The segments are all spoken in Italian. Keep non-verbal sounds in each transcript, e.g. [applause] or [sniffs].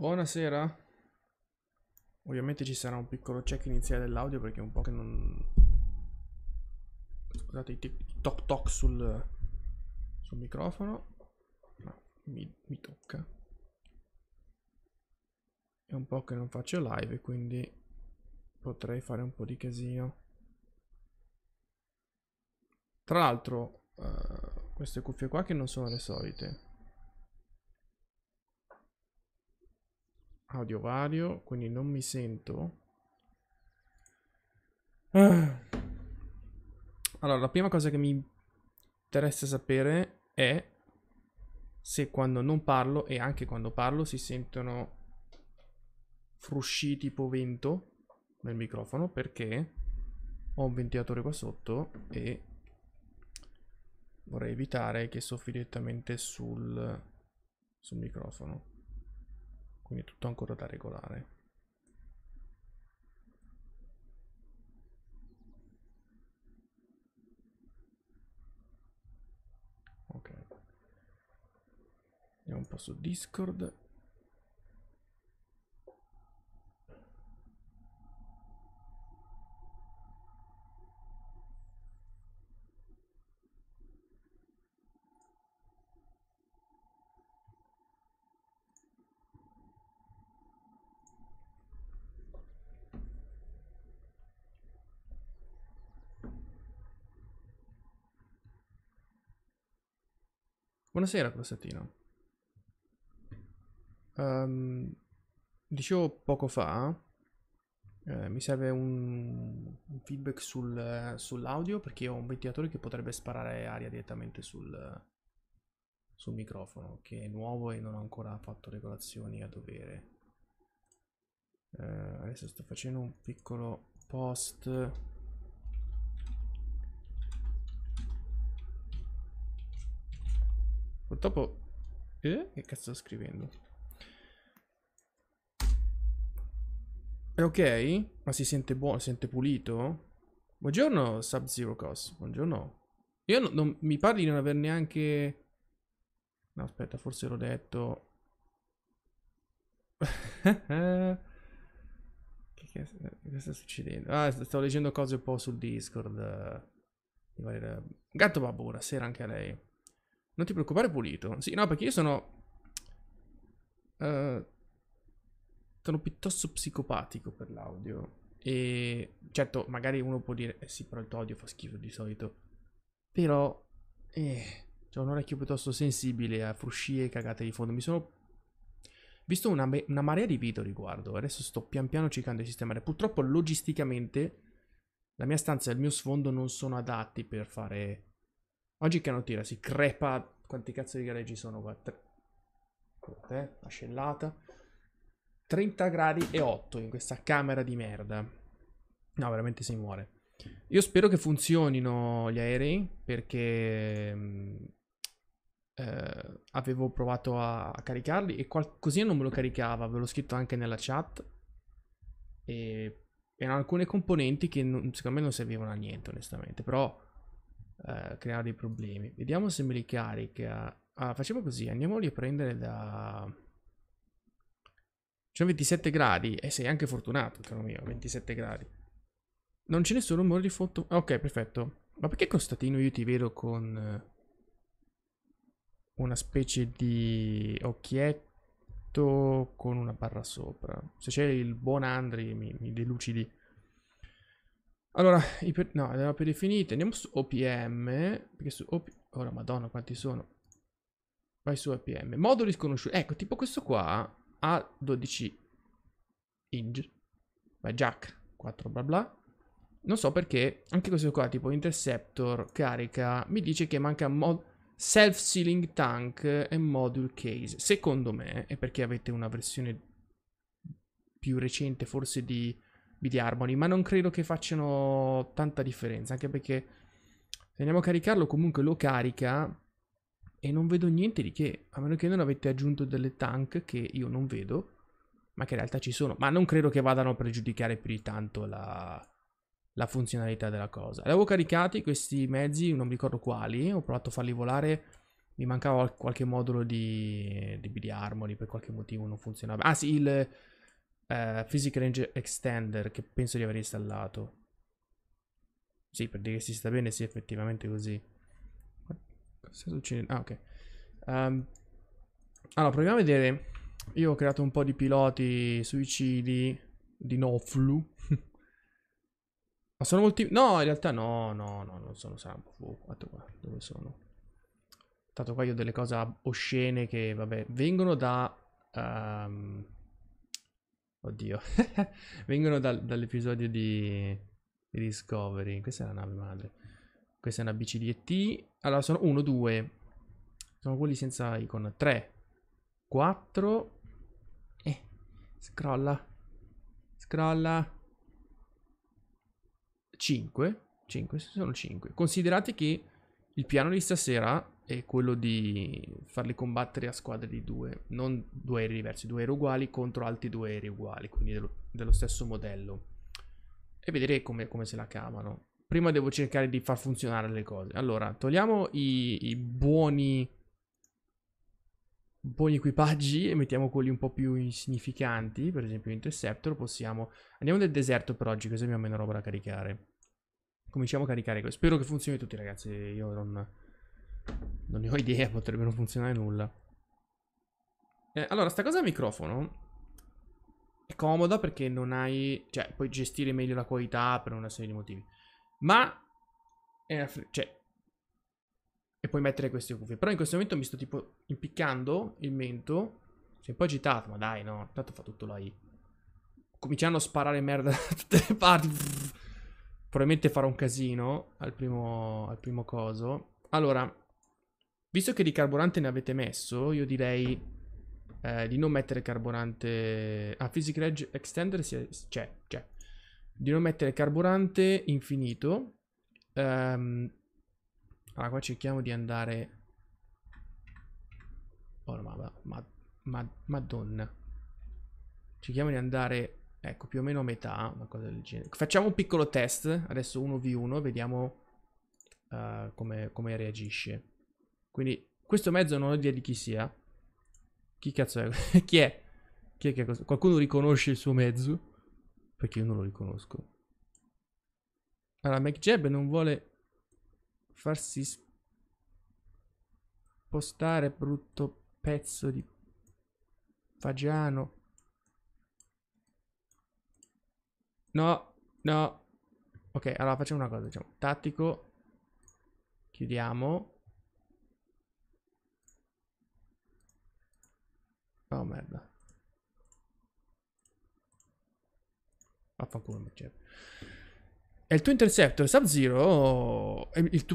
Buonasera. Ovviamente ci sarà un piccolo check iniziale dell'audio perché è un po' che non... Scusate i toc toc sul, sul microfono. Ma mi, mi tocca. È un po' che non faccio live quindi potrei fare un po' di casino. Tra l'altro, uh, queste cuffie qua che non sono le solite. audio vario, quindi non mi sento. Ah. Allora, la prima cosa che mi interessa sapere è se quando non parlo e anche quando parlo si sentono frusci tipo vento nel microfono perché ho un ventilatore qua sotto e vorrei evitare che soffi direttamente sul, sul microfono quindi tutto ancora da regolare ok andiamo un po' su discord Buonasera, Crossatino. Um, ehm, dicevo poco fa, eh, mi serve un, un feedback sul, uh, sull'audio perché ho un ventilatore che potrebbe sparare aria direttamente sul, sul microfono, che è nuovo e non ho ancora fatto regolazioni a dovere. Uh, adesso sto facendo un piccolo post Purtroppo... Eh? Che cazzo sto scrivendo? È eh, ok? Ma si sente buono, si sente pulito? Buongiorno Sub-Zero Cos, buongiorno. Io non, non, mi parli di non aver neanche... No, aspetta, forse l'ho detto. [laughs] che, che, eh, sta succedendo? Ah, stavo leggendo cose un po' sul Discord. Eh, Gatto Babbo, buonasera anche a lei. Non ti preoccupare, pulito. Sì, no, perché io sono... Uh, sono piuttosto psicopatico per l'audio. E certo, magari uno può dire, eh sì, però il tuo audio fa schifo di solito. Però, eh, ho un orecchio piuttosto sensibile a fruscie e cagate di fondo. Mi sono visto una, una marea di video riguardo. Adesso sto pian piano cercando di sistemare. Purtroppo, logisticamente, la mia stanza e il mio sfondo non sono adatti per fare Oggi che non tira, si crepa. Quanti cazzo di galleggi sono qua? Tre... Eh, ascellata. 30 gradi e 8 in questa camera di merda. No, veramente si muore. Io spero che funzionino gli aerei perché mm, eh, avevo provato a, a caricarli e qualcosina non me lo caricava, ve l'ho scritto anche nella chat. E erano alcune componenti che non, secondo me non servivano a niente, onestamente, però eh, creare dei problemi. Vediamo se me li carica. Ah, facciamo così, andiamoli a prendere da... C'è cioè 27 gradi e sei anche fortunato, caro mio, 27 gradi. Non c'è nessun rumore di foto... Ah, ok, perfetto. Ma perché Costatino io ti vedo con eh, una specie di occhietto con una barra sopra? Se c'è il buon Andri mi, mi delucidi. Allora, per... no, le opere definite. Andiamo su OPM. Perché su OPM... Ora, oh madonna, quanti sono. Vai su OPM. Modo risconosciuto. Ecco, tipo questo qua ha 12 Ing. Vai jack, 4 bla bla. Non so perché, anche questo qua, tipo interceptor, carica, mi dice che manca mod self-sealing tank e module case. Secondo me è perché avete una versione più recente, forse di BD Harmony, ma non credo che facciano tanta differenza, anche perché se andiamo a caricarlo comunque lo carica e non vedo niente di che, a meno che non avete aggiunto delle tank che io non vedo, ma che in realtà ci sono, ma non credo che vadano a pregiudicare più di tanto la, la funzionalità della cosa. L'avevo caricati questi mezzi, non mi ricordo quali, ho provato a farli volare, mi mancava qualche modulo di, di BD Harmony, per qualche motivo non funzionava. Ah sì, il eh, Physic Range Extender che penso di aver installato. Sì, per dire che si sta bene, sì, effettivamente così. Cosa succede? Ah, ok. Um, allora, proviamo a vedere. Io ho creato un po' di piloti suicidi di Noflu. [laughs] Ma sono molti... No, in realtà no, no, no, non sono Sampo. Oh, qua, dove sono? Tanto qua io ho delle cose oscene che, vabbè, vengono da... Um, Oddio. [laughs] Vengono dal, dall'episodio di, Discovery. Questa è la nave madre. Questa è una BCDT. Allora, sono 1, 2. Sono quelli senza icon. 3, 4. Eh, scrolla. Scrolla. 5. 5, sono 5. Considerate che il piano di stasera è quello di farli combattere a squadre di due, non due aerei diversi, due aerei uguali contro altri due aerei uguali, quindi dello, dello stesso modello. E vedere come, come, se la cavano. Prima devo cercare di far funzionare le cose. Allora, togliamo i, i buoni, buoni equipaggi e mettiamo quelli un po' più insignificanti, per esempio Interceptor, possiamo... Andiamo nel deserto per oggi, così abbiamo meno roba da caricare. Cominciamo a caricare questo. Spero che funzioni tutti, ragazzi. Io non non ne ho idea, [laughs] potrebbe non funzionare nulla. Eh, allora, sta cosa al microfono è comoda perché non hai... Cioè, puoi gestire meglio la qualità per una serie di motivi. Ma... È cioè... E puoi mettere queste cuffie. Però in questo momento mi sto tipo impiccando il mento. Sei un po' agitato, ma dai, no. Intanto fa tutto la I. Cominciando a sparare merda [laughs] da tutte le parti. Probabilmente farò un casino al primo, al primo coso. Allora, Visto che di carburante ne avete messo, io direi eh, di non mettere carburante... Ah, Physical Edge Extender c'è, c'è. Di non mettere carburante infinito. Um, allora, qua cerchiamo di andare... Oh, ma, ma, ma, madonna. Cerchiamo di andare, ecco, più o meno a metà, una cosa del genere. Facciamo un piccolo test, adesso 1v1, vediamo uh, come, come reagisce. Quindi questo mezzo non ho idea di chi sia. Chi cazzo è? [laughs] chi è? Chi è che cosa? Qualcuno riconosce il suo mezzo? Perché io non lo riconosco. Allora, MacJab non vuole farsi spostare, brutto pezzo di fagiano. No, no. Ok, allora facciamo una cosa, diciamo, tattico. Chiudiamo. Oh merda. Vaffanculo McJab. E il tuo interceptor Sub-Zero, oh,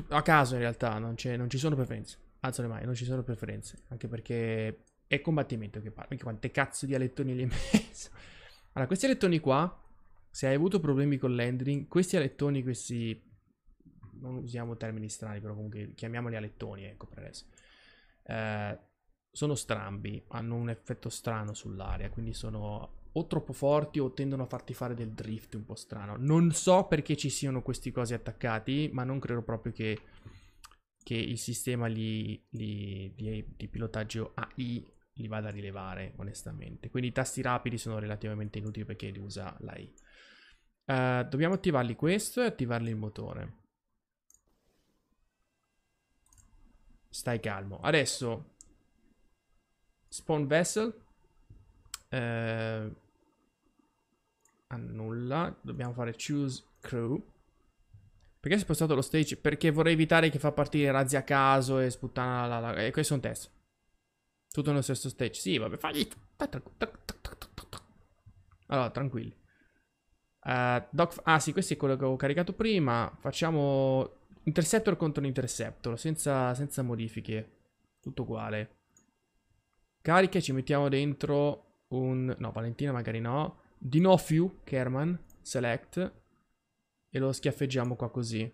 a caso in realtà, non, non, ci sono preferenze. Alzo le mani, non ci sono preferenze. Anche perché è combattimento che parla. Anche quante cazzo di alettoni li hai [laughs] messo. Allora, questi alettoni qua, se hai avuto problemi con l'endering, questi alettoni, questi... Non usiamo termini strani, però comunque chiamiamoli alettoni, ecco, per adesso. Eh sono strambi, hanno un effetto strano sull'aria, quindi sono o troppo forti o tendono a farti fare del drift un po' strano. Non so perché ci siano questi cosi attaccati, ma non credo proprio che, che il sistema li, li, di, di, pilotaggio AI li vada a rilevare, onestamente. Quindi i tasti rapidi sono relativamente inutili perché li usa l'AI. Uh, eh, dobbiamo attivarli questo e attivarli il motore. Stai calmo. Adesso Spawn Vessel. Eh, annulla. Dobbiamo fare Choose Crew. Perché si è spostato lo stage? Perché vorrei evitare che fa partire razzi a caso e sputtana la... la e questo è un test. Tutto nello stesso stage. Sì, vabbè, fagli... Allora, tranquilli. Uh, doc... Ah sì, questo è quello che avevo caricato prima. Facciamo Interceptor contro un Interceptor, senza, senza modifiche. Tutto uguale. Cariche, ci mettiamo dentro un... No, Valentina magari no. Dinofiu, Kerman, select. E lo schiaffeggiamo qua così.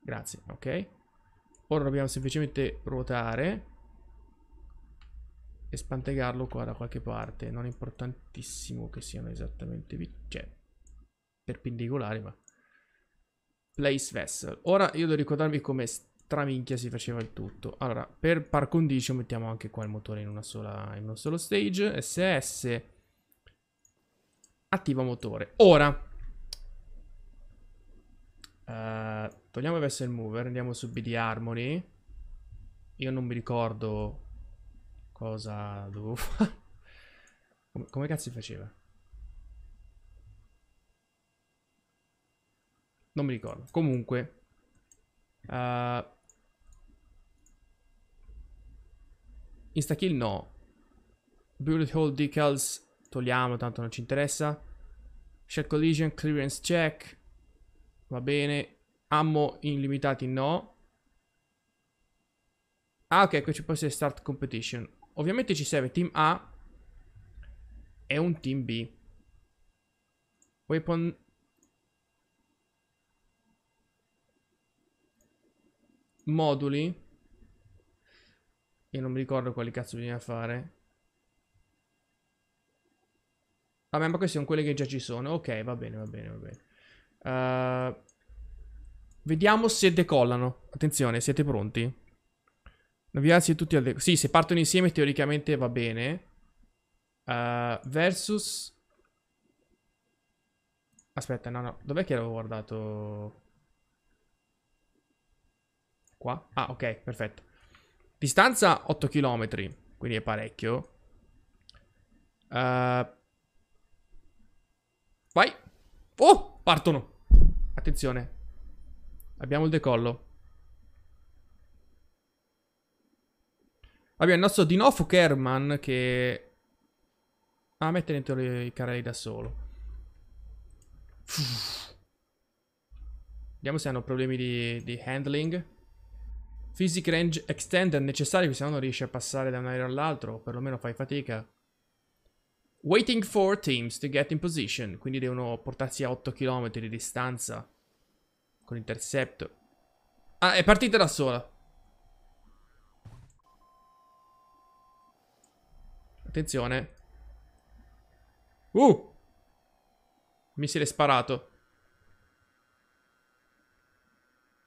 Grazie, ok. Ora dobbiamo semplicemente ruotare. E spantegarlo qua da qualche parte. Non è importantissimo che siano esattamente... Cioè, perpendicolari, ma... Place Vessel. Ora io devo ricordarvi come minchia si faceva il tutto. Allora, per par condicio mettiamo anche qua il motore in, una sola, in, uno solo stage. SS attiva motore. Ora, uh, togliamo il vessel mover, andiamo su BD Harmony. Io non mi ricordo cosa dovevo [laughs] fare. Come, come cazzo si faceva? Non mi ricordo. Comunque... Uh, Instakill no. Bullet Hole Decals togliamo, tanto non ci interessa. Shell Collision, Clearance Check. Va bene. Ammo illimitati no. Ah ok, qui ci può essere Start Competition. Ovviamente ci serve Team A e un Team B. Weapon moduli e non mi ricordo quali cazzo bisogna fare. Vabbè, ma queste sono quelle che già ci sono. Ok, va bene, va bene, va bene. Uh, vediamo se decollano. Attenzione, siete pronti? Avviarsi tutti al decollo. Sì, se partono insieme teoricamente va bene. Uh, versus... Aspetta, no, no. Dov'è che l'avevo guardato? Qua? Ah, ok, perfetto. Distanza 8 km, quindi è parecchio. Uh, vai. Oh, partono. Attenzione. Abbiamo il decollo. Abbiamo il nostro Dinofu Kerman che... Ah, mette dentro i carrelli da solo. Uff. Vediamo se hanno problemi di, di handling. Physic range extender necessario, se no non riesci a passare da un aereo all'altro, o perlomeno fai fatica. Waiting for teams to get in position, quindi devono portarsi a 8 km di distanza. Con intercept. Ah, è partita da sola. Attenzione. Uh! Missile sparato.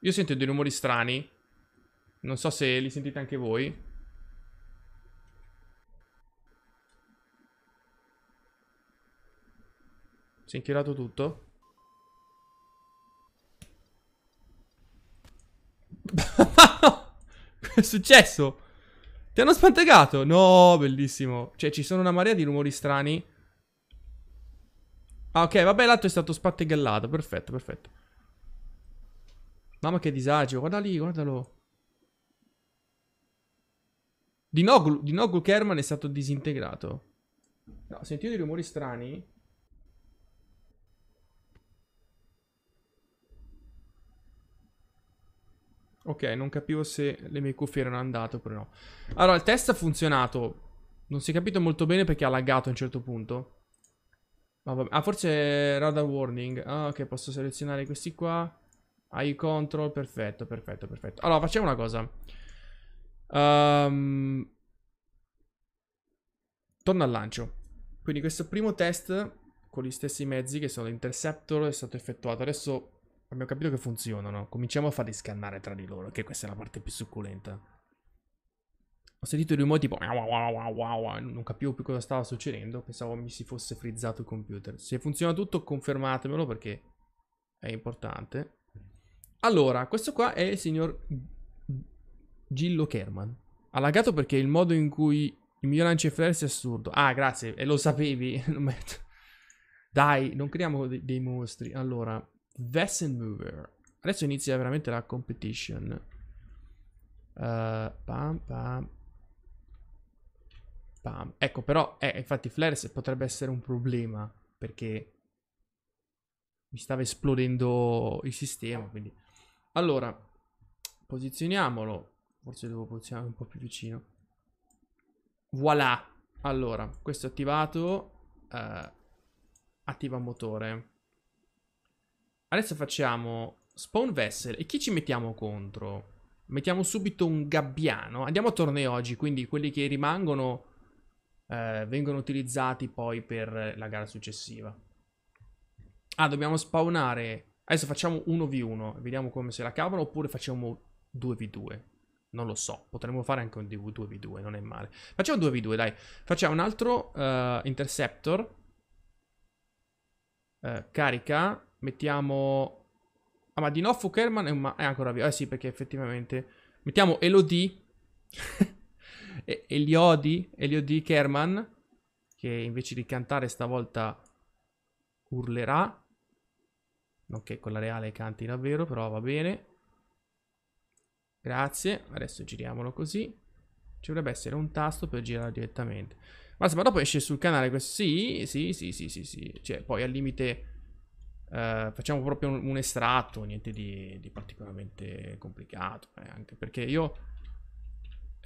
Io sento dei rumori strani. Non so se li sentite anche voi. Si è inchiodato tutto. no! [laughs] È successo? Ti hanno spantegato? No, bellissimo. Cioè, ci sono una marea di rumori strani. Ah, ok, vabbè, l'altro è stato spattegallato. Perfetto, perfetto. Mamma che disagio. Guarda lì, guardalo di Dinoglu Kerman è stato disintegrato. No, sentito dei rumori strani? Ok, non capivo se le mie cuffie erano andate oppure no. Allora, il test ha funzionato. Non si è capito molto bene perché ha laggato a un certo punto. Ma vabbè. Ah, forse è radar warning. Ah, ok, posso selezionare questi qua. AI control, perfetto, perfetto, perfetto. Allora, facciamo una cosa. Um, torno al lancio. Quindi questo primo test con gli stessi mezzi che sono l'Interceptor è stato effettuato. Adesso abbiamo capito che funzionano. Cominciamo a farli scannare tra di loro, che questa è la parte più succulenta. Ho sentito i rumori tipo... Non capivo più cosa stava succedendo. Pensavo mi si fosse frizzato il computer. Se funziona tutto confermatemelo perché è importante. Allora, questo qua è il signor Gillo Kerman. Ha lagato perché il modo in cui il mio lancia flares è assurdo. Ah, grazie, e lo sapevi. [laughs] Dai, non creiamo dei, dei mostri. Allora, Vessel Mover. Adesso inizia veramente la competition. Uh, pam, pam. Pam. Ecco, però, eh, infatti, Flares potrebbe essere un problema perché mi stava esplodendo il sistema. Quindi, allora, posizioniamolo Forse devo posizionare un po' più vicino. Voilà. Allora, questo è attivato. Uh, attiva motore. Adesso facciamo spawn vessel. E chi ci mettiamo contro? Mettiamo subito un gabbiano. Andiamo a tornei oggi, quindi quelli che rimangono uh, vengono utilizzati poi per la gara successiva. Ah, dobbiamo spawnare... Adesso facciamo 1v1. Vediamo come se la cavano oppure facciamo 2v2. Non lo so, potremmo fare anche un 2v2, non è male. Facciamo un 2v2, dai. Facciamo un altro uh, interceptor. Uh, carica. Mettiamo... Ah, ma di no, Fukerman è, un... è ancora vivo. Eh sì, perché effettivamente... Mettiamo Elodie. [laughs] e Eliodi. Eliodi Kerman. Che invece di cantare stavolta urlerà. Non che con la reale canti davvero, però va bene. Grazie, adesso giriamolo così. Ci dovrebbe essere un tasto per girare direttamente. Basta, ma dopo esce sul canale questo. Sì, sì, sì, sì, sì, sì. Cioè, poi al limite eh, facciamo proprio un, un, estratto, niente di, di particolarmente complicato. Eh, anche perché io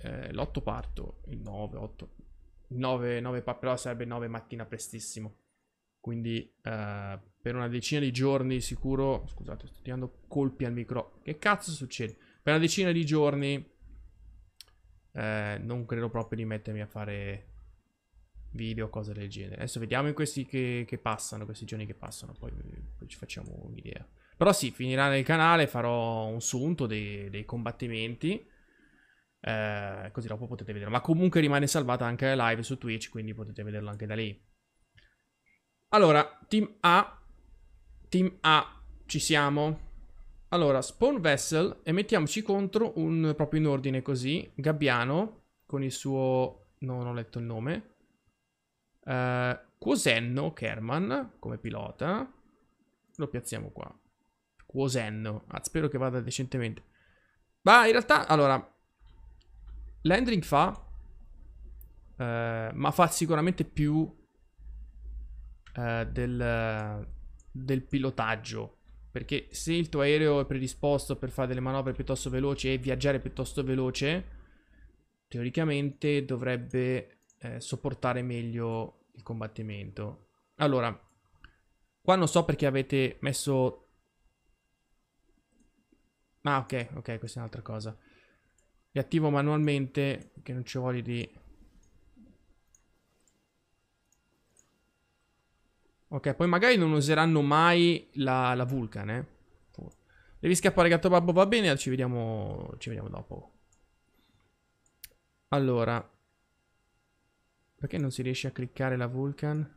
eh, l'8 parto, il 9, 8, 9, 9, però sarebbe 9 mattina prestissimo. Quindi eh, per una decina di giorni sicuro... Scusate, sto tirando colpi al micro. Che cazzo succede? per una decina di giorni eh, non credo proprio di mettermi a fare video o cose del genere. Adesso vediamo in questi che, che passano, questi giorni che passano, poi, poi, ci facciamo un'idea. Però sì, finirà nel canale, farò un sunto dei, dei combattimenti. Eh, così dopo potete vederlo. Ma comunque rimane salvata anche la live su Twitch, quindi potete vederlo anche da lì. Allora, team A. Team A, ci siamo. Allora, spawn vessel e mettiamoci contro un proprio in ordine così, Gabbiano con il suo... non ho letto il nome. Uh, eh, Quosenno Kerman come pilota. Lo piazziamo qua. Quosenno. Ah, spero che vada decentemente. Ma in realtà, allora, Landring fa, uh, ma fa sicuramente più uh, del, del pilotaggio perché se il tuo aereo è predisposto per fare delle manovre piuttosto veloci e viaggiare piuttosto veloce, teoricamente dovrebbe eh, sopportare meglio il combattimento. Allora, qua non so perché avete messo... Ah, ok, ok, questa è un'altra cosa. attivo manualmente, che non ci voglio di... Ok, poi magari non useranno mai la, la Vulcan, eh. Devi scappare, gatto babbo, va bene, ci vediamo, ci vediamo dopo. Allora. Perché non si riesce a cliccare la Vulcan?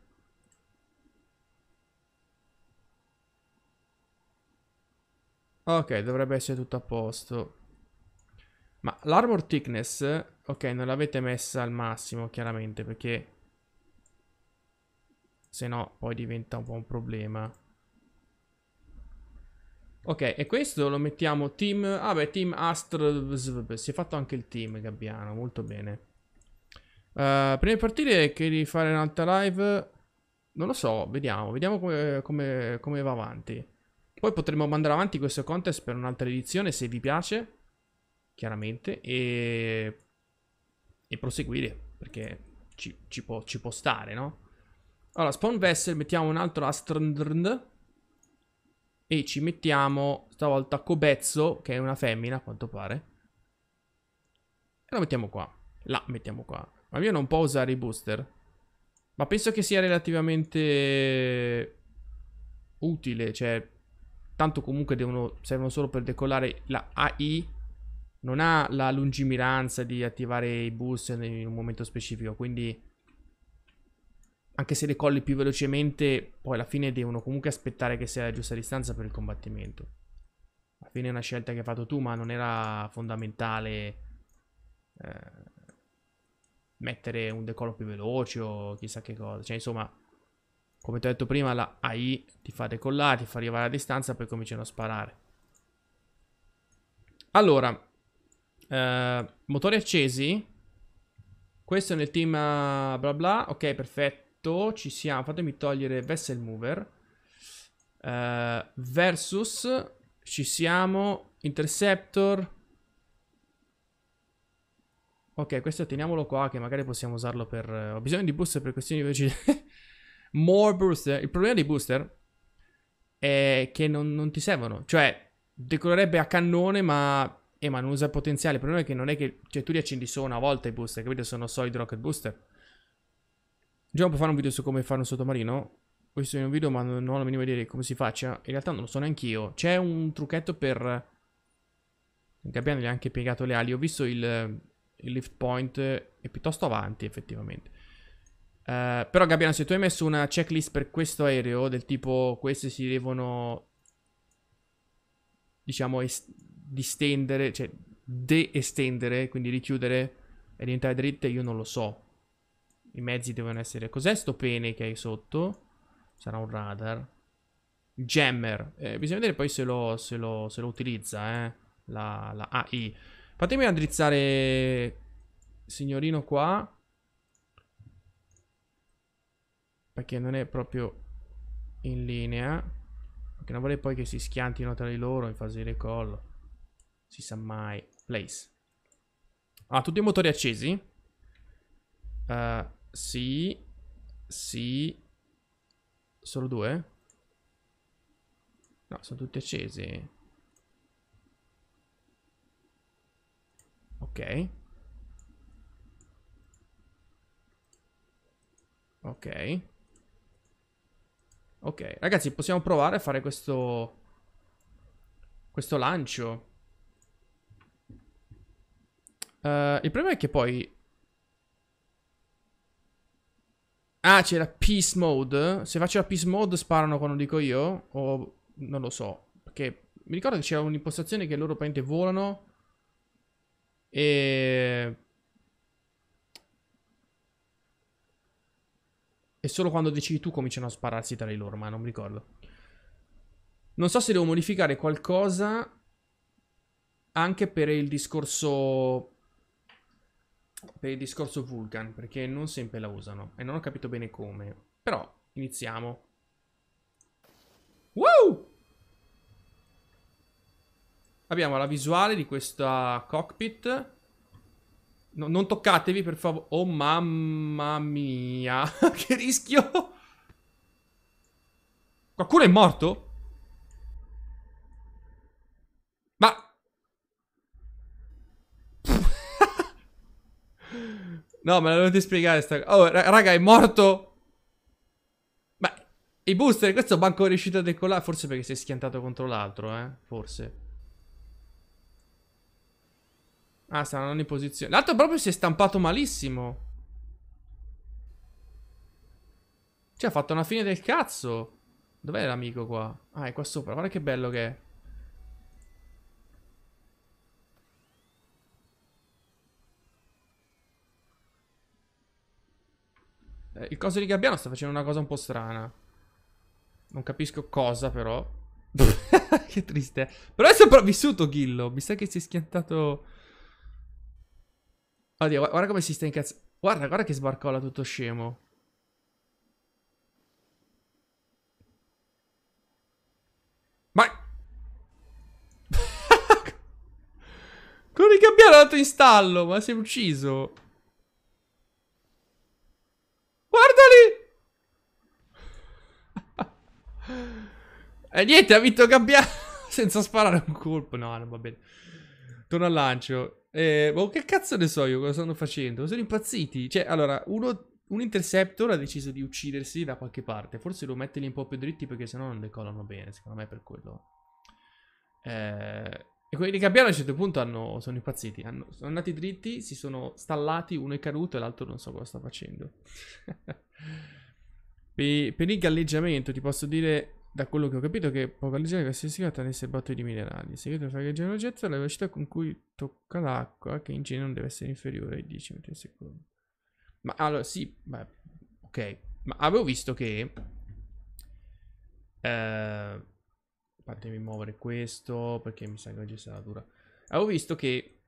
Ok, dovrebbe essere tutto a posto. Ma l'armor thickness, ok, non l'avete messa al massimo, chiaramente, perché se no poi diventa un po' un problema. Ok, e questo lo mettiamo team... Ah beh, team Astro... Si è fatto anche il team, Gabbiano, molto bene. Uh, prima di partire, che di fare un'altra live... Non lo so, vediamo, vediamo come, come, come va avanti. Poi potremmo mandare avanti questo contest per un'altra edizione, se vi piace, chiaramente, e, e proseguire, perché ci, ci, può, ci può stare, no? Allora, spawn vessel, mettiamo un altro astrnd. E ci mettiamo stavolta Cobezzo, che è una femmina, a quanto pare. E la mettiamo qua. La mettiamo qua. Ma io non posso usare i booster. Ma penso che sia relativamente utile, cioè... Tanto comunque devono, servono solo per decollare la AI. Non ha la lungimiranza di attivare i booster in un momento specifico, quindi anche se decolli più velocemente, poi alla fine devono comunque aspettare che sia la giusta distanza per il combattimento. Alla fine è una scelta che hai fatto tu, ma non era fondamentale eh, mettere un decollo più veloce o chissà che cosa. Cioè, insomma, come ti ho detto prima, la AI ti fa decollare, ti fa arrivare a distanza, poi cominciano a sparare. Allora, eh, motori accesi, questo nel team eh, bla bla. Ok, perfetto detto ci siamo, fatemi togliere Vessel Mover uh, versus ci siamo Interceptor Ok, questo teniamolo qua che magari possiamo usarlo per... Uh, ho bisogno di booster per questioni veloci. [laughs] More booster. Il problema dei booster è che non, non, ti servono. Cioè, decolerebbe a cannone ma... Eh, ma non usa il potenziale. Il problema è che non è che... Cioè, tu li accendi solo una volta i booster, capito? Sono solid rocket booster. Già può fare un video su come fare un sottomarino? Questo è un video ma non ho la minima idea di come si faccia. In realtà non lo so neanche io. C'è un trucchetto per... Gabbiano gli ha anche piegato le ali. Ho visto il, il lift point è piuttosto avanti effettivamente. Uh, però Gabbiano se tu hai messo una checklist per questo aereo del tipo queste si devono diciamo distendere, cioè de-estendere, quindi richiudere e diventare dritte, io non lo so. I mezzi devono essere... Cos'è sto pene che hai sotto? Sarà un radar. Jammer. Eh, bisogna vedere poi se lo, se lo, se lo utilizza, eh. La, la AI. Fatemi addrizzare... Signorino qua. Perché non è proprio in linea. Perché non vorrei poi che si schiantino tra di loro in fase di recall. Si sa mai. Place. Ah, tutti i motori accesi. Uh, sì. Sì. Solo due? No, sono tutti accesi. Ok. Ok. Ok, ragazzi, possiamo provare a fare questo... Questo lancio. Uh, il problema è che poi Ah, c'è la Peace Mode. Se faccio la Peace Mode sparano quando dico io? O non lo so. Perché mi ricordo che c'era un'impostazione che loro praticamente volano. E... E solo quando decidi tu cominciano a spararsi tra di loro, ma non mi ricordo. Non so se devo modificare qualcosa anche per il discorso per il discorso Vulcan, perché non sempre la usano e non ho capito bene come. Però iniziamo. Wow! Abbiamo la visuale di questa cockpit. No, non toccatevi, per favore. Oh, mamma mia. [laughs] che rischio. Qualcuno è morto? No, me la dovete spiegare sta... Oh, raga, è morto! Ma, i booster, questo banco è riuscito a decollare... Forse perché si è schiantato contro l'altro, eh? Forse. Ah, stanno andando in posizione. L'altro proprio si è stampato malissimo. Cioè, ha fatto una fine del cazzo. Dov'è l'amico qua? Ah, è qua sopra. Guarda che bello che è. Eh, il coso di Gabbiano sta facendo una cosa un po' strana. Non capisco cosa, però. [laughs] che triste. Però è sopravvissuto Ghillo. Mi sa che si è schiantato... Oddio, guarda come si sta incazzando. Guarda, guarda che sbarcola tutto scemo. Ma... [laughs] Con il gabbiano è andato in stallo, ma si è ucciso. Guarda lì! [laughs] e eh, niente, ha vinto Gabbiano [laughs] senza sparare un colpo. No, non va bene. Torno al lancio. Eh, boh, che cazzo ne so io cosa stanno facendo? Sono impazziti. Cioè, allora, uno, un interceptor ha deciso di uccidersi da qualche parte. Forse lo mette lì un po' più dritti perché sennò non decollano bene. Secondo me è per quello. Eh, e quelli di Gabbiano a un certo punto hanno, sono impazziti. Hanno, sono andati dritti, si sono stallati, uno è caduto e l'altro non so cosa sta facendo. [laughs] per, per, il galleggiamento ti posso dire, da quello che ho capito, che può galleggiare qualsiasi classificata nel sebbatto di minerali. Il segreto per galleggiare un oggetto la velocità con cui tocca l'acqua, che in genere non deve essere inferiore ai 10 metri al secondo. Ma allora, sì, beh, ok. Ma avevo visto che... Eh, Fatemi muovere questo perché mi sa che oggi sarà dura. Avevo visto che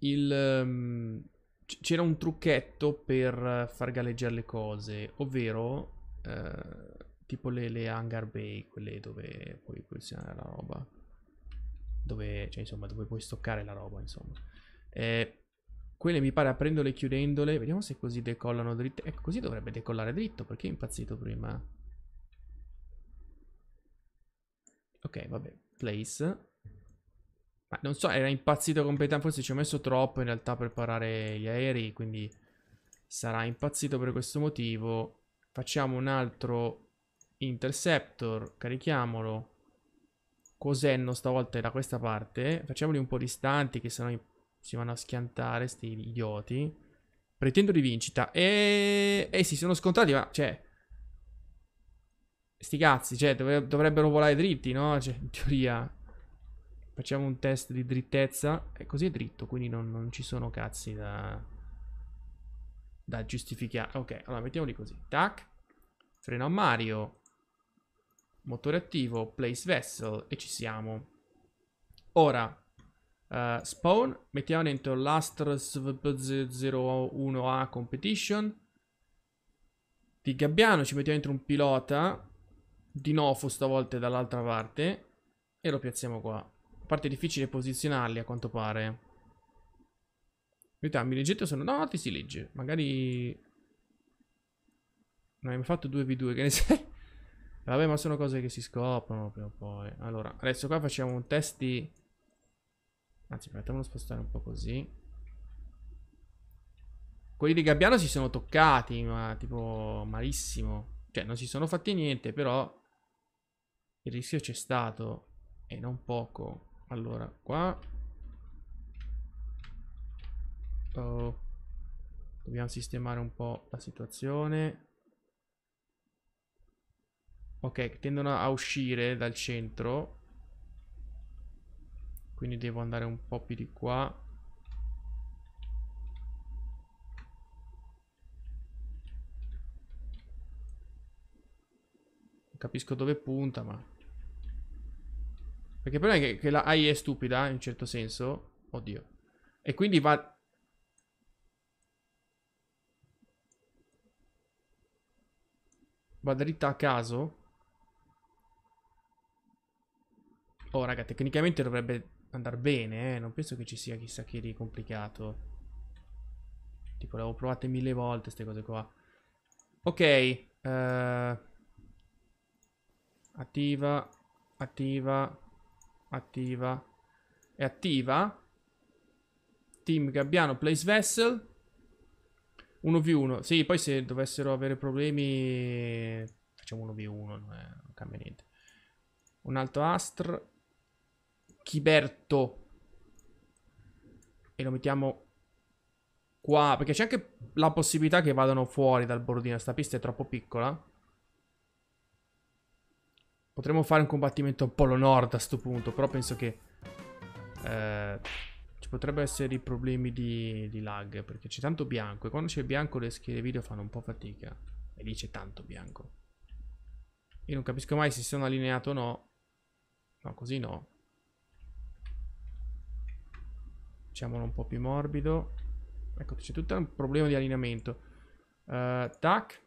il... Um, c'era un trucchetto per far galleggiare le cose, ovvero eh, tipo le, le, hangar bay, quelle dove puoi posizionare la roba, dove, cioè, insomma, dove puoi stoccare la roba, insomma. Eh, quelle mi pare aprendole e chiudendole, vediamo se così decollano dritto. Ecco, così dovrebbe decollare dritto, perché è impazzito prima? Ok, vabbè, place. Ma non so, era impazzito completamente, forse ci ho messo troppo in realtà per parare gli aerei, quindi sarà impazzito per questo motivo. Facciamo un altro interceptor, carichiamolo. Cosenno stavolta è da questa parte. Facciamoli un po' distanti che sennò si vanno a schiantare, sti idioti. Pretendo di vincita. E... e eh si sono scontati, ma cioè... Sti cazzi, cioè, dovre dovrebbero volare dritti, no? Cioè, in teoria. Facciamo un test di drittezza. E così è dritto, quindi non, non ci sono cazzi da... Da giustificare. Ok, allora mettiamoli così. Tac. Freno a Mario. Motore attivo. Place vessel. E ci siamo. Ora. Uh, spawn. Mettiamo dentro l'Astra 01A Competition. Di Gabbiano ci mettiamo dentro un pilota di Nofo stavolta dall'altra parte e lo piazziamo qua. A parte difficile posizionarli a quanto pare. Verità, mi leggete sono... No, ti si legge. Magari... Non abbiamo fatto 2v2, che ne sei? [laughs] Vabbè, ma sono cose che si scoprono prima o poi. Allora, adesso qua facciamo un test di... Anzi, facciamolo spostare un po' così. Quelli di Gabbiano si sono toccati, ma tipo malissimo. Cioè, non si sono fatti niente, però il rischio c'è stato e non poco. Allora, qua oh. dobbiamo sistemare un po' la situazione. Ok, tendono a uscire dal centro. Quindi devo andare un po' più di qua. Capisco dove punta, ma... Perché il problema è che, che la AI è stupida, in un certo senso. Oddio. E quindi va... Va dritta a caso. Oh, raga, tecnicamente dovrebbe andare bene, eh. Non penso che ci sia chissà che di complicato. Tipo, l'avevo provate mille volte queste cose qua. Ok. Eh... Uh... Attiva, attiva, attiva e attiva. Team Gabbiano, place vessel. 1v1. Sì, poi se dovessero avere problemi facciamo 1v1, non, è, non cambia niente. Un altro Astr. Chiberto. E lo mettiamo qua, perché c'è anche la possibilità che vadano fuori dal bordino. Sta pista è troppo piccola. Potremmo fare un combattimento Polo Nord a sto punto, però penso che... Eh, ci potrebbero essere i problemi di, di, lag, perché c'è tanto bianco, e quando c'è bianco le schede video fanno un po' fatica. E lì c'è tanto bianco. Io non capisco mai se sono allineato o no. No, così no. Facciamolo un po' più morbido. Ecco, c'è tutto un problema di allineamento. Uh, tac.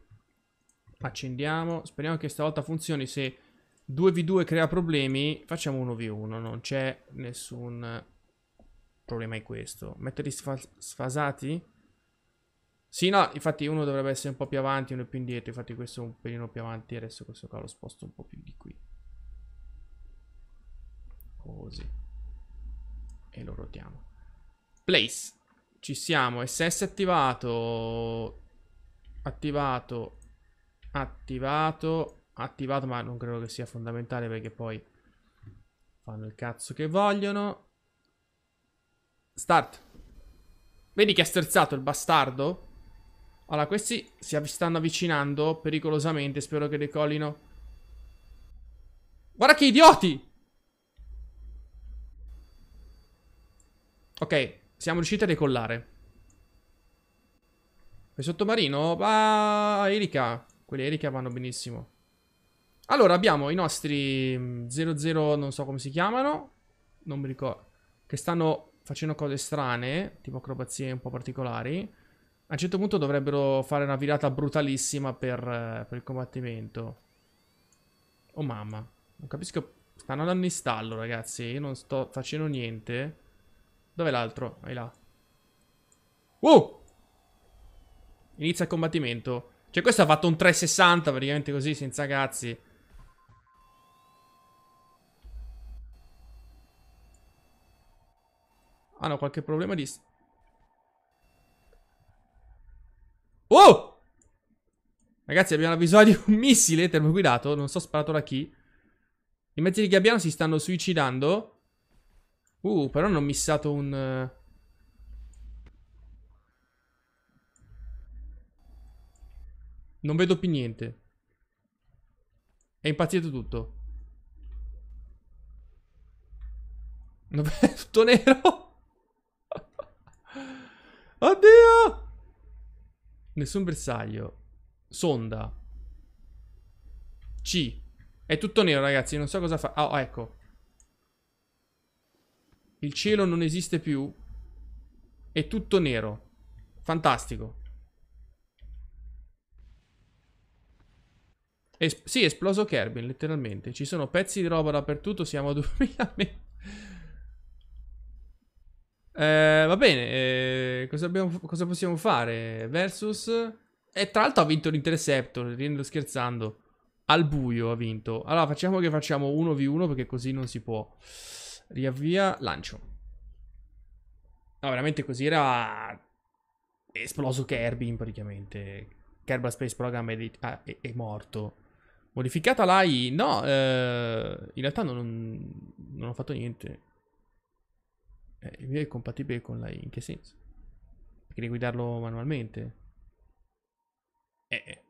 Accendiamo. Speriamo che stavolta funzioni se 2v2 crea problemi, facciamo 1v1, non c'è nessun problema in questo. Metterli sfasati? Sì, no, infatti uno dovrebbe essere un po' più avanti, uno più indietro, infatti questo è un pelino più avanti, adesso questo qua lo sposto un po' più di qui. Così. E lo rotiamo. Place. Ci siamo, SS attivato, attivato, attivato, attivato, ma non credo che sia fondamentale perché poi fanno il cazzo che vogliono. Start. Vedi che ha sterzato il bastardo? Allora, questi si stanno avvicinando pericolosamente, spero che decollino. Guarda che idioti! Ok, siamo riusciti a decollare. Il sottomarino? va ah, Erika. Quelli Erika vanno benissimo. Allora, abbiamo i nostri 00, mm, non so come si chiamano, non mi ricordo, che stanno facendo cose strane, tipo acrobazie un po' particolari. A un certo punto dovrebbero fare una virata brutalissima per, eh, per il combattimento. Oh mamma, non capisco, stanno andando in stallo ragazzi, io non sto facendo niente. Dov'è l'altro? Vai là. Wow! Uh! Inizia il combattimento. Cioè questo ha fatto un 360 praticamente così, senza cazzi. Hanno qualche problema di... Oh! Ragazzi, abbiamo la di un missile termoguidato. Non so sparato da chi. I mezzi di gabbiano si stanno suicidando. Uh, però non ho missato un... Eh, non vedo più niente. È impazzito tutto. Non [laughs] vedo tutto nero. Oddio! Nessun bersaglio. Sonda. C. È tutto nero, ragazzi. Non so cosa fa. Ah, oh, ecco. Il cielo non esiste più. È tutto nero. Fantastico. Es sì, è esploso Kerbin, letteralmente. Ci sono pezzi di roba dappertutto. Siamo a 2000 [laughs] metri. Eh, va bene, eh, cosa, abbiamo, cosa, possiamo fare? Versus... E tra l'altro ha vinto l'Interceptor, riendo scherzando. Al buio ha vinto. Allora, facciamo che facciamo 1v1 perché così non si può. Riavvia, lancio. No, veramente così era... Esploso Kerbin, praticamente. Kerbal Space Program è, ah, è, è morto. Modificata l'AI? No, eh, in realtà non, non ho fatto niente. Eh, il mio è compatibile con la... in che senso? Perché devi guidarlo manualmente? Eh, eh.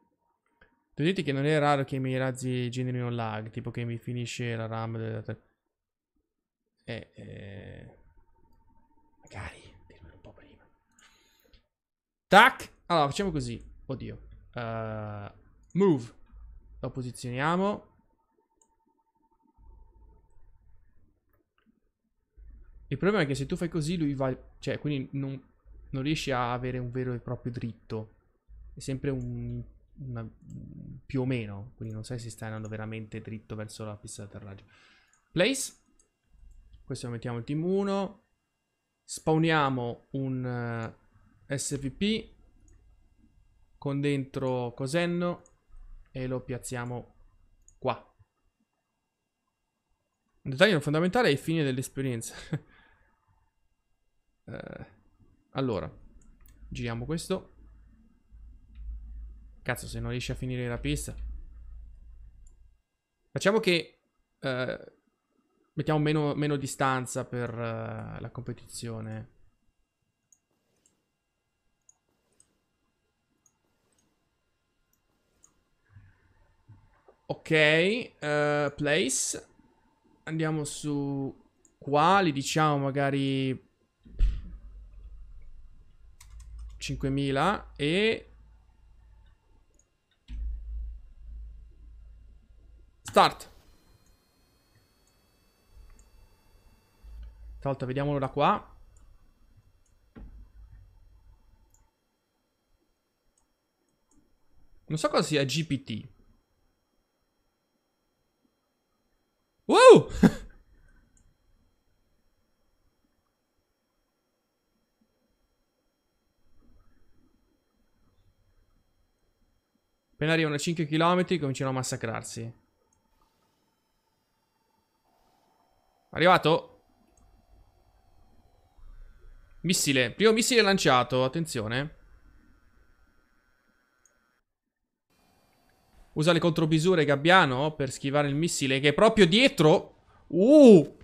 Vedete che non è raro che i miei razzi generino lag, tipo che mi finisce la RAM della... Eh, eh... Magari, dirmelo un po' prima. Tac! Allora, facciamo così. Oddio. Uh, move. Lo posizioniamo. Il problema è che se tu fai così lui va... Cioè, quindi non, non riesci a avere un vero e proprio dritto. È sempre un... Una, più o meno. Quindi non sai se stai andando veramente dritto verso la pista di atterraggio. Place. Questo lo mettiamo il team 1. Spawniamo un uh, eh, SVP con dentro cosenno e lo piazziamo qua. Un dettaglio fondamentale è il fine dell'esperienza. [laughs] Eh, allora, giriamo questo. Cazzo, se non riesce a finire la pista. Facciamo che... Eh, mettiamo meno, meno, distanza per uh, la competizione. Ok, uh, place. Andiamo su qua, li diciamo magari 5.000 e... Start. Tra l'altro vediamolo da qua. Non so cosa sia GPT. Wow! [laughs] Appena arrivano a 5 km cominciano a massacrarsi. Arrivato? Missile. Primo missile lanciato. Attenzione. Usa le contromisure Gabbiano per schivare il missile che è proprio dietro. Uh!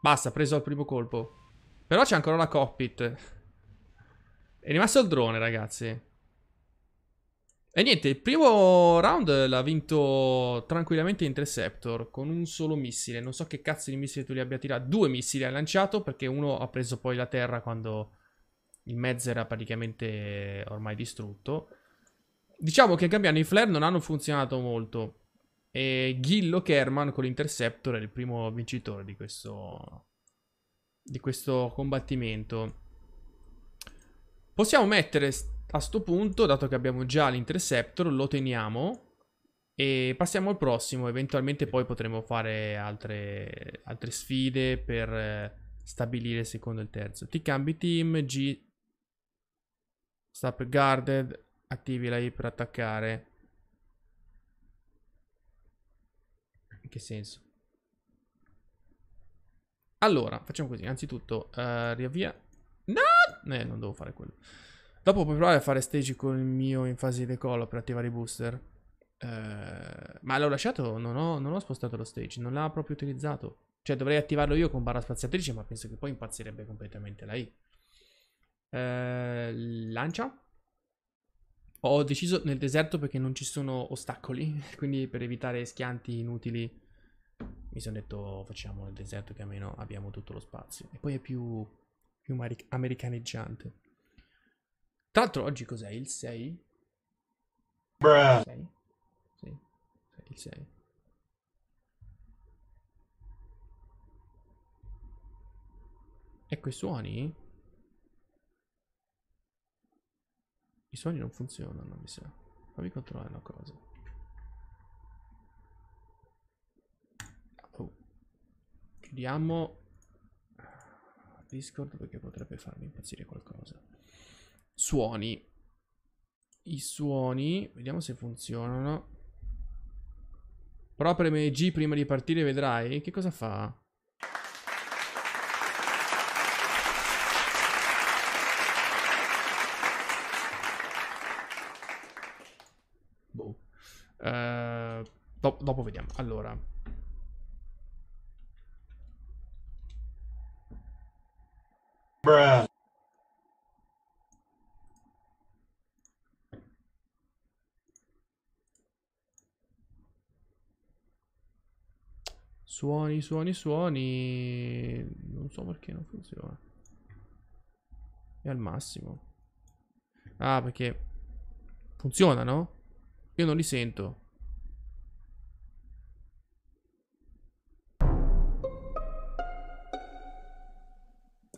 Basta, preso al primo colpo. Però c'è ancora la cockpit. È rimasto il drone, ragazzi. E niente, il primo round l'ha vinto tranquillamente Interceptor con un solo missile. Non so che cazzo di missile tu li abbia tirato. Due missili ha lanciato perché uno ha preso poi la terra quando il mezzo era praticamente ormai distrutto. Diciamo che cambiando i flare non hanno funzionato molto. E Ghillo Kerman con l'Interceptor è il primo vincitore di questo, di questo combattimento. Possiamo mettere a sto punto, dato che abbiamo già l'interceptor, lo teniamo e passiamo al prossimo. Eventualmente poi potremo fare altre, altre sfide per eh, stabilire il secondo e il terzo. Ti cambi team, G... Stop guarded, attivi la I per attaccare. In che senso? Allora, facciamo così. Anzitutto, uh, eh, riavvia. No! Eh, non devo fare quello. Dopo puoi provare a fare stage con il mio in fase di decollo per attivare i booster. Eh, ma l'ho lasciato, non ho, non ho spostato lo stage, non l'ha proprio utilizzato. Cioè dovrei attivarlo io con barra spaziatrice, ma penso che poi impazzirebbe completamente la I. Eh, lancia. Ho deciso nel deserto perché non ci sono ostacoli, [laughs] quindi per evitare schianti inutili mi sono detto facciamo nel deserto che almeno abbiamo tutto lo spazio. E poi è più, più americaneggiante. Tra l'altro oggi cos'è? Il 6? Bruh. 6? Sì. Il 6. Ecco i suoni? I suoni non funzionano, mi sa. Fammi controllare una cosa. Oh. Chiudiamo Discord perché potrebbe farmi impazzire qualcosa. Suoni. I suoni, vediamo se funzionano. Però preme G prima di partire, vedrai che cosa fa. Boh. Uh, do dopo vediamo. Allora. Bruh. Suoni, suoni, suoni. Non so perché non funziona. È al massimo. Ah, perché funzionano? Io non li sento.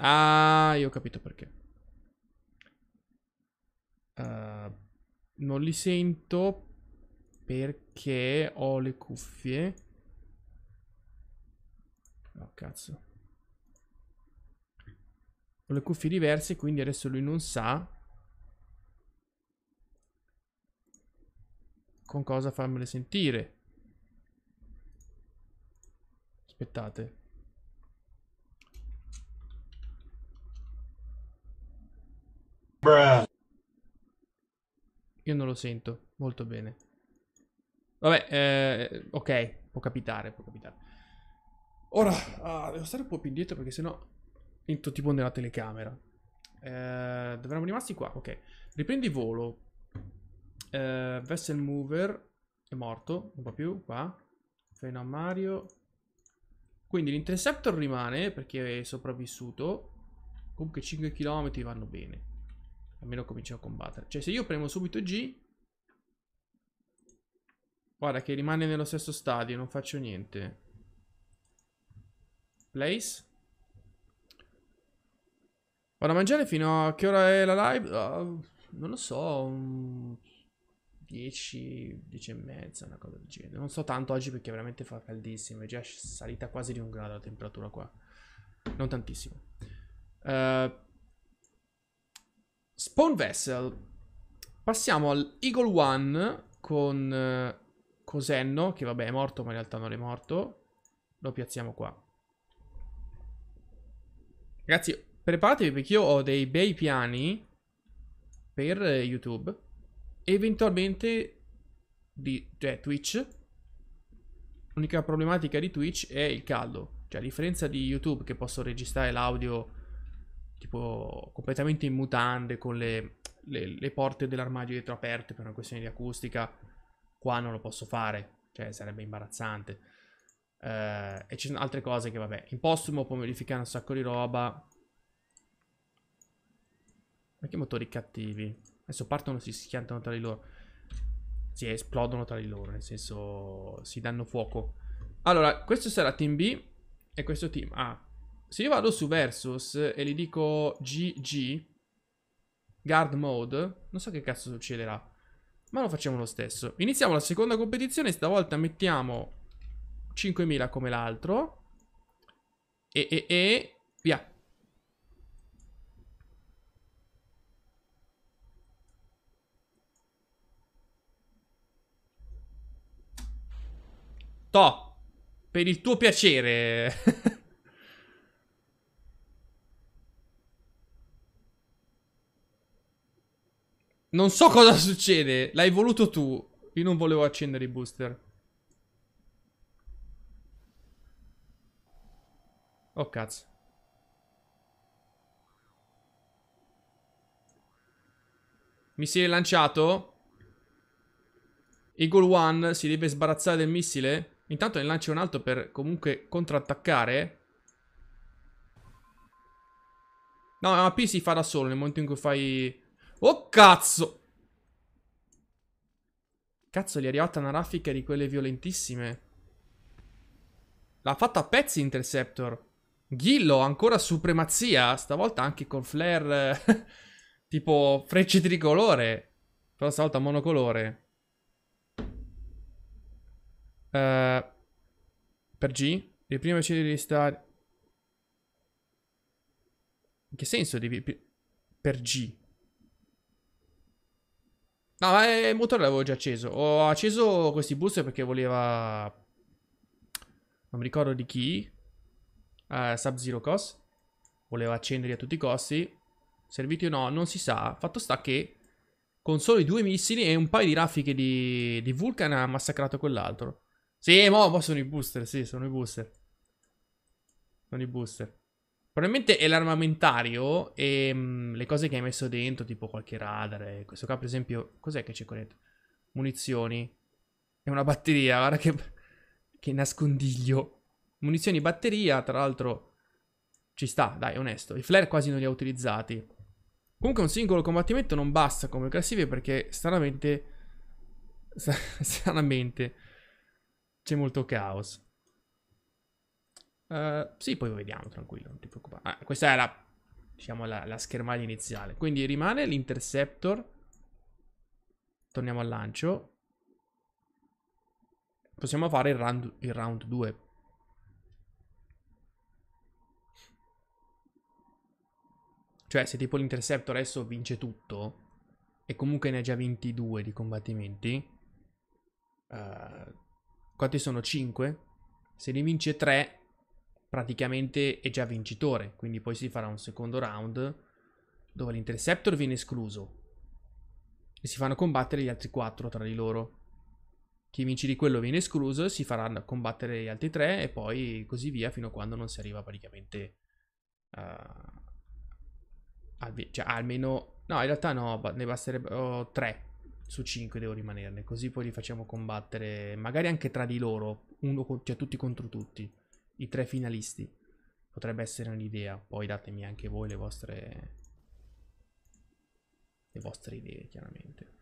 Ah, io ho capito perché. Uh, non li sento perché ho le cuffie. Oh, cazzo. Ho le cuffie diverse, quindi adesso lui non sa con cosa farmele sentire. Aspettate. Bruh. Io non lo sento molto bene. Vabbè, eh, ok, può capitare, può capitare. Ora, ah, devo stare un po' più indietro perché sennò entro tipo nella telecamera. Eh, dovremmo rimarsi qua, ok. Riprendi volo. Eh, Vessel Mover è morto, un po' più, qua. a Mario. Quindi l'Interceptor rimane perché è sopravvissuto. Comunque 5 km vanno bene. Almeno cominciamo a combattere. Cioè se io premo subito G... Guarda che rimane nello stesso stadio, non faccio niente. Place. Vado a mangiare fino a che ora è la live? Uh, non lo so. Um, 10, 10 e mezza, una cosa del genere. Non so tanto oggi perché veramente fa caldissimo. È già salita quasi di un grado la temperatura qua. Non tantissimo. Uh, Spawn Vessel. Passiamo al Eagle One con uh, Cosenno, che vabbè è morto ma in realtà non è morto. Lo piazziamo qua. Ragazzi, preparatevi perché io ho dei bei piani per YouTube. Eventualmente di cioè, Twitch. L'unica problematica di Twitch è il caldo. Cioè, a differenza di YouTube che posso registrare l'audio tipo completamente in mutande con le, le, le porte dell'armadio dietro aperte per una questione di acustica, qua non lo posso fare. Cioè, sarebbe imbarazzante. Eh, e ci sono altre cose che, vabbè, in postumo può modificare un sacco di roba. Anche motori cattivi. Adesso partono, si schiantano tra di loro. Si esplodono tra di loro, nel senso si danno fuoco. Allora, questo sarà team B e questo team A. Se io vado su Versus e gli dico GG, Guard Mode, non so che cazzo succederà. Ma lo facciamo lo stesso. Iniziamo la seconda competizione, stavolta mettiamo 5.000 come l'altro. E, e, e via. To, per il tuo piacere. [laughs] non so cosa succede, l'hai voluto tu. Io non volevo accendere i booster. Oh cazzo. Missile lanciato. Eagle One si deve sbarazzare del missile. Intanto ne lancio un altro per comunque contrattaccare. No, ma P si fa da solo nel momento in cui fai... Oh cazzo! Cazzo, gli è arrivata una raffica di quelle violentissime. L'ha fatta a pezzi Interceptor. Ghillo, ancora supremazia, stavolta anche con flare [laughs] tipo frecce tricolore, però stavolta monocolore. Uh, per G, le prime vicine di stare... In che senso devi... Per G? No, ma il motore l'avevo già acceso. Ho acceso questi booster perché voleva... Non mi ricordo di chi uh, Sub-Zero Cost. Voleva accenderli a tutti i costi. Serviti o no, non si sa. Fatto sta che con solo i due missili e un paio di raffiche di, di Vulcan ha massacrato quell'altro. Sì, mo, mo sono i booster, sì, sono i booster. Sono i booster. Probabilmente è l'armamentario e mh, mm, le cose che hai messo dentro, tipo qualche radar. Eh. Questo qua, per esempio, cos'è che c'è qua dentro? Munizioni. E una batteria, guarda che, che nascondiglio. Munizioni batteria, tra l'altro ci sta, dai, onesto. I flare quasi non li ha utilizzati. Comunque un singolo combattimento non basta come classifica perché stranamente... [laughs] Stranamente c'è molto caos. Uh, sì, poi lo vediamo, tranquillo, non ti preoccupare. Ah, questa è la, diciamo, la, la schermaglia iniziale. Quindi rimane l'interceptor. Torniamo al lancio. Possiamo fare il round, il round 2. Cioè, se tipo l'Interceptor adesso vince tutto, e comunque ne ha già 22 di combattimenti, uh, quanti sono? 5? Se ne vince 3, praticamente è già vincitore. Quindi poi si farà un secondo round dove l'Interceptor viene escluso. E si fanno combattere gli altri 4 tra di loro. Chi vince di quello viene escluso, si faranno combattere gli altri 3 e poi così via fino a quando non si arriva praticamente... Uh, Albi, cioè almeno... No, in realtà no, ne basterebbero 3 su 5 devo rimanerne, così poi li facciamo combattere magari anche tra di loro, con, cioè tutti contro tutti, i tre finalisti. Potrebbe essere un'idea, poi datemi anche voi le vostre le vostre idee, chiaramente.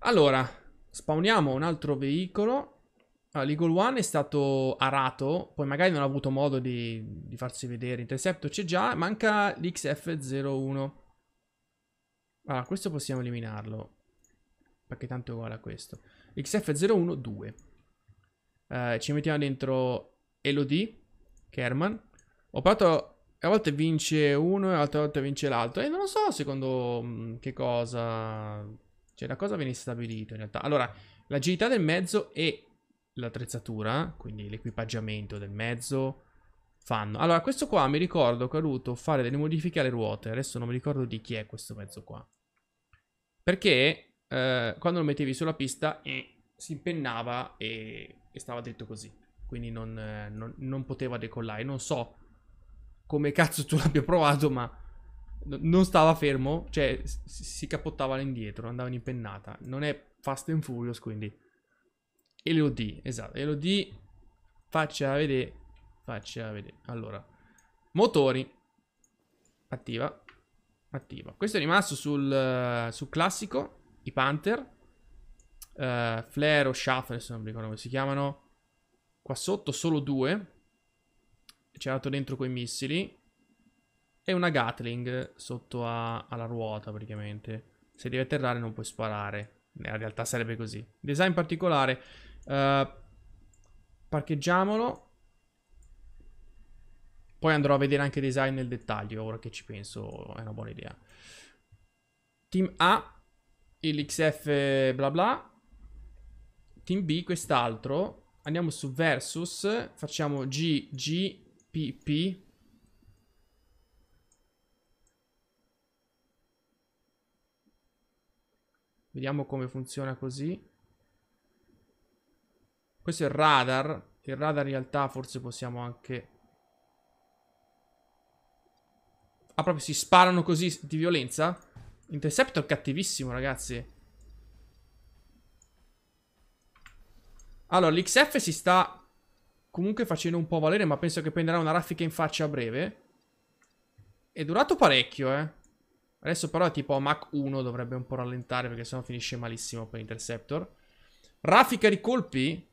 Allora, spawniamo un altro veicolo allora, l'Eagle One è stato arato, poi magari non ha avuto modo di, di farsi vedere. Intercepto c'è già, manca l'XF01. Allora, questo possiamo eliminarlo, perché tanto è uguale a questo. XF01, 2. Eh, ci mettiamo dentro Elodie, Kerman. Ho provato, a volte vince uno e altre volte vince l'altro. E non lo so secondo mm, che cosa... Cioè, da cosa viene stabilito in realtà. Allora, l'agilità del mezzo è l'attrezzatura, quindi l'equipaggiamento del mezzo, fanno. Allora, questo qua mi ricordo che ho dovuto fare delle modifiche alle ruote. Adesso non mi ricordo di chi è questo mezzo qua. Perché eh, quando lo mettevi sulla pista eh, si impennava e, e, stava detto così. Quindi non, eh, non, non, poteva decollare. Non so come cazzo tu [laughs] l'abbia provato, ma non stava fermo. Cioè, si, si capottava all'indietro, andava in impennata. Non è Fast and Furious, quindi... Elodie, esatto, Elodie, faccia vedere, faccia vedere, allora, motori, attiva, attiva, questo è rimasto sul, sul classico, i Panther, uh, eh, Flare o Shaft, se non mi ricordo come si chiamano, qua sotto solo due, c'è andato dentro quei missili, e una Gatling sotto a, alla ruota praticamente, se devi atterrare non puoi sparare, nella realtà sarebbe così. Design particolare, Uh, parcheggiamolo. Poi andrò a vedere anche il design nel dettaglio, ora che ci penso, è una buona idea. Team A, il XF bla bla. Team B, quest'altro. Andiamo su versus, facciamo G, G, P, P. Vediamo come funziona così. Questo è il radar. Il radar in realtà forse possiamo anche... Ah, proprio si sparano così di violenza? Interceptor cattivissimo, ragazzi. Allora, l'XF si sta comunque facendo un po' valere, ma penso che prenderà una raffica in faccia a breve. È durato parecchio, eh. Adesso però è tipo Mach 1 dovrebbe un po' rallentare perché sennò finisce malissimo per Interceptor. Raffica di colpi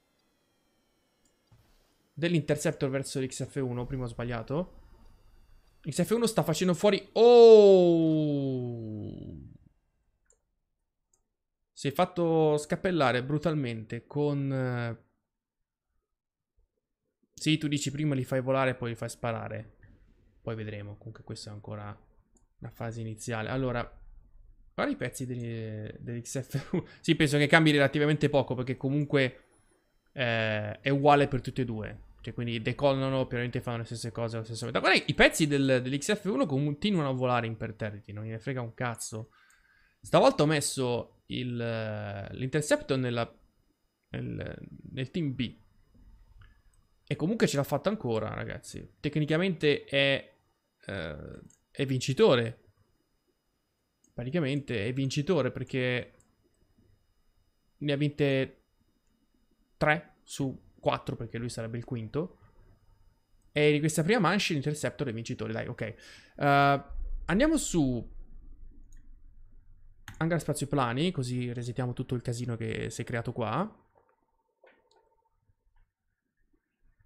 dell'interceptor verso l'XF1, prima ho sbagliato. XF1 sta facendo fuori... Oh! Si è fatto scappellare brutalmente con... Eh, sì, tu dici prima li fai volare e poi li fai sparare. Poi vedremo, comunque questa è ancora la fase iniziale. Allora, guarda i pezzi dell'XF1. [laughs] sì, penso che cambi relativamente poco perché comunque eh, è uguale per tutti e due. Cioè, quindi decollano, pienamente fanno le stesse cose alla stessa metà. i pezzi del, dell'XF1 continuano a volare imperterriti, non gliene frega un cazzo. Stavolta ho messo il, eh, l'interceptor nella, nel, nel team B. E comunque ce l'ha fatta ancora, ragazzi. Tecnicamente è, eh, è vincitore. Praticamente è vincitore perché ne ha vinte 3 su 4 perché lui sarebbe il quinto. E di questa prima manche l'interceptor è vincitore, dai, ok. Uh, andiamo su Hangar Spazio Plani, così resetiamo tutto il casino che si è creato qua.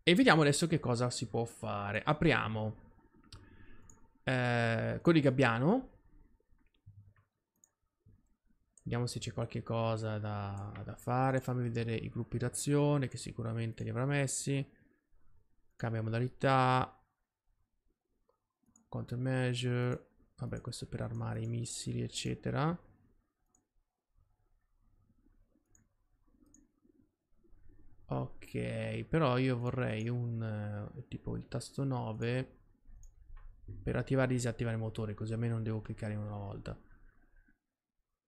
E vediamo adesso che cosa si può fare. Apriamo eh, Codi Gabbiano Vediamo se c'è qualche cosa da, da, fare. Fammi vedere i gruppi d'azione che sicuramente li avrà messi. Cambia modalità. Countermeasure. Vabbè, questo per armare i missili, eccetera. Ok, però io vorrei un eh, tipo il tasto 9 per attivare e disattivare il motore, così almeno non devo cliccare una volta.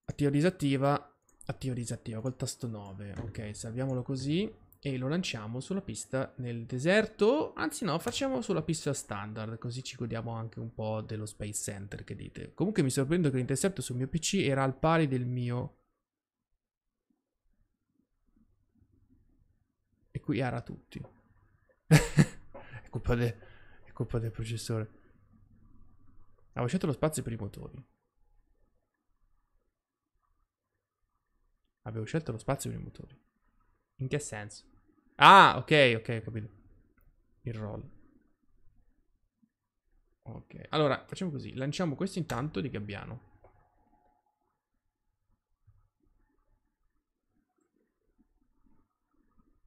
Attivo disattiva, attivo disattiva col tasto 9. Ok, salviamolo così e lo lanciamo sulla pista nel deserto. Anzi no, facciamo sulla pista standard, così ci godiamo anche un po' dello Space Center, che dite. Comunque mi sorprendo che l'intercepto sul mio PC era al pari del mio... E qui era tutti. [laughs] è, colpa de... è colpa del processore. Ha lasciato lo spazio per i motori. Avevo scelto lo spazio per i motori. In che senso? Ah, ok, ok, capito. Il roll. Ok, allora facciamo così. Lanciamo questo intanto di gabbiano.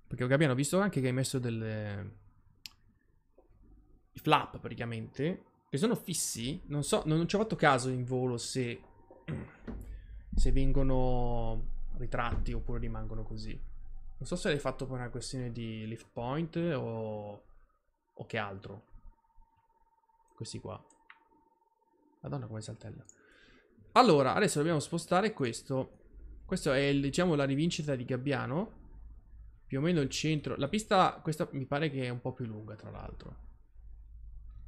Perché Gabbiano ho visto anche che hai messo delle... I flap praticamente. Che sono fissi. Non so, non, non ci ho fatto caso in volo se... Se vengono ritratti oppure rimangono così. Non so se l'hai fatto per una questione di lift point o, o che altro. Questi qua. Madonna come saltella. Allora, adesso dobbiamo spostare questo. Questo è, il, diciamo, la rivincita di Gabbiano. Più o meno il centro. La pista, questa mi pare che è un po' più lunga, tra l'altro.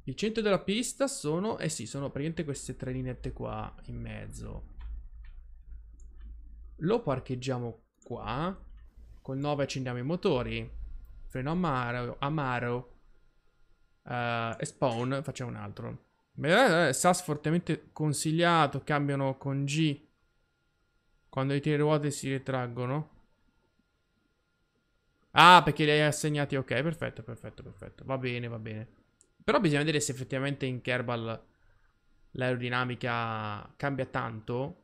Il centro della pista sono, eh sì, sono praticamente queste tre linette qua in mezzo. Lo parcheggiamo qua. Col 9 accendiamo i motori. Freno amaro. amaro. Uh, eh, e spawn, facciamo un altro. Beh, eh, SAS fortemente consigliato. Cambiano con G. Quando i tiri ruote si ritraggono. Ah, perché li hai assegnati. Ok, perfetto, perfetto, perfetto. Va bene, va bene. Però bisogna vedere se effettivamente in Kerbal l'aerodinamica cambia tanto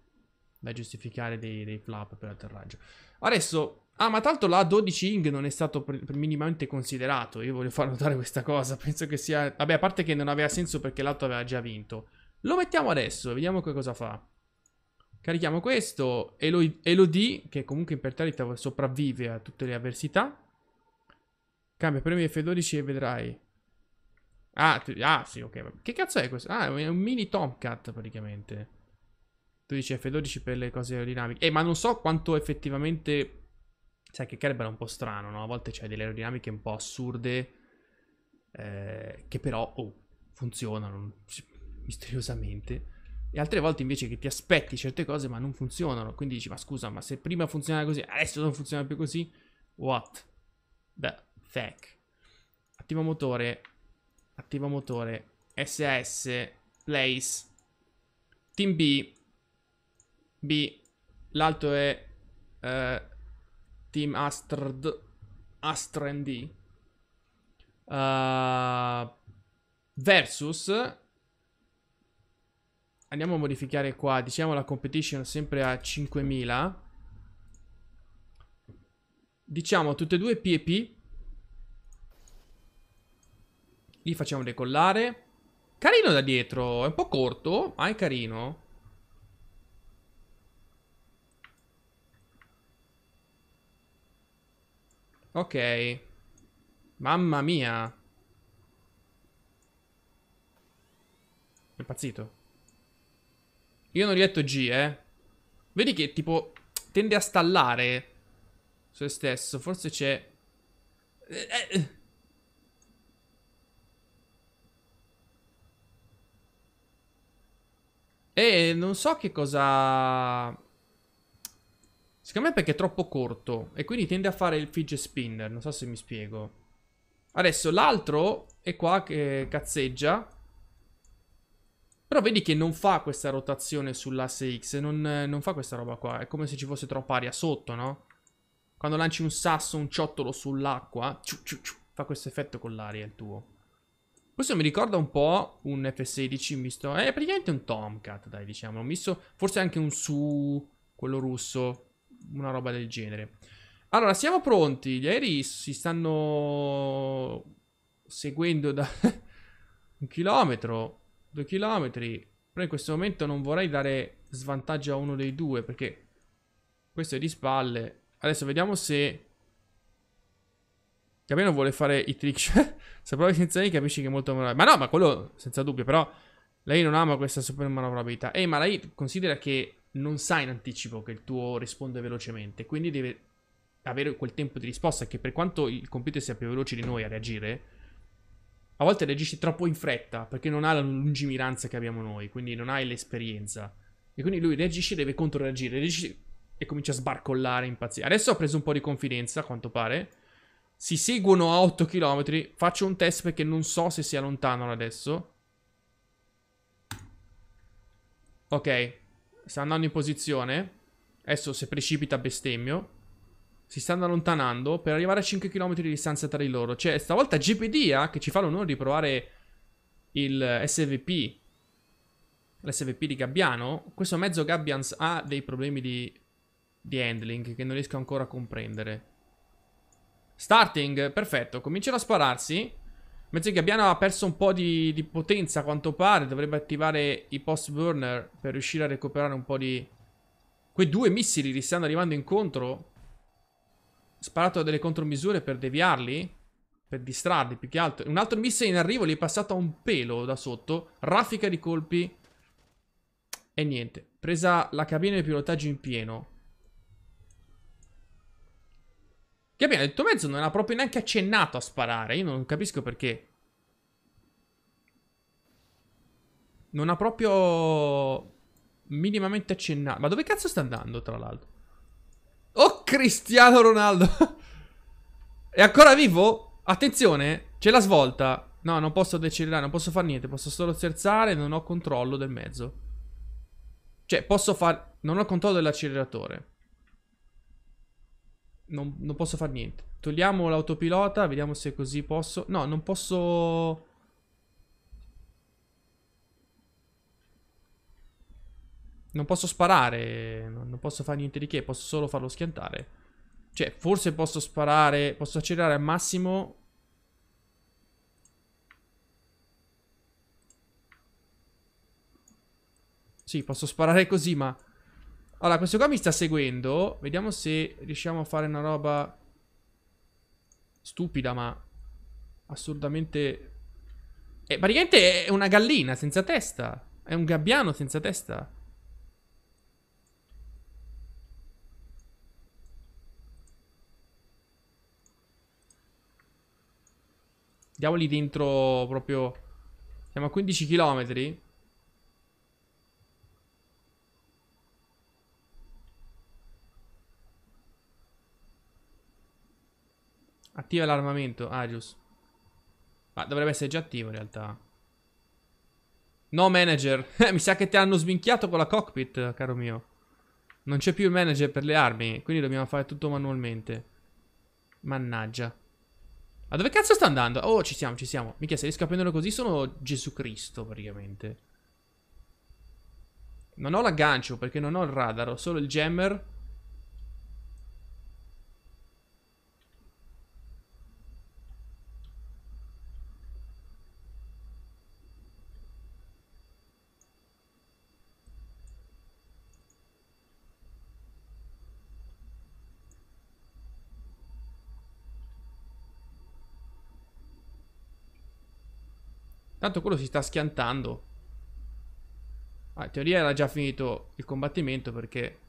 da giustificare dei, dei flap per atterraggio. Adesso, ah, ma tanto la 12 ing non è stato pre- minimamente considerato. Io voglio far notare questa cosa. [laughs] Penso che sia. Vabbè, a parte che non aveva senso perché l'altro aveva già vinto. Lo mettiamo adesso, vediamo che cosa fa. Carichiamo questo. Elo- Elodie, che comunque in pertalita sopravvive a tutte le avversità. Cambia premi F12 e vedrai. Ah, t- ah sì, ok. Che cazzo è questo? Ah, è un mini Tomcat praticamente. Tu dici F12 per le cose aerodinamiche. Eh, ma non so quanto effettivamente... Sai che Kerber è un po' strano, no? A volte c'è delle aerodinamiche un po' assurde, eh, che però, oh, funzionano misteriosamente. E altre volte invece che ti aspetti certe cose ma non funzionano. Quindi dici, ma scusa, ma se prima funzionava così, adesso non funziona più così? What the fuck? Attivo motore, Attivo motore, SAS, place, team B, B. L'altro è eh, Team Astrd Astrand uh, versus andiamo a modificare qua diciamo la competition sempre a 5000 diciamo tutte e due P e P li facciamo decollare carino da dietro è un po' corto ma è carino Ok. Mamma mia. È impazzito. Io non riletto G, eh. Vedi che, tipo, tende a stallare se stesso. Forse c'è... Eh, eh. E eh, non so che cosa... Secondo me è perché è troppo corto e quindi tende a fare il fidget spinner, non so se mi spiego. Adesso l'altro è qua che cazzeggia. Però vedi che non fa questa rotazione sull'asse X, non, non, fa questa roba qua. È come se ci fosse troppa aria sotto, no? Quando lanci un sasso, un ciottolo sull'acqua, fa questo effetto con l'aria il tuo. Questo mi ricorda un po' un F-16 misto... È praticamente un Tomcat, dai, diciamo. Misto, forse anche un Su, quello russo una roba del genere. Allora, siamo pronti. Gli aerei si stanno seguendo da [laughs] un chilometro, due chilometri. Però in questo momento non vorrei dare svantaggio a uno dei due perché questo è di spalle. Adesso vediamo se... Gabriele non vuole fare i trick [laughs] Se provi senza lei capisci che è molto manovrabile. Ma no, ma quello senza dubbio, però... Lei non ama questa super manovrabilità. Ehi, ma lei considera che non sa in anticipo che il tuo risponde velocemente, quindi deve avere quel tempo di risposta che per quanto il computer sia più veloce di noi a reagire, a volte reagisce troppo in fretta perché non ha la lungimiranza che abbiamo noi, quindi non hai l'esperienza. E quindi lui reagisce e deve controreagire, reagisce e comincia a sbarcollare, impazzire. Adesso ho preso un po' di confidenza, a quanto pare. Si seguono a 8 km, faccio un test perché non so se si allontanano adesso. Ok, Sta andando in posizione. Adesso se precipita bestemmio. Si stanno allontanando per arrivare a 5 km di distanza tra di loro. Cioè, stavolta GPD ha ah, che ci fa l'onore di provare il SVP. L'SVP di Gabbiano. Questo mezzo Gabbians ha dei problemi di, di handling che non riesco ancora a comprendere. Starting, perfetto. Cominciano a spararsi. Mezzo gabbiano ha perso un po' di, di potenza a quanto pare. Dovrebbe attivare i post burner per riuscire a recuperare un po' di... Quei due missili li stanno arrivando incontro. Sparato delle contromisure per deviarli. Per distrarli più che altro. Un altro missile in arrivo gli è passato a un pelo da sotto. Raffica di colpi. E niente. Presa la cabina di pilotaggio in pieno. Che il detto mezzo non ha proprio neanche accennato a sparare. Io non capisco perché. Non ha proprio minimamente accennato. Ma dove cazzo sta andando, tra l'altro? Oh, Cristiano Ronaldo! [laughs] È ancora vivo? Attenzione, c'è la svolta. No, non posso decelerare, non posso fare niente. Posso solo sterzare, non ho controllo del mezzo. Cioè, posso fare... Non ho controllo dell'acceleratore non, non posso fare niente. Togliamo l'autopilota, vediamo se così posso... No, non posso... Non posso sparare, non posso fare niente di che, posso solo farlo schiantare. Cioè, forse posso sparare, posso accelerare al massimo. Sì, posso sparare così, ma... Allora, questo qua mi sta seguendo. Vediamo se riusciamo a fare una roba stupida, ma assurdamente... Eh, praticamente è una gallina senza testa. È un gabbiano senza testa. Diamoli dentro proprio... Siamo a 15 km. Attiva l'armamento, Arius. Ma dovrebbe essere già attivo in realtà. No manager. [laughs] Eh, mi sa che ti hanno sminchiato con la cockpit, caro mio. Non c'è più il manager per le armi, quindi dobbiamo fare tutto manualmente. Mannaggia. Ma dove cazzo sta andando? Oh, ci siamo, ci siamo. Mica se riesco a prenderlo così sono Gesù Cristo, praticamente. Non ho l'aggancio perché non ho il radar, ho solo il jammer Tanto quello si sta schiantando. Ah, in teoria era già finito il combattimento perché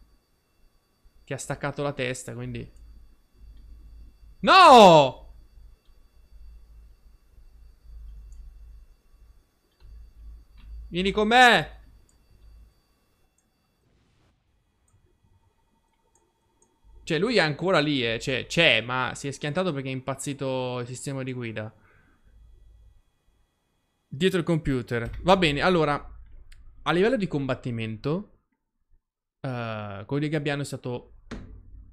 ti ha staccato la testa, quindi... No! Vieni con me! Cioè, lui è ancora lì, eh. Cioè, c'è, ma si è schiantato perché è impazzito il sistema di guida. Dietro il computer. Va bene, allora, a livello di combattimento, uh, eh, quello Gabbiano è stato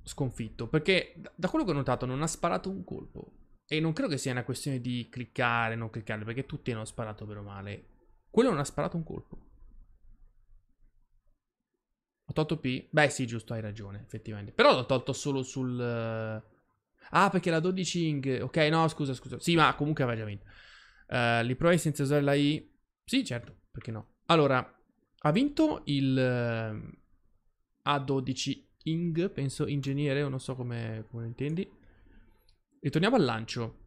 sconfitto. Perché da quello che ho notato non ha sparato un colpo. E non credo che sia una questione di cliccare, non cliccare, perché tutti hanno sparato vero o male. Quello non ha sparato un colpo. 88p? Beh sì, giusto, hai ragione, effettivamente. Però l'ho tolto solo sul... Eh, ah, perché la 12 ing... Ok, no, scusa, scusa. Sì, ma comunque aveva già vinto. Eh, li Pro senza usare la I? Sì, certo, perché no? Allora, ha vinto il eh, A12 Ing, penso, ingegnere, o non so come, come lo intendi. Ritorniamo al lancio.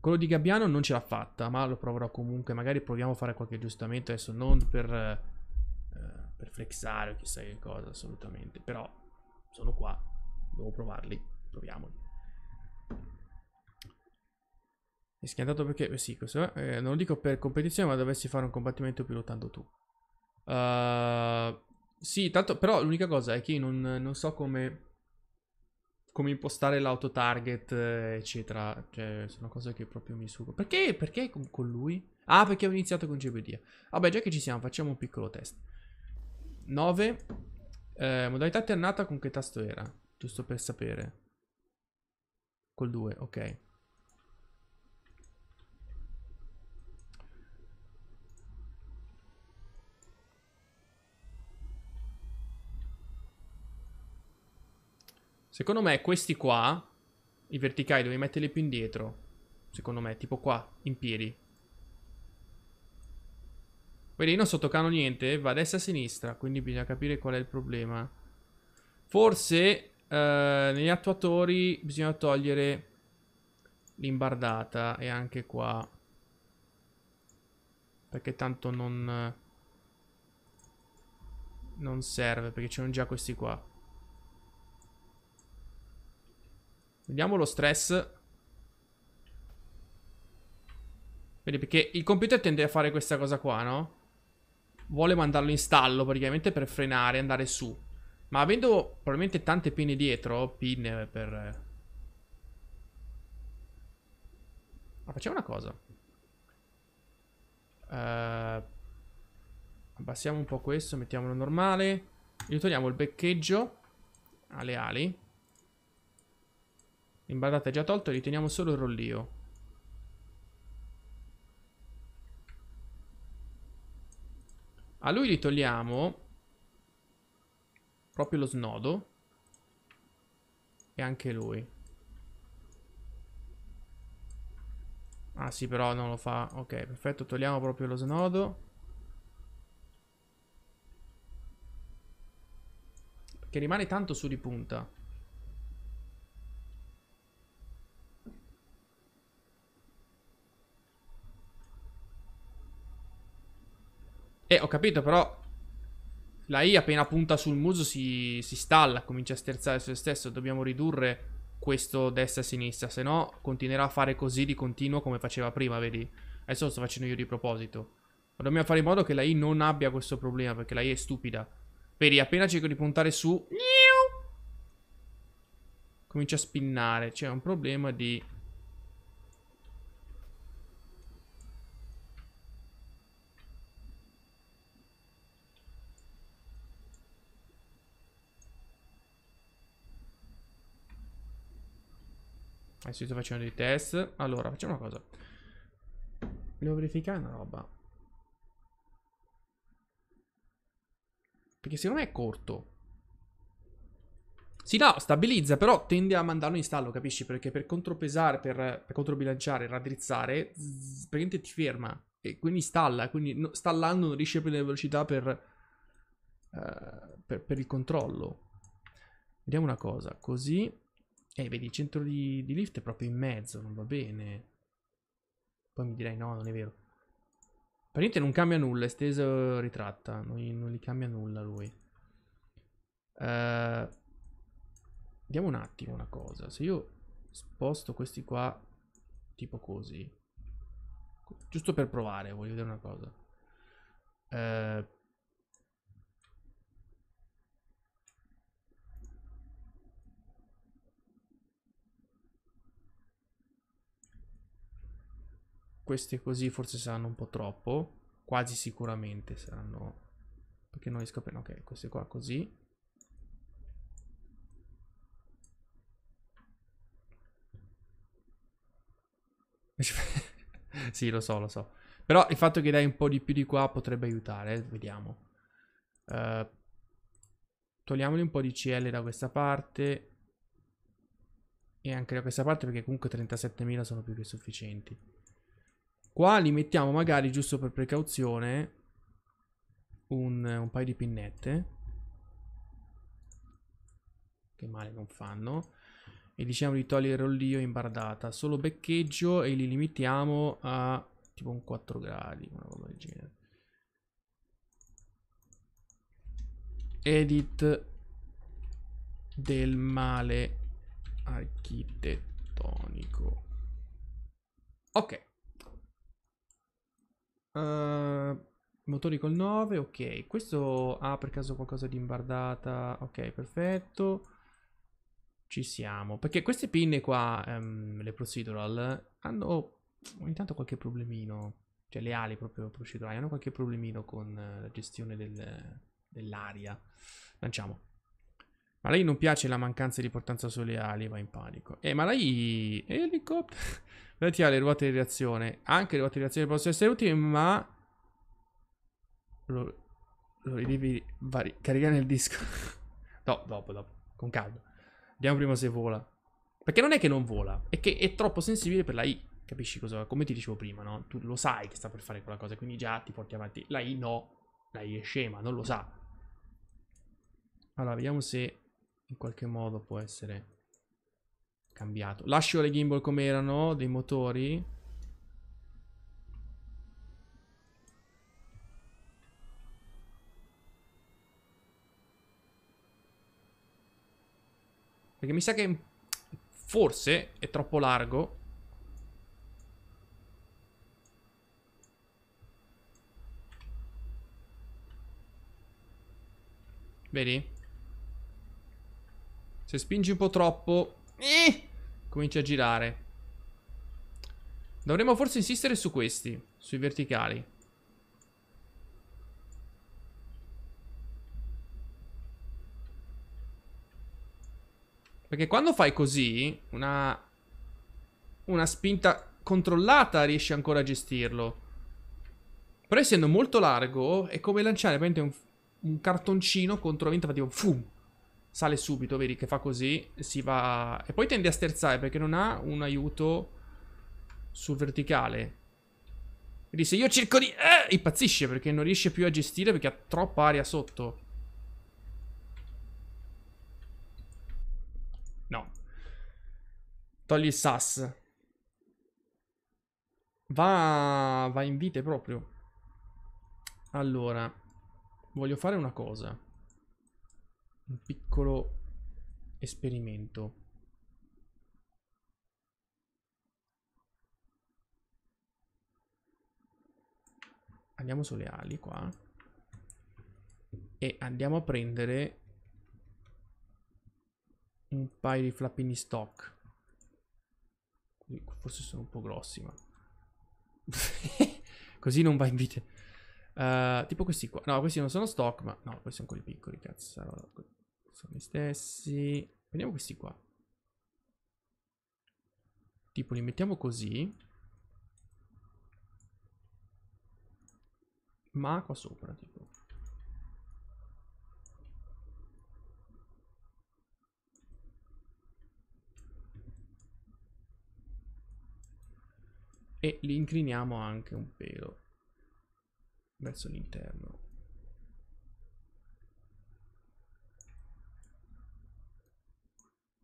Quello di Gabbiano non ce l'ha fatta, ma lo proverò comunque. Magari proviamo a fare qualche aggiustamento adesso, non per, eh, eh per flexare o chissà che cosa, assolutamente. Però sono qua, devo provarli, proviamoli. È schiantato perché... Eh, sì, questo eh, non lo dico per competizione, ma dovessi fare un combattimento pilotando tu. Uh, sì, tanto... Però l'unica cosa è che io non, non so come... Come impostare l'auto-target, eh, eccetera. Cioè, sono cose che proprio mi sugo. Perché? Perché con, con lui? Ah, perché ho iniziato con GPD. Vabbè, già che ci siamo, facciamo un piccolo test. 9. Eh, modalità alternata con che tasto era? Giusto per sapere. Col 2, ok. Secondo me questi qua, i verticali, devi metterli più indietro. Secondo me, tipo qua, in piedi. Vedi, non sto toccando niente, va a destra e a sinistra, quindi bisogna capire qual è il problema. Forse eh, negli attuatori bisogna togliere l'imbardata e anche qua. Perché tanto non... Non serve, perché c'erano già questi qua. Vediamo lo stress. Vedi, perché il computer tende a fare questa cosa qua, no? Vuole mandarlo in stallo praticamente per frenare, andare su. Ma avendo probabilmente tante pinne dietro, pinne per... Ma facciamo una cosa. Uh, abbassiamo un po' questo, mettiamolo normale. Gli togliamo il beccheggio alle ali. L'imbardata è già tolto, riteniamo solo il rollio. A lui li togliamo proprio lo snodo e anche lui. Ah sì, però non lo fa. Ok, perfetto, togliamo proprio lo snodo. Che rimane tanto su di punta. Eh, ho capito, però... La I appena punta sul muso si, si stalla, comincia a sterzare su se stesso. Dobbiamo ridurre questo destra e sinistra, se no continuerà a fare così di continuo come faceva prima, vedi? Adesso lo sto facendo io di proposito. Ma dobbiamo fare in modo che la I non abbia questo problema, perché la I è stupida. Vedi, appena cerco di puntare su... Comincia a spinnare. C'è un problema di Adesso eh sto facendo dei test. Allora, facciamo una cosa. Devo verificare una roba. Perché secondo me è corto. Sì, no, stabilizza, però tende a mandarlo in stallo, capisci? Perché per contropesare, per, per controbilanciare, raddrizzare, zzz, praticamente ti ferma. E quindi stalla, quindi no, stallando non riesce a prendere velocità per, uh, per, per il controllo. Vediamo una cosa, così... Eh, vedi, il centro di, di lift è proprio in mezzo, non va bene. Poi mi direi no, non è vero. Per niente non cambia nulla, esteso ritratta, non, non gli cambia nulla lui. Uh, eh, vediamo un attimo una cosa, se io sposto questi qua tipo così, giusto per provare, voglio vedere una cosa. Uh, queste così forse saranno un po' troppo, quasi sicuramente saranno, perché non riesco a prendere, ok, queste qua così. [laughs] sì, lo so, lo so. Però il fatto che dai un po' di più di qua potrebbe aiutare, vediamo. Uh, togliamoli un po' di CL da questa parte e anche da questa parte perché comunque 37.000 sono più che sufficienti. Qua li mettiamo magari, giusto per precauzione, un, un paio di pinnette. Che male non fanno. E diciamo di togliere l'olio in bardata. Solo beccheggio e li limitiamo a tipo un 4 gradi, una roba del genere. Edit del male architettonico. Ok. Uh, motori col 9, ok. Questo ha per caso qualcosa di imbardata. Ok, perfetto. Ci siamo. Perché queste pinne qua, um, le procedural, hanno ogni tanto qualche problemino. Cioè le ali proprio procedurali hanno qualche problemino con eh, la gestione del, dell'aria. Lanciamo. Ma lei non piace la mancanza di portanza sulle ali, va in panico. Eh, ma lei... elicottero... [laughs] Relativa alle ruote di reazione. Anche le ruote di reazione possono essere utili, ma... Lo, lo devi vari... caricare nel disco. [laughs] no, dopo, dopo. Con caldo. Vediamo prima se vola. Perché non è che non vola, è che è troppo sensibile per la I. Capisci cosa? Come ti dicevo prima, no? Tu lo sai che sta per fare quella cosa, quindi già ti porti avanti. La I no, la I è scema, non lo sa. Allora, vediamo se in qualche modo può essere cambiato. Lascio le gimbal come erano, dei motori. Perché mi sa che forse è troppo largo. Vedi? Se spingi un po' troppo eh! Comincia a girare. Dovremmo forse insistere su questi, sui verticali. Perché quando fai così, una, una spinta controllata riesci ancora a gestirlo. Però essendo molto largo, è come lanciare un, un cartoncino contro la vento, infatti fum sale subito, vedi che fa così, si va... E poi tende a sterzare perché non ha un aiuto sul verticale. Quindi se io cerco di... Eh, impazzisce perché non riesce più a gestire perché ha troppa aria sotto. No. Togli il sas. Va... Va in vite proprio. Allora. Voglio fare una cosa un piccolo esperimento. Andiamo sulle ali qua e andiamo a prendere un paio di flappini stock. Forse sono un po' grossi, ma... [laughs] Così non va in vite. Uh, tipo questi qua. No, questi non sono stock, ma... No, questi sono quelli piccoli, cazzo sono gli stessi prendiamo questi qua tipo li mettiamo così ma qua sopra tipo e li incliniamo anche un pelo verso l'interno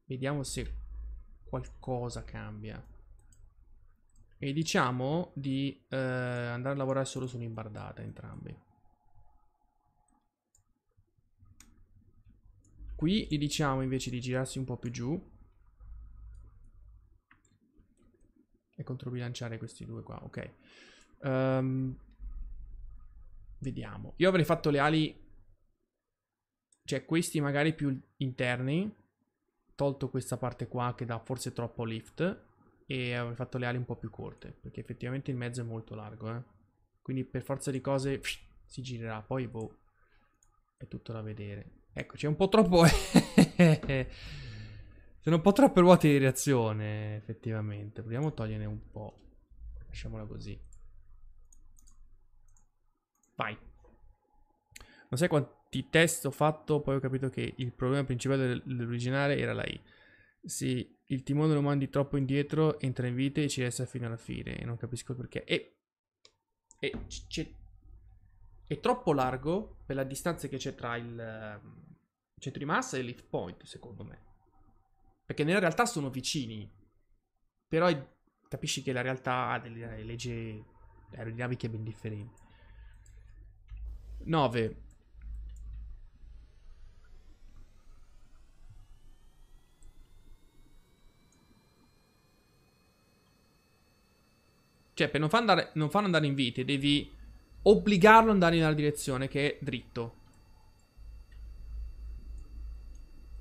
Vediamo se qualcosa cambia. E diciamo di eh, andare a lavorare solo sull'imbardata entrambi. Qui gli diciamo invece di girarsi un po' più giù. E controbilanciare questi due qua, ok. Um, vediamo. Io avrei fatto le ali... Cioè questi magari più interni tolto questa parte qua che dà forse troppo lift e avrei fatto le ali un po' più corte, perché effettivamente il mezzo è molto largo, eh. Quindi per forza di cose psh, [sniffs] si girerà, poi boh, è tutto da vedere. Ecco, c'è un po' troppo... [laughs] Sono un po' troppe ruote di reazione, effettivamente. Proviamo a toglierne un po'. Lasciamola così. Vai. Non sai quanto di testo fatto, poi ho capito che il problema principale dell'originale era la I. Se il timone lo mandi troppo indietro, entra in vite e ci resta fino alla fine. E non capisco perché. E, e è troppo largo per la distanza che c'è tra il ehm, centro di massa e il lift point, secondo me. Perché nella realtà sono vicini. Però è, capisci che la realtà ha delle leggi aerodinamiche ben differenti. 9. Cioè, per non farlo andare, non farlo andare in vite, devi obbligarlo ad andare in una direzione che è dritto.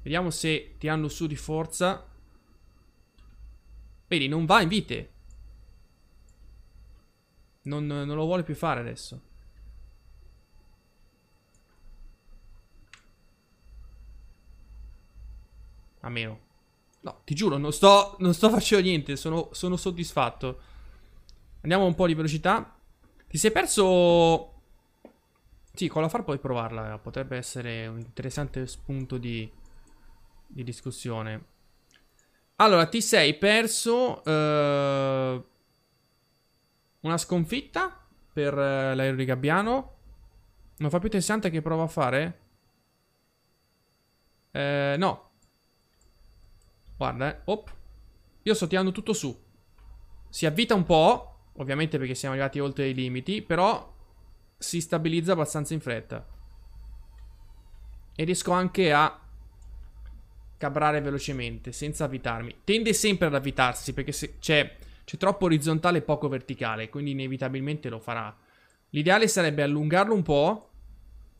Vediamo se tirando su di forza. Vedi, non va in vite. Non, non lo vuole più fare adesso. A meno. No, ti giuro, non sto, non sto facendo niente. Sono, sono soddisfatto. Andiamo un po' di velocità. Ti sei perso... Sì, con la far puoi provarla. Eh. Potrebbe essere un interessante spunto di, di discussione. Allora, ti sei perso... Eh, una sconfitta per eh, l'aereo di Gabbiano. Non fa più interessante che prova a fare? Eh, no. Guarda, eh. Op. Io sto tirando tutto su. Si avvita un po'. Ovviamente perché siamo arrivati oltre i limiti, però si stabilizza abbastanza in fretta. E riesco anche a cabrare velocemente, senza avvitarmi. Tende sempre ad avvitarsi, perché c'è, troppo orizzontale e poco verticale, quindi inevitabilmente lo farà. L'ideale sarebbe allungarlo un po'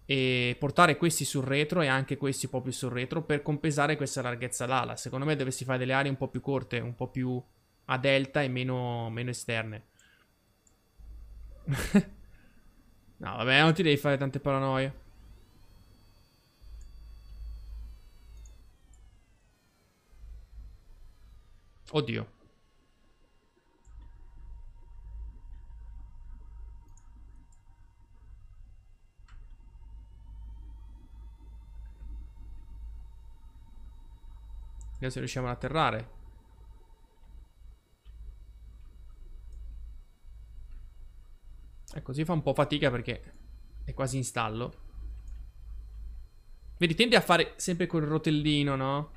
e portare questi sul retro e anche questi un po' più sul retro per compensare questa larghezza d'ala. Secondo me dovresti fare delle aree un po' più corte, un po' più a delta e meno, meno esterne. [laughs] no, vabbè, non ti devi fare tante paranoie. Oddio. Vediamo se riusciamo ad atterrare. Ecco, si fa un po' fatica perché è quasi in stallo. Vedi, tende a fare sempre col rotellino, no?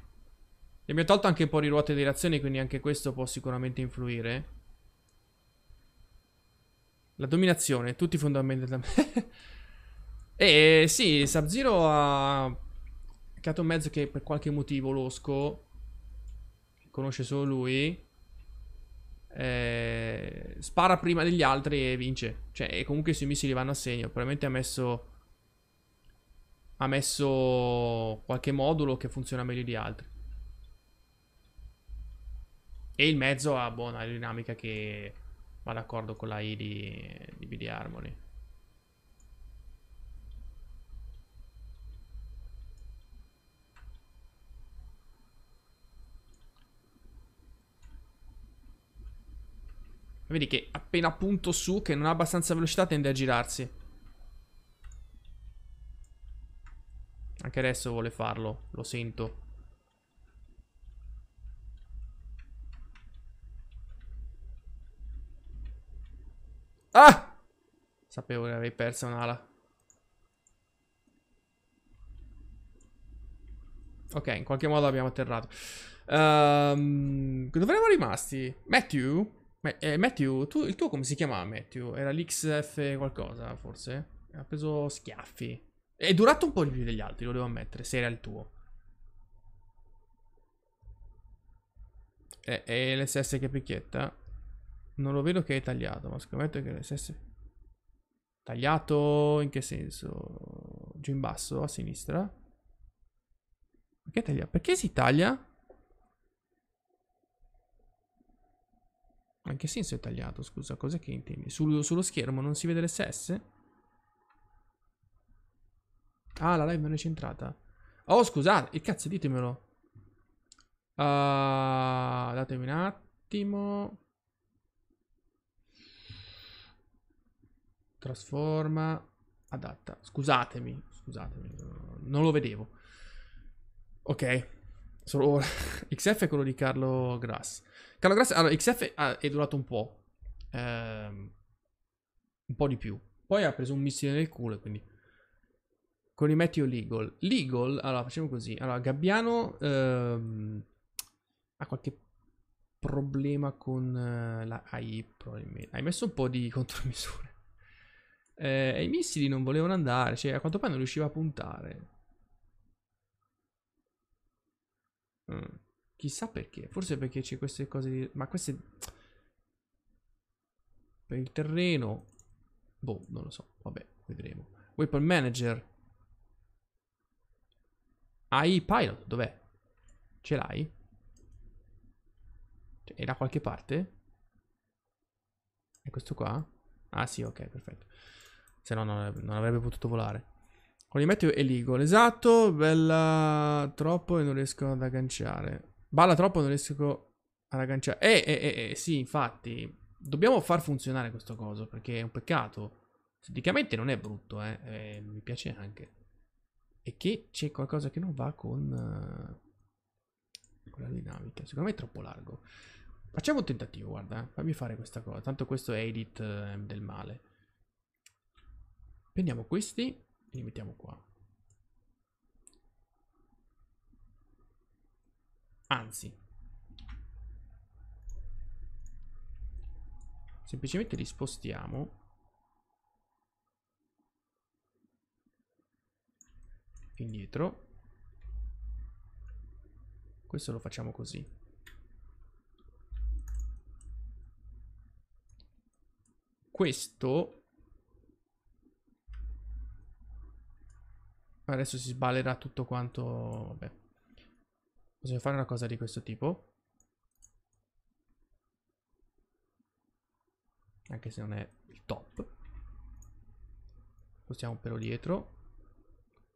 E abbiamo tolto anche un po' di ruote di reazione, quindi anche questo può sicuramente influire. La dominazione, tutti fondamentalmente... [laughs] e eh, sì, Sub-Zero ha... un mezzo che per qualche motivo l'osco conosce solo lui eh, spara prima degli altri e vince. Cioè, e comunque i suoi missili vanno a segno. Probabilmente ha messo. Ha messo qualche modulo che funziona meglio di altri. E il mezzo ha buona aerodinamica che va d'accordo con la I di, di BD Harmony. Vedi che appena punto su, che non ha abbastanza velocità, tende a girarsi. Anche adesso vuole farlo, lo sento. Ah! Sapevo che avevi perso un'ala. Ok, in qualche modo abbiamo atterrato. Um, dove eravamo rimasti? Matthew? Beh, eh, Matthew, tu, il tuo come si chiamava Matthew? Era l'XF qualcosa, forse? Ha preso schiaffi. È durato un po' di più degli altri, lo devo ammettere, se era il tuo. Eh, è, è l'SS che picchietta. Non lo vedo che è tagliato, ma scommetto che l'SS... Tagliato in che senso? Giù in basso, a sinistra? Perché taglia? Perché si taglia? Anche che senso è tagliato? Scusa, cosa che intendi? Sul, sullo schermo non si vede l'SS? Ah, la live non è centrata. Oh, scusate, e cazzo, ditemelo. Uh, datemi un attimo. Trasforma. Adatta. Scusatemi, scusatemi. Non lo vedevo. Ok. Solo ora. [laughs] XF è quello di Carlo Grass. Calograss, allora, XF è durato un po'. Ehm, un po' di più. Poi ha preso un missile nel culo, quindi... Con i Meteo Legal. Legal, allora, facciamo così. Allora, Gabbiano... Ehm, ha qualche problema con uh, la AI, probabilmente. Hai messo un po' di [laughs] contromisure. Eh, e i missili non volevano andare, cioè a quanto pare non riusciva a puntare. Mm. Chissà perché. Forse perché c'è queste cose di... Ma queste... Per il terreno... Boh, non lo so. Vabbè, vedremo. Weapon Manager. AI Pilot, dov'è? Ce l'hai? Cioè, è da qualche parte? È questo qua? Ah sì, ok, perfetto. Se no non, avrebbe potuto volare. Con il meteo e l'igol, esatto, bella troppo e non riesco ad agganciare. Balla troppo, non riesco ad agganciare. Eh, eh, eh, eh, sì, infatti. Dobbiamo far funzionare questo coso, perché è un peccato. Esteticamente non è brutto, eh. eh mi piace anche. E che c'è qualcosa che non va con... Uh, con la dinamica. Secondo me è troppo largo. Facciamo un tentativo, guarda. Eh. Fammi fare questa cosa. Tanto questo è edit eh, del male. Prendiamo questi e li mettiamo qua. anzi semplicemente li spostiamo indietro questo lo facciamo così questo adesso si sballerà tutto quanto vabbè Possiamo fare una cosa di questo tipo. Anche se non è il top. Spostiamo un pelo dietro.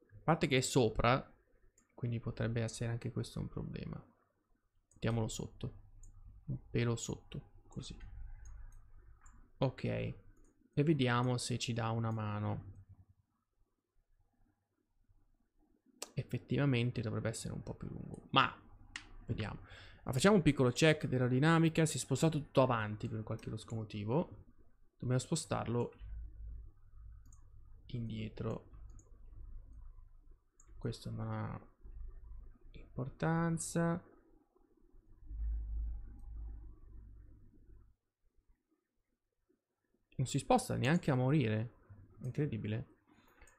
A parte che è sopra, quindi potrebbe essere anche questo un problema. Mettiamolo sotto. Un pelo sotto, così. Ok. E vediamo se ci dà una mano. Effettivamente dovrebbe essere un po' più lungo ma vediamo. Ma ah, facciamo un piccolo check dell'aerodinamica, si è spostato tutto avanti per qualche losco motivo. Dobbiamo spostarlo indietro. Questo non ha importanza. Non si sposta neanche a morire. Incredibile.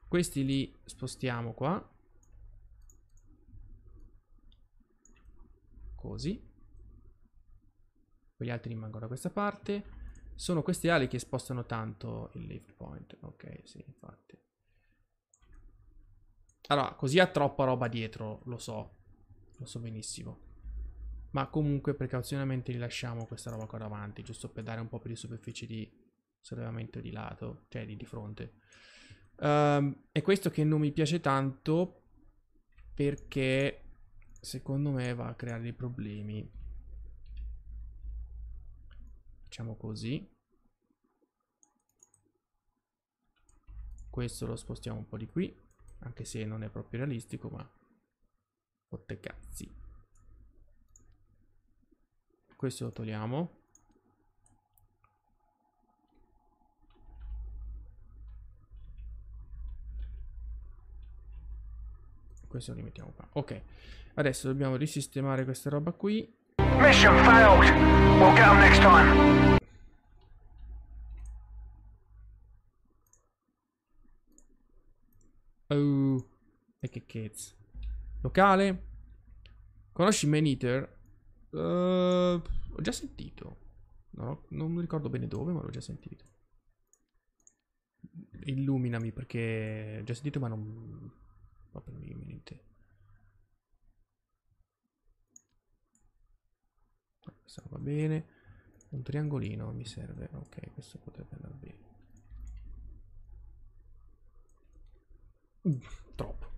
Questi li spostiamo qua. così quegli altri rimangono da questa parte sono queste ali che spostano tanto il lift point ok sì infatti allora così ha troppa roba dietro lo so lo so benissimo ma comunque precauzionalmente rilasciamo questa roba qua davanti giusto per dare un po' più di superficie di sollevamento di lato cioè di, di fronte um, è questo che non mi piace tanto perché secondo me va a creare dei problemi facciamo così questo lo spostiamo un po' di qui anche se non è proprio realistico ma botte cazzi questo lo togliamo questo lo rimettiamo qua ok Adesso dobbiamo risistemare questa roba qui. Mission failed. We'll get next time. Oh, e che cazzo. Locale? Conosci Maneater? Uh, eh, ho già sentito. No, non ricordo bene dove, ma l'ho già sentito. Illuminami perché ho già sentito, ma non. Proprio mi viene in Questo va bene. Un triangolino mi serve. Ok, questo potrebbe andare bene. Uh, troppo.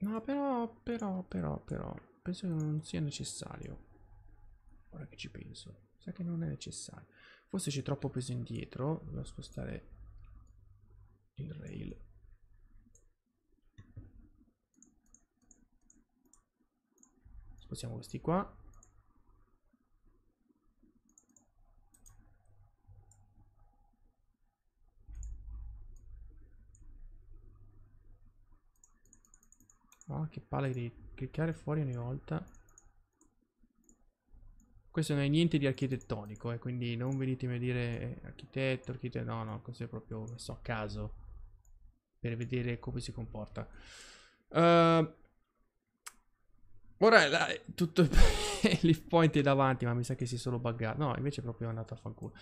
No, però, però, però, però, penso che non sia necessario. Ora che ci penso, sa che non è necessario. Forse c'è troppo peso indietro da spostare il rail. Spostiamo questi qua. Oh, che palle di cliccare fuori ogni volta. Questo non è niente di architettonico, eh, quindi non venitemi a dire eh, architetto, architetto, no, no, questo è proprio messo a caso per vedere come si comporta. Uh, Ora dai, tutto l'if [laughs] point è davanti, ma mi sa che si è solo buggato. No, invece è proprio andato a fanculo.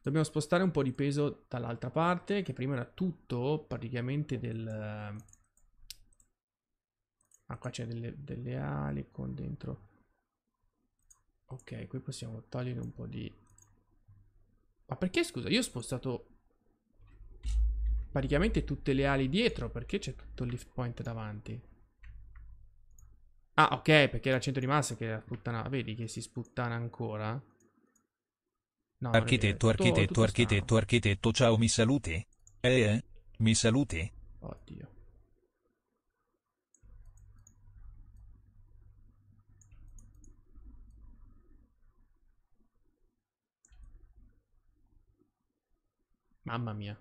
Dobbiamo spostare un po' di peso dall'altra parte, che prima era tutto praticamente del... Eh, ah, qua c'è delle, delle ali con dentro... Ok, qui possiamo togliere un po' di... Ma perché, scusa, io ho spostato praticamente tutte le ali dietro, perché c'è tutto il lift point davanti? Ah, ok, perché era il di massa che era sputtana. Vedi che si sputtana ancora? No, architetto, tutto, architetto, tutto architetto, architetto, ciao, mi saluti? Eh, eh, mi saluti? Oddio. Mamma mia.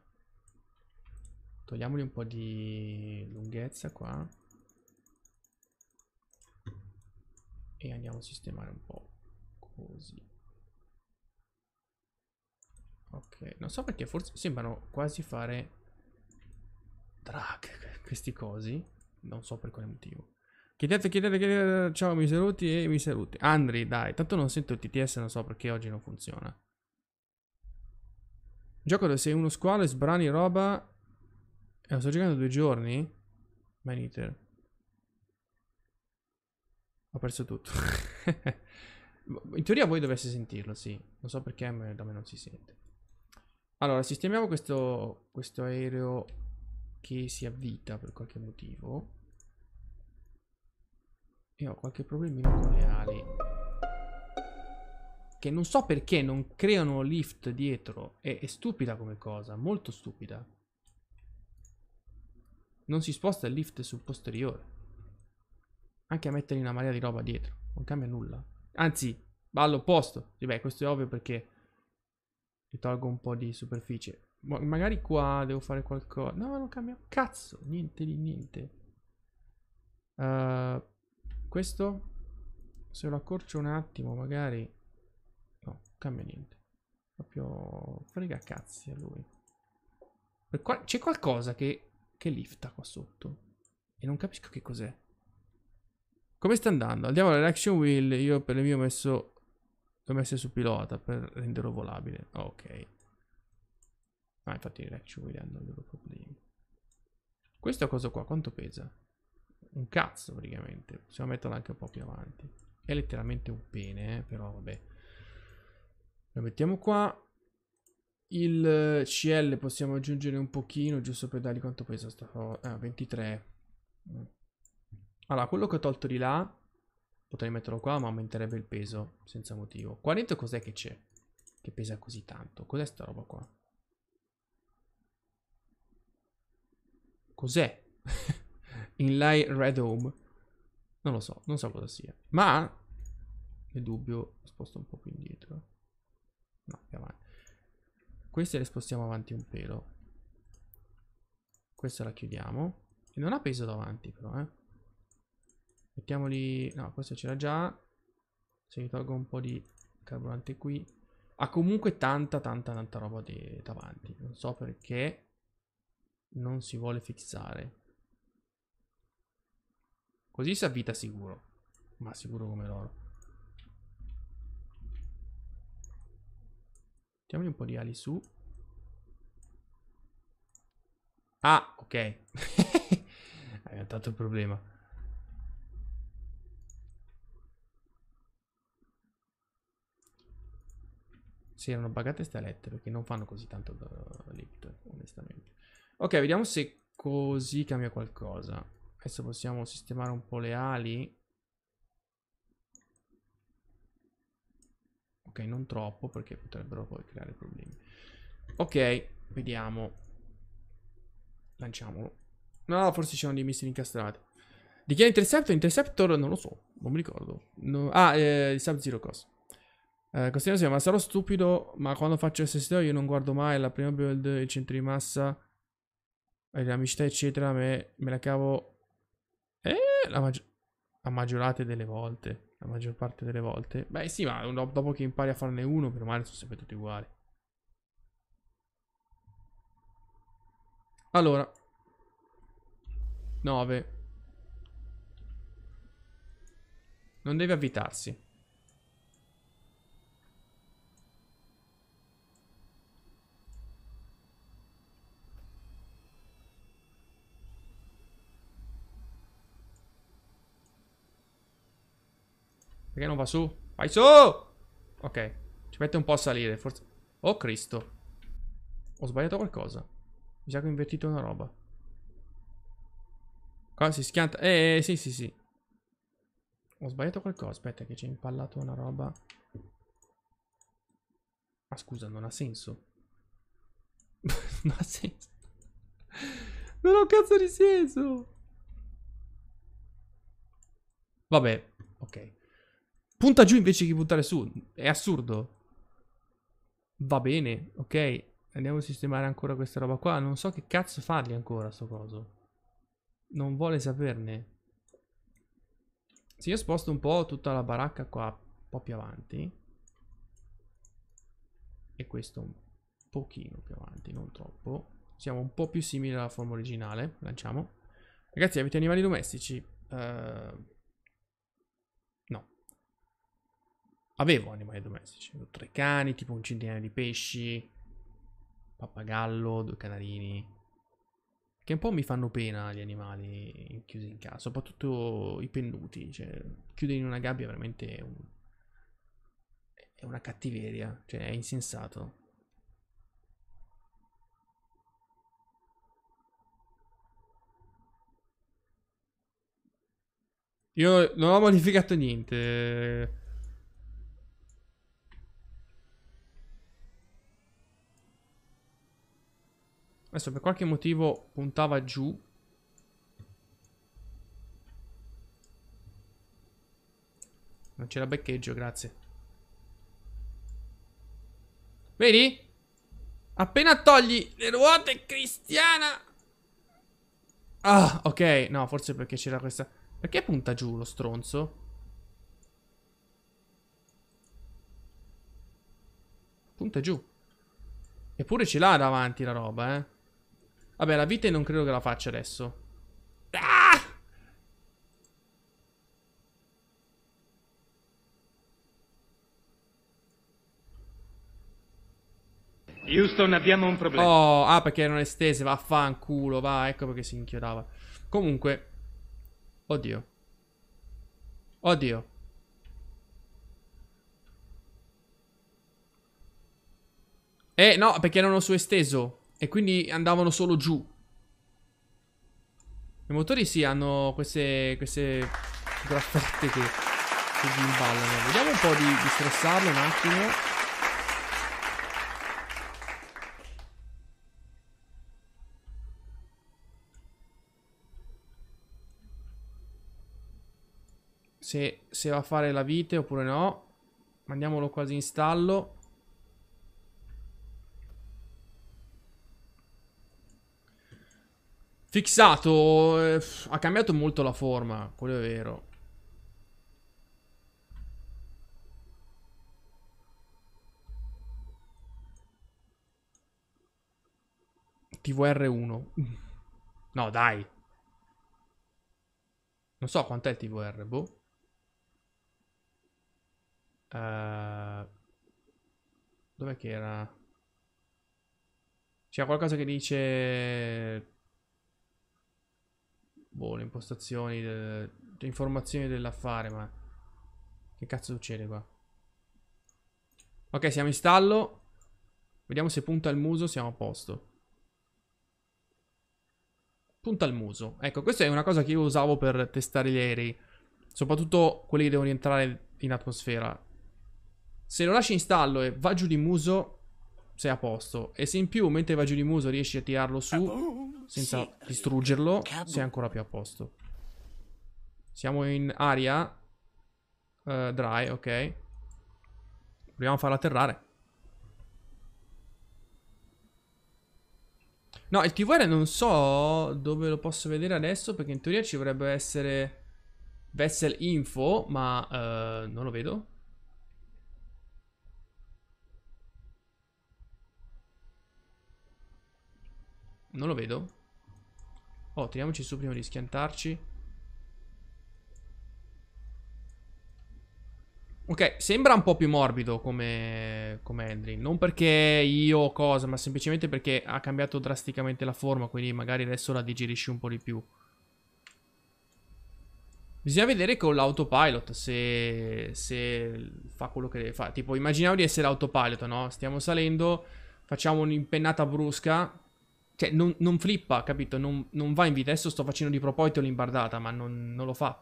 Togliamogli un po' di lunghezza qua. e andiamo a sistemare un po' così ok non so perché forse sembrano quasi fare drag [laughs] questi cosi non so per quale motivo chiedete chiedete chiedete ciao mi saluti e mi saluti Andri dai tanto non sento il TTS non so perché oggi non funziona Gioco dove sei uno squalo e sbrani roba. E eh, lo sto giocando due giorni? Eater. Ho perso tutto. [laughs] In teoria voi dovreste sentirlo, sì. Non so perché ma da me non si sente. Allora, sistemiamo questo, questo aereo che si avvita per qualche motivo. E ho qualche problemino con le ali. Che non so perché non creano lift dietro. È, è stupida come cosa, molto stupida. Non si sposta il lift sul posteriore. Anche a mettergli una marea di roba dietro. Non cambia nulla. Anzi, va all'opposto. beh, questo è ovvio perché ti tolgo un po' di superficie. Ma magari qua devo fare qualcosa. No, non cambia. Cazzo, niente di niente. Uh, questo, se lo accorcio un attimo, magari... No, cambia niente. Proprio frega cazzi a lui. Qua... C'è qualcosa che... che lifta qua sotto. E non capisco che cos'è. Come sta andando? Andiamo alla reaction wheel, io per le mie ho messo... L'ho messo su pilota per renderlo volabile. Ok. Ah, infatti reaction wheel hanno i loro problemi. Questa cosa qua, quanto pesa? Un cazzo, praticamente. Possiamo metterla anche un po' più avanti. È letteralmente un pene, eh? però vabbè. Lo mettiamo qua. Il CL possiamo aggiungere un pochino, giusto per dargli quanto pesa sta cosa. Ah, 23. Allora, quello che ho tolto di là, potrei metterlo qua, ma aumenterebbe il peso senza motivo. Qua dentro cos'è che c'è? Che pesa così tanto? Cos'è sta roba qua? Cos'è? [laughs] Inlay Red Home. Non lo so, non so cosa sia. Ma, nel dubbio, sposto un po' più indietro. No, più avanti. Queste le spostiamo avanti un pelo. Questa la chiudiamo. E non ha peso davanti però, eh. Mettiamoli... No, questo c'era già. Se mi tolgo un po' di carburante qui. Ha comunque tanta, tanta, tanta roba di... davanti. Non so perché non si vuole fissare. Così si avvita sicuro. Ma sicuro come loro. Mettiamoli un po' di ali su. Ah, ok. È [laughs] dato il problema. si erano buggate ste lettere perché non fanno così tanto da lift, onestamente. Ok, vediamo se così cambia qualcosa. Adesso possiamo sistemare un po' le ali. Ok, non troppo perché potrebbero poi creare problemi. Ok, vediamo. Lanciamolo. No, forse ci sono dei missili incastrati. Di chi è Interceptor? Interceptor non lo so, non mi ricordo. No, ah, eh, Sub Zero Cost. Eh, Costantino Silva, ma sarò stupido, ma quando faccio SSTO io non guardo mai la prima build, il centro di massa, eh, le l'amicità, eccetera, me, me, la cavo eh, la, maggior... la maggiorate delle volte, la maggior parte delle volte. Beh sì, ma dopo che impari a farne uno, per male sono sempre tutti uguali. Allora, 9. Non deve avvitarsi. Perché non va su? Vai su! Ok. Ci mette un po' a salire, forse... Oh, Cristo. Ho sbagliato qualcosa. Mi sa che ho invertito una roba. Qua si schianta... Eh, eh, eh sì, sì, sì. Ho sbagliato qualcosa. Aspetta, che ci ha impallato una roba. Ma scusa, non ha senso. [laughs] non ha senso. Non ha un cazzo di senso. Vabbè, ok. Punta giù invece che puntare su. È assurdo. Va bene, ok. Andiamo a sistemare ancora questa roba qua. Non so che cazzo fargli ancora sto coso. Non vuole saperne. Se io sposto un po' tutta la baracca qua un po' più avanti. E questo un pochino più avanti, non troppo. Siamo un po' più simili alla forma originale. Lanciamo. Ragazzi, avete animali domestici? Ehm... Uh Avevo animali domestici, tre cani, tipo un centinaio di pesci, pappagallo, due canarini. Che un po' mi fanno pena gli animali chiusi in casa, soprattutto i pennuti. Cioè, chiudere in una gabbia è veramente un... è una cattiveria, cioè è insensato. Io non ho modificato niente. Adesso per qualche motivo puntava giù. Non c'era beccheggio, grazie. Vedi? Appena togli le ruote, Cristiana! Ah, ok. No, forse perché c'era questa... Perché punta giù lo stronzo? Punta giù. Eppure ce l'ha davanti la roba, eh. Vabbè, la vite non credo che la faccia adesso. Ah! Houston, abbiamo un problema. Oh, ah, perché erano estese, vaffanculo, va, ecco perché si inchiodava. Comunque, oddio. Oddio. Eh, no, perché erano su esteso. E quindi andavano solo giù. I motori sì, hanno queste, queste graffette che, che gli imballano. Vediamo un po' di, di stressarlo un attimo. Se, se va a fare la vite oppure no. Mandiamolo quasi in stallo. Fixato. Eh, ha cambiato molto la forma, quello è vero. TVR1. No, dai. Non so quant'è il TVR, boh. Uh, dov'è che era? C'è qualcosa che dice boh, le impostazioni, le, le informazioni dell'affare, ma... Che cazzo succede qua? Ok, siamo in stallo. Vediamo se punta il muso, siamo a posto. Punta il muso. Ecco, questa è una cosa che io usavo per testare gli aerei. Soprattutto quelli che devono rientrare in atmosfera. Se lo lasci in stallo e va giù di muso, sei a posto. E se in più, mentre va giù di muso, riesci a tirarlo su senza distruggerlo, sei ancora più a posto. Siamo in aria. Uh, dry, ok. Proviamo a farlo atterrare. No, il TVR non so dove lo posso vedere adesso, perché in teoria ci dovrebbe essere... Vessel info, ma uh, non lo vedo. Non lo vedo. Oh, tiriamoci su prima di schiantarci. Ok, sembra un po' più morbido come, come Henry. Non perché io o cosa, ma semplicemente perché ha cambiato drasticamente la forma. Quindi magari adesso la digerisci un po' di più. Bisogna vedere con l'autopilot se, se, fa quello che deve fare. Tipo, immaginiamo di essere autopilot, no? Stiamo salendo, facciamo un'impennata brusca cioè, non, non flippa, capito? Non, non, va in vita. Adesso sto facendo di proposito l'imbardata, ma non, non lo fa.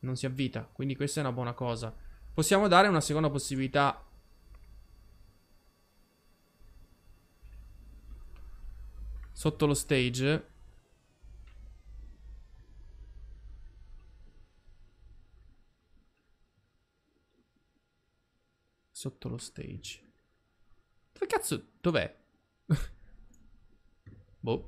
Non si avvita. Quindi questa è una buona cosa. Possiamo dare una seconda possibilità sotto lo stage. Sotto lo stage. Dove cazzo? Dov'è? [laughs] Boh.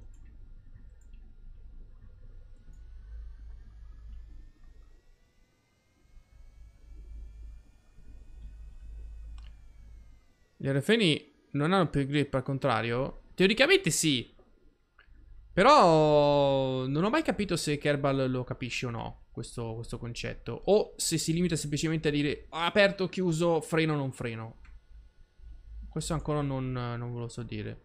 Gli RFN non hanno più grip al contrario? Teoricamente sì. Però non ho mai capito se Kerbal lo capisce o no, questo, questo concetto. O se si limita semplicemente a dire aperto, chiuso, freno, non freno. Questo ancora non, non ve lo so dire.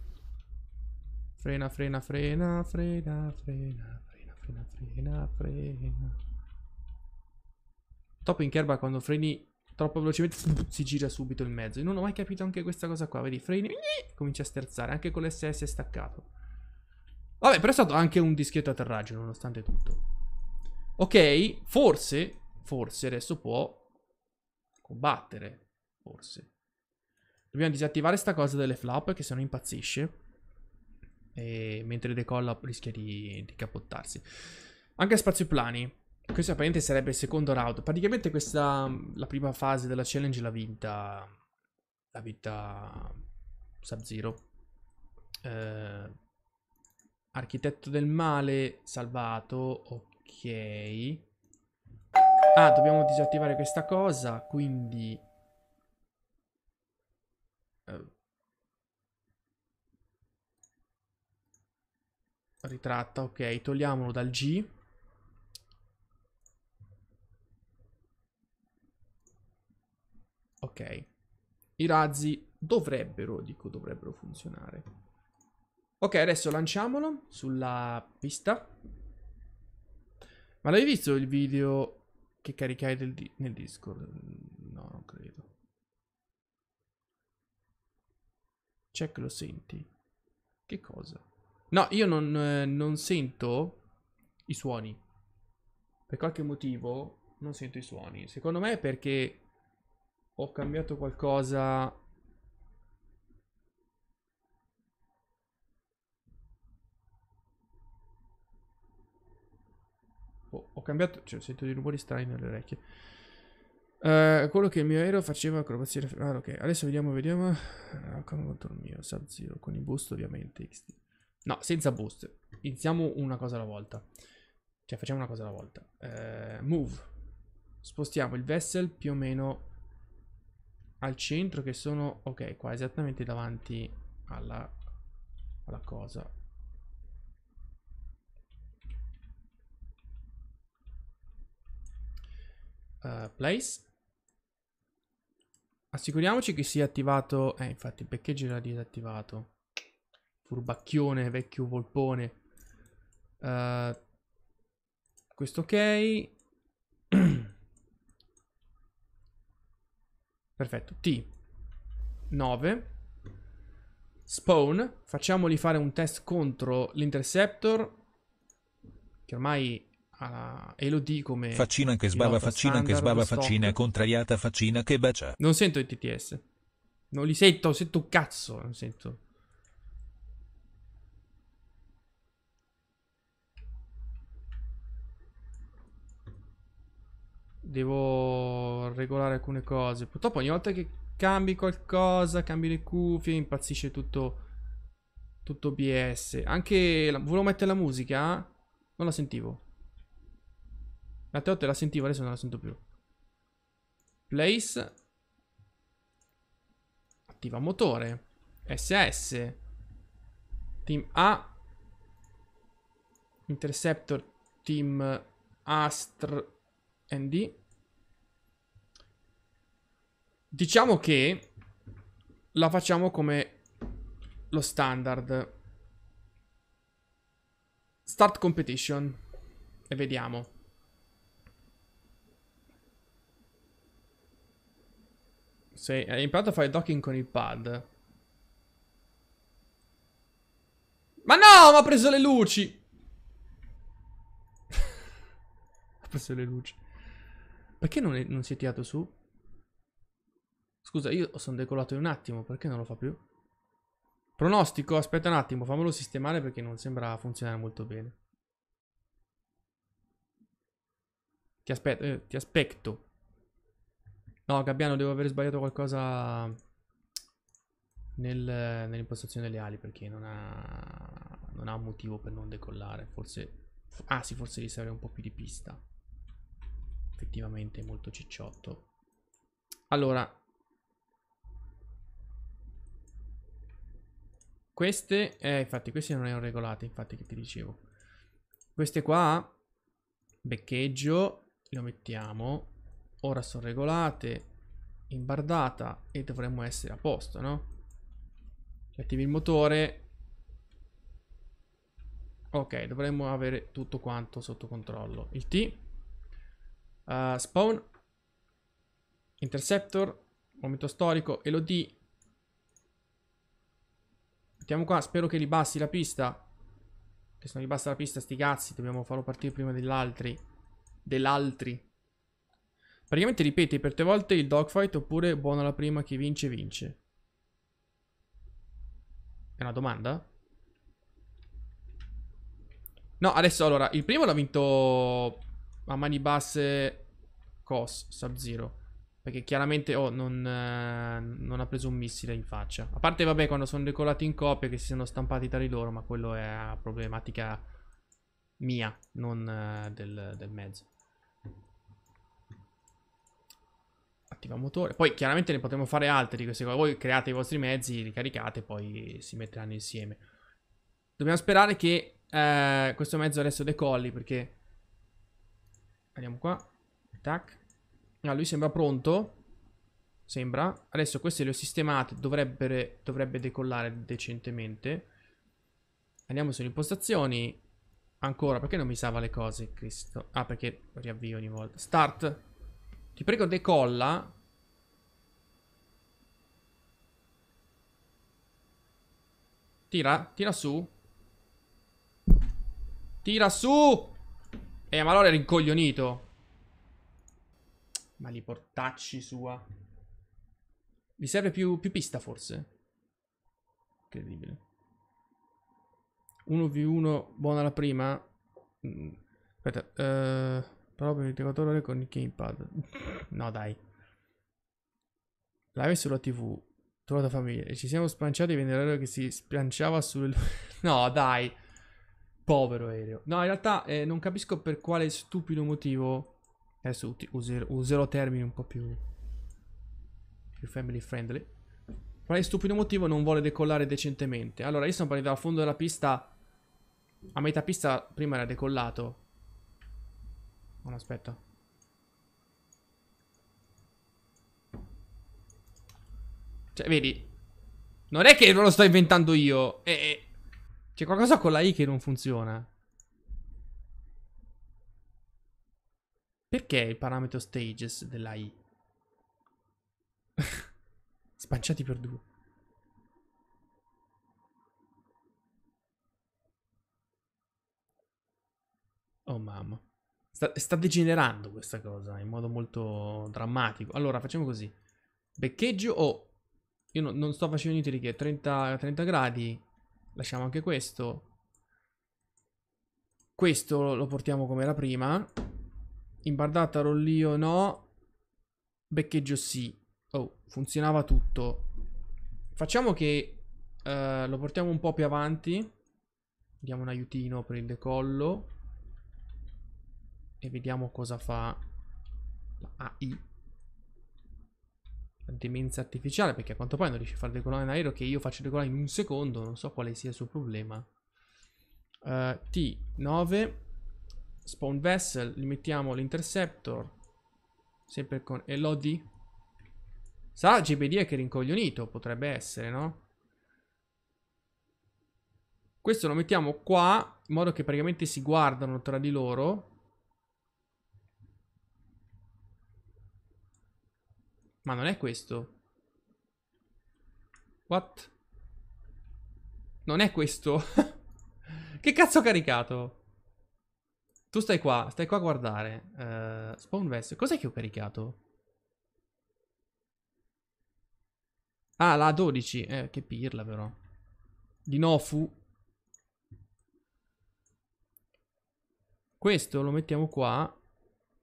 Frena, frena, frena, frena, frena, frena, frena, frena, frena. Top in kerba quando freni troppo velocemente [laughs] si gira subito in mezzo. non ho mai capito anche questa cosa qua, vedi? Freni, [laughs] comincia a sterzare, anche con l'SS è staccato. Vabbè, però è stato anche un discreto atterraggio, nonostante tutto. Ok, forse, forse adesso può combattere, forse. Dobbiamo disattivare sta cosa delle flap, che se no impazzisce e mentre decolla rischia di, di capottarsi. Anche spazioplani. Questo apparentemente sarebbe il secondo round. Praticamente questa, la prima fase della challenge l'ha vinta, l'ha vinta Sub-Zero. Eh, architetto del male salvato, ok. Ah, dobbiamo disattivare questa cosa, quindi ritratta, ok, togliamolo dal G. Ok, i razzi dovrebbero, dico dovrebbero funzionare. Ok, adesso lanciamolo sulla pista. Ma l'hai visto il video che caricai di nel Discord? No, non credo. Cioè che lo senti. Che cosa? No, io non, eh, non sento i suoni. Per qualche motivo non sento i suoni. Secondo me è perché ho cambiato qualcosa Oh, ho cambiato, cioè sento dei rumori strani nelle orecchie. Uh, quello che il mio aereo faceva acrobazie. Ah, ok. Adesso vediamo, vediamo. Ah, contro il mio Sub-Zero con il busto, ovviamente. XD. No, senza boost. Iniziamo una cosa alla volta. Cioè, facciamo una cosa alla volta. Eh, move. Spostiamo il vessel più o meno al centro che sono, ok, qua esattamente davanti alla, alla cosa. Uh, place. Assicuriamoci che sia attivato, eh infatti il package era disattivato furbacchione, vecchio volpone. Uh, questo ok. [clears throat] Perfetto, T. 9. Spawn, facciamoli fare un test contro l'Interceptor, che ormai ha eh, di come... Faccina che sbava, faccina standard, che sbava, faccina contrariata, faccina che bacia. Non sento i TTS. Non li sento, sento un cazzo, non sento. Devo regolare alcune cose. Purtroppo ogni volta che cambi qualcosa, cambi le cuffie, impazzisce tutto tutto BS. Anche la, volevo mettere la musica, eh? non la sentivo. La teotte la sentivo, adesso non la sento più. Place attiva motore SS Team A Interceptor Team Astr ND Diciamo che la facciamo come lo standard. Start competition. E vediamo. Se hai imparato a fare docking con il pad. Ma no, mi ha preso le luci. ha [laughs] preso le luci. Perché non, è, non si è tirato su? Scusa, io sono decollato in un attimo, perché non lo fa più? Pronostico, aspetta un attimo, fammelo sistemare perché non sembra funzionare molto bene. Ti aspetto, eh, ti aspetto. No, Gabbiano, devo aver sbagliato qualcosa nel, nell'impostazione delle ali perché non ha, non ha un motivo per non decollare. Forse, ah sì, forse gli serve un po' più di pista. Effettivamente molto cicciotto. Allora, Queste, eh, infatti, queste non erano regolate, infatti, che ti dicevo. Queste qua, beccheggio, le mettiamo. Ora sono regolate, in bardata e dovremmo essere a posto, no? Attivi il motore. Ok, dovremmo avere tutto quanto sotto controllo. Il T. Uh, spawn. Interceptor. Momento storico. E lo D Mettiamo qua, spero che li basti la pista. Che se non gli basta la pista, sti cazzi, dobbiamo farlo partire prima degli altri. Dell'altri. Praticamente ripeti per tre volte il dogfight oppure buona la prima, chi vince vince. È una domanda? No, adesso allora, il primo l'ha vinto a mani basse Cos, Sub-Zero. Perché chiaramente oh, non, eh, non, ha preso un missile in faccia. A parte, vabbè, quando sono decollati in coppia che si sono stampati tra di loro, ma quello è problematica mia, non eh, del, del mezzo. attiva motore. Poi chiaramente ne potremo fare altri di queste cose. Voi create i vostri mezzi, li caricate e poi si metteranno insieme. Dobbiamo sperare che eh, questo mezzo adesso decolli perché... Andiamo qua. Tac. Ah, lui sembra pronto. Sembra. Adesso queste le ho sistemate. Dovrebbe, dovrebbe decollare decentemente. Andiamo sulle impostazioni. Ancora, perché non mi salva le cose, Cristo? Ah, perché riavvio ogni volta. Start. Ti prego, decolla. Tira, tira su. Tira su! Eh, ma allora era rincoglionito. Ma li portacci sua. Vi serve più, più pista forse? Incredibile. 1v1, buona la prima. Mm. Aspetta, uh, eh, però per il giocatore con il gamepad. [laughs] no dai. Live sulla tv, trovata famiglia. E ci siamo spanciati vedendo l'aereo che si spianciava sul... [laughs] no dai. Povero aereo. No, in realtà eh, non capisco per quale stupido motivo Adesso userò, userò termini un po' più, più family friendly. il stupido motivo non vuole decollare decentemente? Allora, io sono partito dal fondo della pista. A metà pista prima era decollato. Oh, non aspetta. Cioè, vedi. Non è che non lo sto inventando io. Eh, eh. C'è qualcosa con la I che non funziona. Perché il parametro stages dell'AI? [laughs] Spanciati per due. Oh mamma. Sta, sta, degenerando questa cosa in modo molto drammatico. Allora, facciamo così. Beccheggio o... Oh, io no, non sto facendo niente di che. 30, 30 gradi. Lasciamo anche questo. Questo lo portiamo come era prima. Imbardata, rollio no. Beccheggio sì. Oh, funzionava tutto. Facciamo che uh, lo portiamo un po' più avanti. Diamo un aiutino per il decollo. E vediamo cosa fa la AI. La demenza artificiale, perché a quanto pare non riesce a far decollare un aereo che io faccio decollare in un secondo. Non so quale sia il suo problema. Uh, eh, T9. Spawn vessel, gli mettiamo l'interceptor. Sempre con LOD. Sarà GPD che rincoglionito, potrebbe essere, no? Questo lo mettiamo qua, in modo che praticamente si guardano tra di loro. Ma non è questo. What? Non è questo. [laughs] che cazzo ho caricato? Tu stai qua, stai qua a guardare. Uh, spawn vest. Cos'è che ho caricato? Ah, la 12. Eh, che pirla però. Di Nofu. Questo lo mettiamo qua.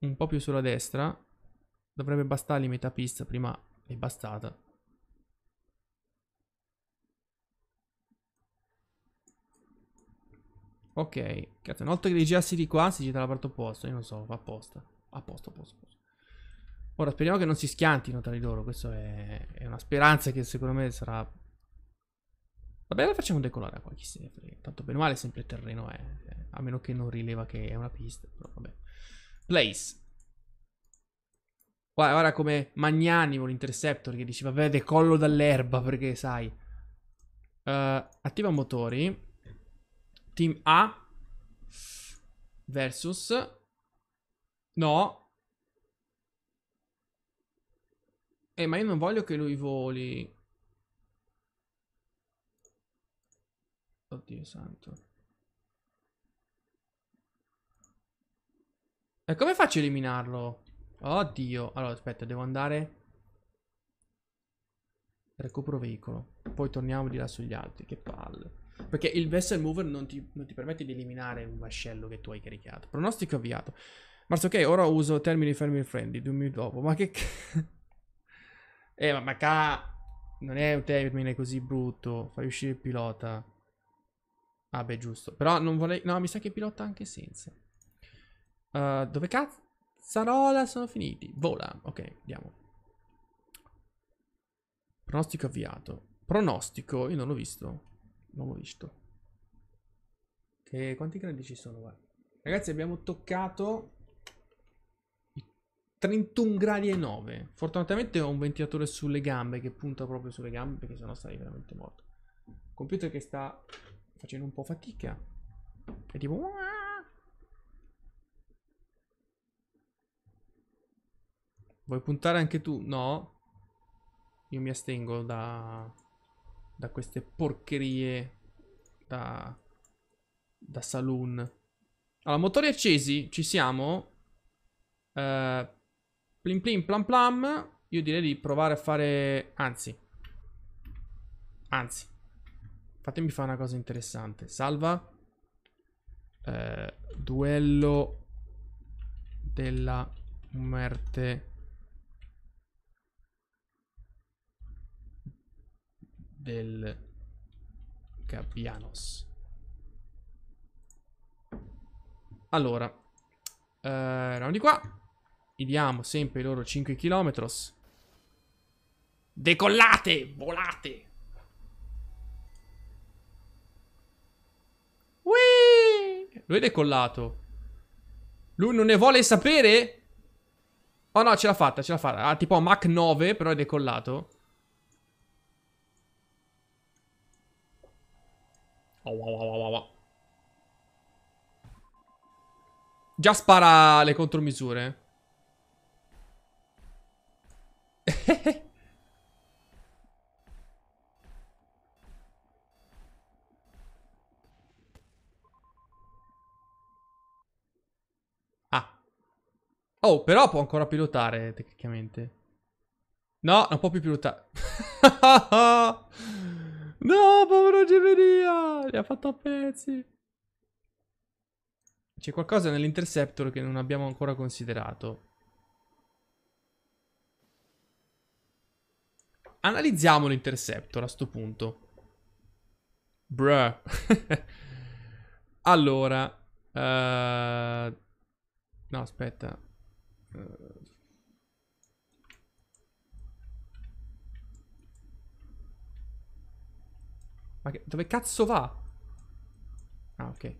Un po' più sulla destra. Dovrebbe bastare metà pista. Prima è bastata. Ok, cazzo, una volta che li girassi di qua si gira dalla parte io non so, va apposta. Apposta, apposta, apposta. Ora speriamo che non si schiantino tra di loro, questa è, è, una speranza che secondo me sarà... Vabbè, la facciamo decolare qua, chi se ne frega. Tanto bene o male sempre terreno è, eh. a meno che non rileva che è una pista, però vabbè. Place. Guarda, guarda come magnanimo l'interceptor che dice, vabbè, decollo dall'erba perché sai... Uh, attiva motori. Team A versus... No. Eh, ma io non voglio che lui voli. Oddio santo. E come faccio a eliminarlo? Oddio. Allora, aspetta, devo andare... Recupero veicolo. Poi torniamo di là sugli altri. Che palle. Perché il vessel mover non ti, non ti permette di eliminare un vascello che tu hai caricato. Pronostico avviato. Marzo, ok, ora uso termini fermi friendly, due minuti dopo. Ma che... [laughs] eh, ma, ma ca... Non è un termine così brutto. Fai uscire il pilota. Ah, beh, giusto. Però non vorrei... No, mi sa che pilota anche senza. Uh, eh, dove cazzo? Sarola sono finiti. Vola. Ok, andiamo. Pronostico avviato. Pronostico? Io non l'ho visto. Non l'ho visto. Che, quanti gradi ci sono? Guarda. Ragazzi abbiamo toccato 31 gradi e 9. Fortunatamente ho un ventilatore sulle gambe che punta proprio sulle gambe perché sennò sarei veramente morto. Computer che sta facendo un po' fatica. È tipo... Vuoi puntare anche tu? No. Io mi astengo da da queste porcherie da, da saloon. Allora, motori accesi, ci siamo. Uh, plim plim plam plam. Io direi di provare a fare... Anzi. Anzi. Fatemi fare una cosa interessante. Salva. Uh, duello della muerte del Gabbianos. Allora, eh, andiamo di qua. Idiamo sempre i loro 5 km. Decollate! Volate! Whee! Lui è decollato. Lui non ne vuole sapere? Oh no, ce l'ha fatta, ce l'ha fatta. Ah, tipo Mach 9, però è decollato. Già spara le contromisure. [laughs] ah. Oh, però può ancora pilotare, tecnicamente. No, non può più pilotare. [laughs] No, povero Gemeria! Li ha fatto a pezzi. C'è qualcosa nell'Interceptor che non abbiamo ancora considerato. Analizziamo l'Interceptor a sto punto. Bruh. [laughs] allora. Uh... No, aspetta. Uh... Ma che, dove cazzo va? Ah, ok.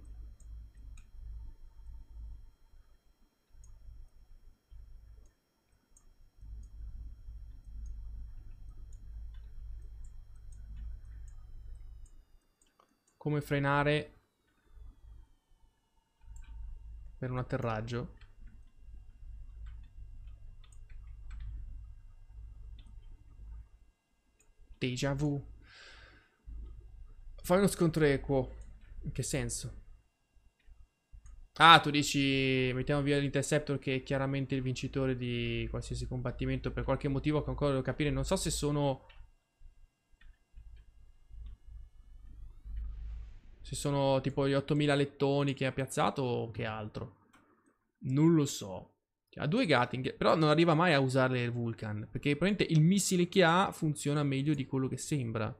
Come frenare per un atterraggio? Deja vu. Fai uno scontro equo. In che senso? Ah, tu dici mettiamo via l'Interceptor che è chiaramente il vincitore di qualsiasi combattimento per qualche motivo che ancora devo capire. Non so se sono... Se sono tipo gli 8000 lettoni che ha piazzato o che altro. Non lo so. Ha due Gatling, però non arriva mai a usarle il Vulcan, perché probabilmente il missile che ha funziona meglio di quello che sembra.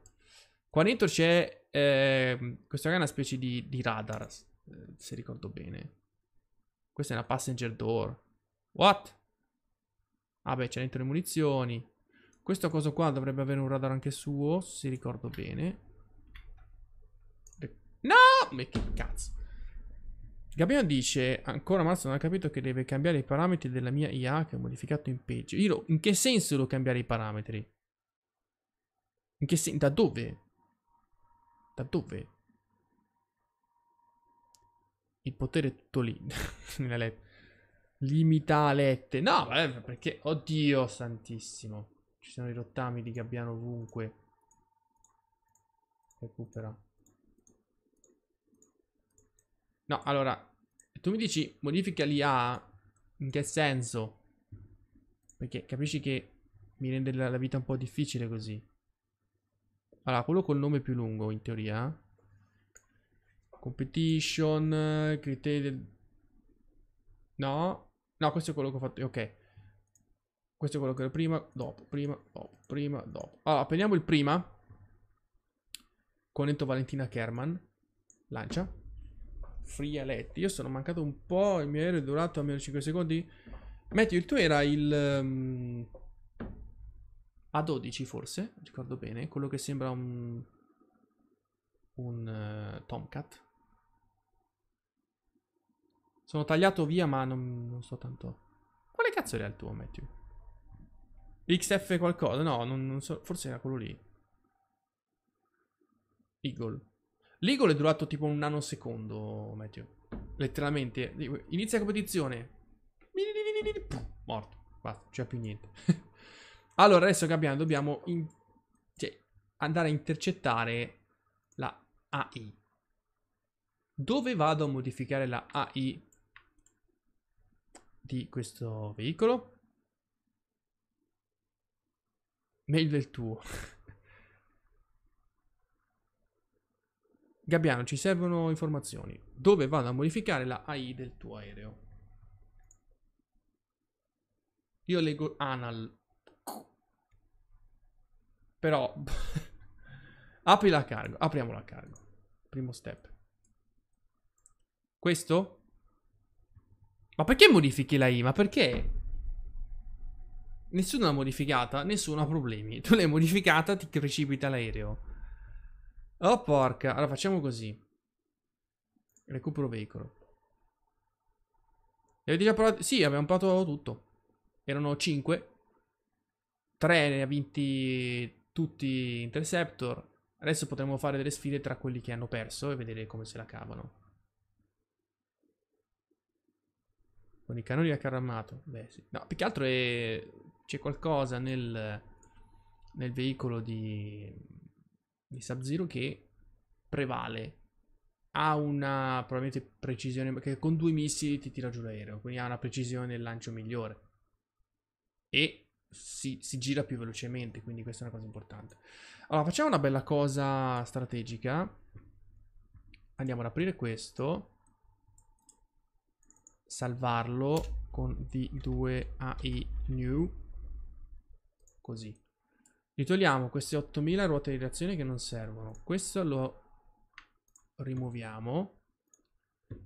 Qua dentro c'è... Eh, questa è una specie di, di radar, eh, se ricordo bene. Questa è una passenger door. What? Ah beh, c'è dentro le munizioni. Questo coso qua dovrebbe avere un radar anche suo, se ricordo bene. No! Ma che cazzo. Gabiano dice, ancora Marzo non ha capito che deve cambiare i parametri della mia IA che ho modificato in peggio. Io in che senso devo cambiare i parametri? In che senso? Da dove? Da dove? Il potere è tutto lì. [laughs] Nella letta. Limita lette. No, vabbè, perché... Oddio santissimo. Ci sono i rottami di gabbiano ovunque. Recupera. No, allora... Tu mi dici modifica l'IA? In che senso? Perché capisci che mi rende la vita un po' difficile così. Allora, quello col nome più lungo, in teoria. Competition, eh, criteri... No. No, questo è quello che ho fatto. Ok. Questo è quello che era prima, dopo, prima, dopo, prima, dopo. Allora, prendiamo il prima. Conetto Valentina Kerman. Lancia. Free Frialetti. Io sono mancato un po', il mio aereo è durato almeno 5 secondi. Matthew, il tuo era il... Um a 12 forse, ricordo bene, quello che sembra un, un uh, Tomcat. Sono tagliato via ma non, non so tanto... Quale cazzo era il tuo, Matthew? XF qualcosa? No, non, non so, forse era quello lì. Eagle. L'Eagle è durato tipo un nanosecondo, Matthew. Letteralmente. Inizia la competizione. Morto. Basta, non c'è più niente. [laughs] Allora, adesso che abbiamo, dobbiamo in... cioè, andare a intercettare la AI. Dove vado a modificare la AI di questo veicolo? Mail del tuo. [laughs] Gabbiano, ci servono informazioni. Dove vado a modificare la AI del tuo aereo? Io leggo ANAL. Però... [laughs] apri la cargo. Apriamo la cargo. Primo step. Questo? Ma perché modifichi la I? Ma perché? Nessuno l'ha modificata, nessuno ha problemi. Tu l'hai modificata, ti precipita l'aereo. Oh porca. Allora facciamo così. Recupero veicolo. E avete già provato? Sì, abbiamo provato tutto. Erano 5. 3 ne ha vinti tutti Interceptor. Adesso potremmo fare delle sfide tra quelli che hanno perso e vedere come se la cavano. Con i cannoni a carro armato. Beh, sì. No, più che altro è... c'è qualcosa nel... nel, veicolo di, di Sub-Zero che prevale. Ha una probabilmente precisione, perché con due missili ti tira giù l'aereo, quindi ha una precisione del lancio migliore. E si, si, gira più velocemente, quindi questa è una cosa importante. Allora, facciamo una bella cosa strategica. Andiamo ad aprire questo. Salvarlo con v 2 ai New. Così. Ritoliamo queste 8000 ruote di reazione che non servono. Questo lo rimuoviamo.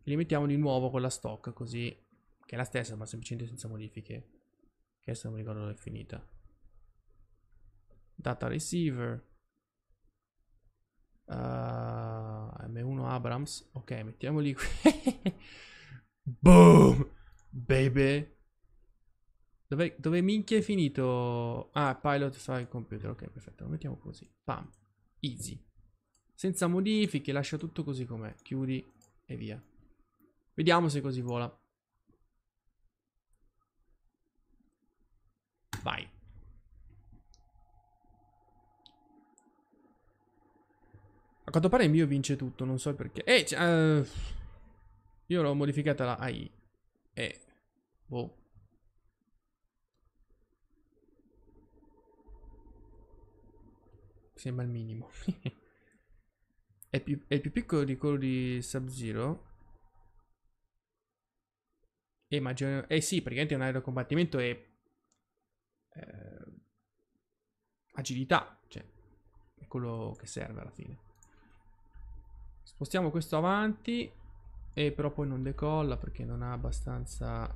Li mettiamo di nuovo con la stock, così... Che è la stessa, ma semplicemente senza modifiche che adesso non mi ricordo dove è finita data receiver uh, ah, M1 Abrams ok mettiamoli qui [laughs] boom baby dove, dove, minchia è finito ah pilot sta il computer ok perfetto lo mettiamo così pam easy senza modifiche lascia tutto così com'è chiudi e via vediamo se così vola Vai. A quanto pare il mio vince tutto, non so perché. Eh, uh, io l'ho modificata la AI. Eh, boh. Sembra il minimo. [laughs] è, più, è più piccolo di quello di Sub-Zero. Eh, ma... Eh sì, praticamente un combattimento è eh, agilità, cioè è quello che serve alla fine. Spostiamo questo avanti e però poi non decolla perché non ha abbastanza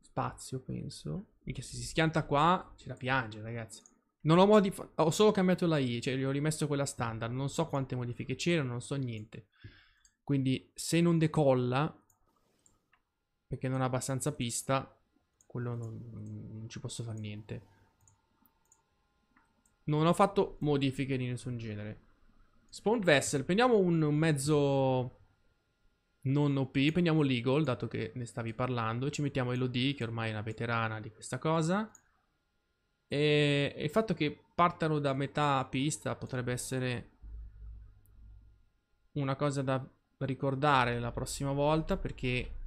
spazio, penso. Mica se si schianta qua, ce la piange, ragazzi. Non ho modificato, ho solo cambiato la I, cioè ho rimesso quella standard, non so quante modifiche c'erano, non so niente. Quindi se non decolla, perché non ha abbastanza pista, quello non, non ci posso fare niente. Non ho fatto modifiche di nessun genere. Spawn Vessel. Prendiamo un, un mezzo non OP. Prendiamo l'Eagle, dato che ne stavi parlando. Ci mettiamo Elodie, che ormai è una veterana di questa cosa. E, e il fatto che partano da metà pista potrebbe essere una cosa da ricordare la prossima volta perché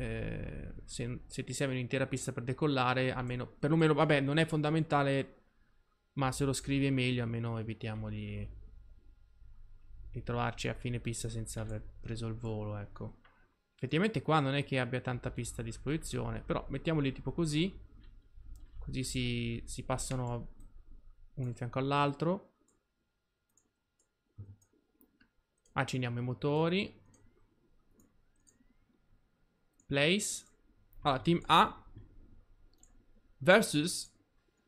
eh, se, se, ti serve un'intera pista per decollare, almeno, perlomeno, vabbè, non è fondamentale, ma se lo scrivi è meglio, almeno evitiamo di ritrovarci a fine pista senza aver preso il volo, ecco. Effettivamente qua non è che abbia tanta pista a disposizione, però mettiamoli tipo così, così si, si passano uno in fianco all'altro. Accendiamo i motori. Place. Allora, team A versus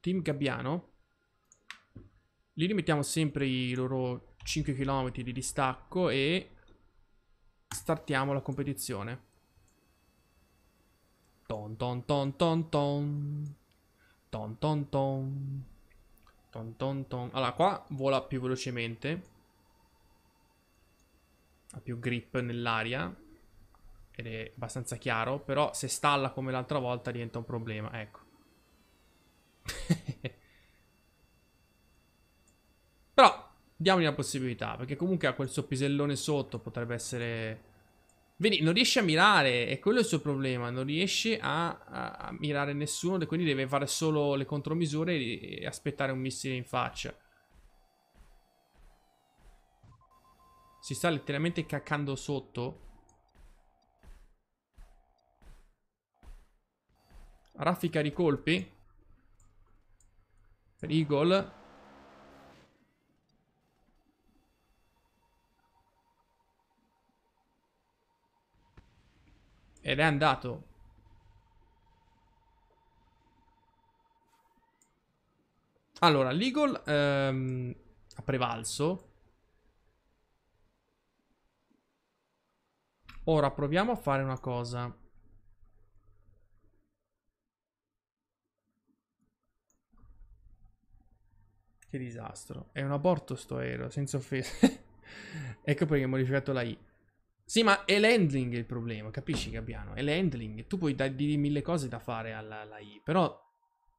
team Gabbiano. Lì li mettiamo sempre i loro 5 km di distacco e startiamo la competizione. Ton ton ton ton ton. Ton ton ton. Ton ton ton. Allora, qua vola più velocemente. Ha più grip nell'aria ed è abbastanza chiaro, però se stalla come l'altra volta diventa un problema, ecco. [laughs] però diamogli la possibilità, perché comunque ha quel suo pisellone sotto, potrebbe essere... Vedi, non riesce a mirare, e quello è il suo problema, non riesce a, a, a mirare nessuno, quindi deve fare solo le contromisure e, e aspettare un missile in faccia. Si sta letteralmente caccando sotto Raffica di colpi. Ed è andato. Allora, l'Eagle ehm, ha prevalso. Ora proviamo a fare una cosa. Che disastro. È un aborto sto aereo, senza offese. [laughs] ecco perché ho modificato la I. Sì, ma è l'handling il problema, capisci Gabbiano? È l'handling. Tu puoi dirgli mille cose da fare alla, alla I, però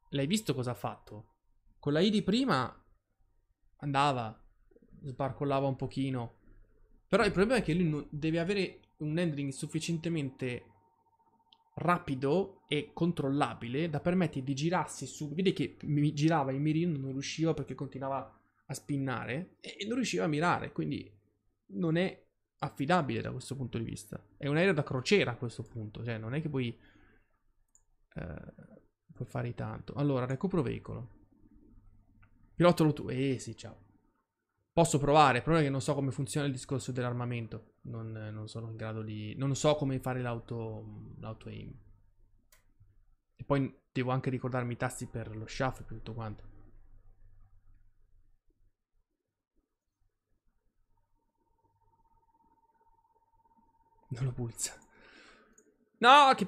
l'hai visto cosa ha fatto? Con la I di prima andava, sbarcollava un pochino. Però il problema è che lui deve avere un handling sufficientemente rapido e controllabile da permettere di girarsi su. Vedi che mi girava il mirino, non riusciva perché continuava a spinnare e non riusciva a mirare, quindi non è affidabile da questo punto di vista. È un aereo da crociera a questo punto, cioè non è che puoi, eh, puoi fare tanto. Allora, recupero veicolo. Pilotalo tu. Eh sì, ciao. Posso provare, però è che non so come funziona il discorso dell'armamento. Non, non sono in grado di... Non so come fare l'auto, l'auto aim. E poi devo anche ricordarmi i tasti per lo shuffle e per tutto quanto. Non lo pulsa. No, che...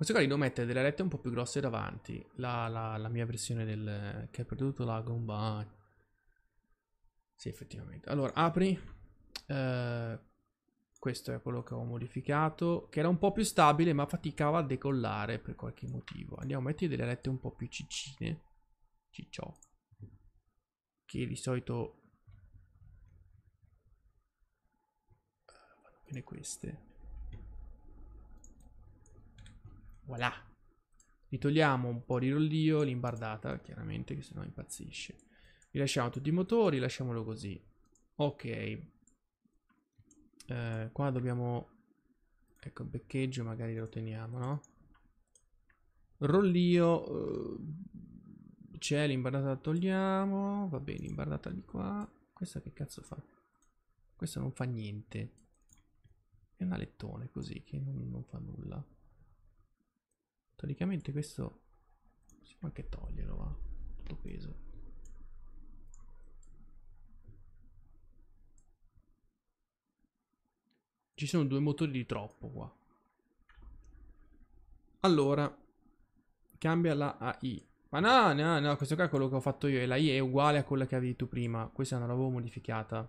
Questo qua li devo mettere delle rette un po' più grosse davanti. La, la, la mia versione del... che ha perduto la gomba Sì, effettivamente. Allora, apri. Eh, questo è quello che ho modificato. Che era un po' più stabile, ma faticava a decollare per qualche motivo. Andiamo a mettere delle rette un po' più ciccine. ciccio Che di solito... Vanno eh, bene queste. Voilà. Ritogliamo un po' di rollio, l'imbardata, chiaramente, che sennò impazzisce. Rilasciamo tutti i motori, lasciamolo così. Ok. Eh, qua dobbiamo... Ecco, il beccheggio magari lo teniamo, no? Rollio... Eh, c'è l'imbardata la togliamo. Va bene, l'imbardata di qua. Questa che cazzo fa? Questa non fa niente. È un alettone, così che non, non fa nulla teoricamente questo si può anche toglierlo va tutto peso ci sono due motori di troppo qua allora cambia la AI ma no, no, no, questo qua è quello che ho fatto io e la I è uguale a quella che avevi tu prima. Questa non l'avevo modificata.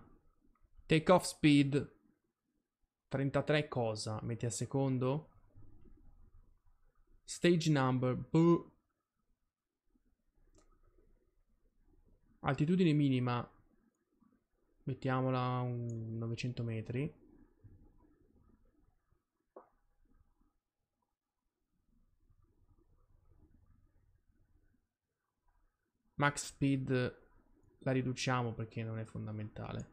Take off speed 33 cosa? Metti a secondo? Stage number. Buh. Altitudine minima. Mettiamola a 900 metri. Max speed la riduciamo perché non è fondamentale.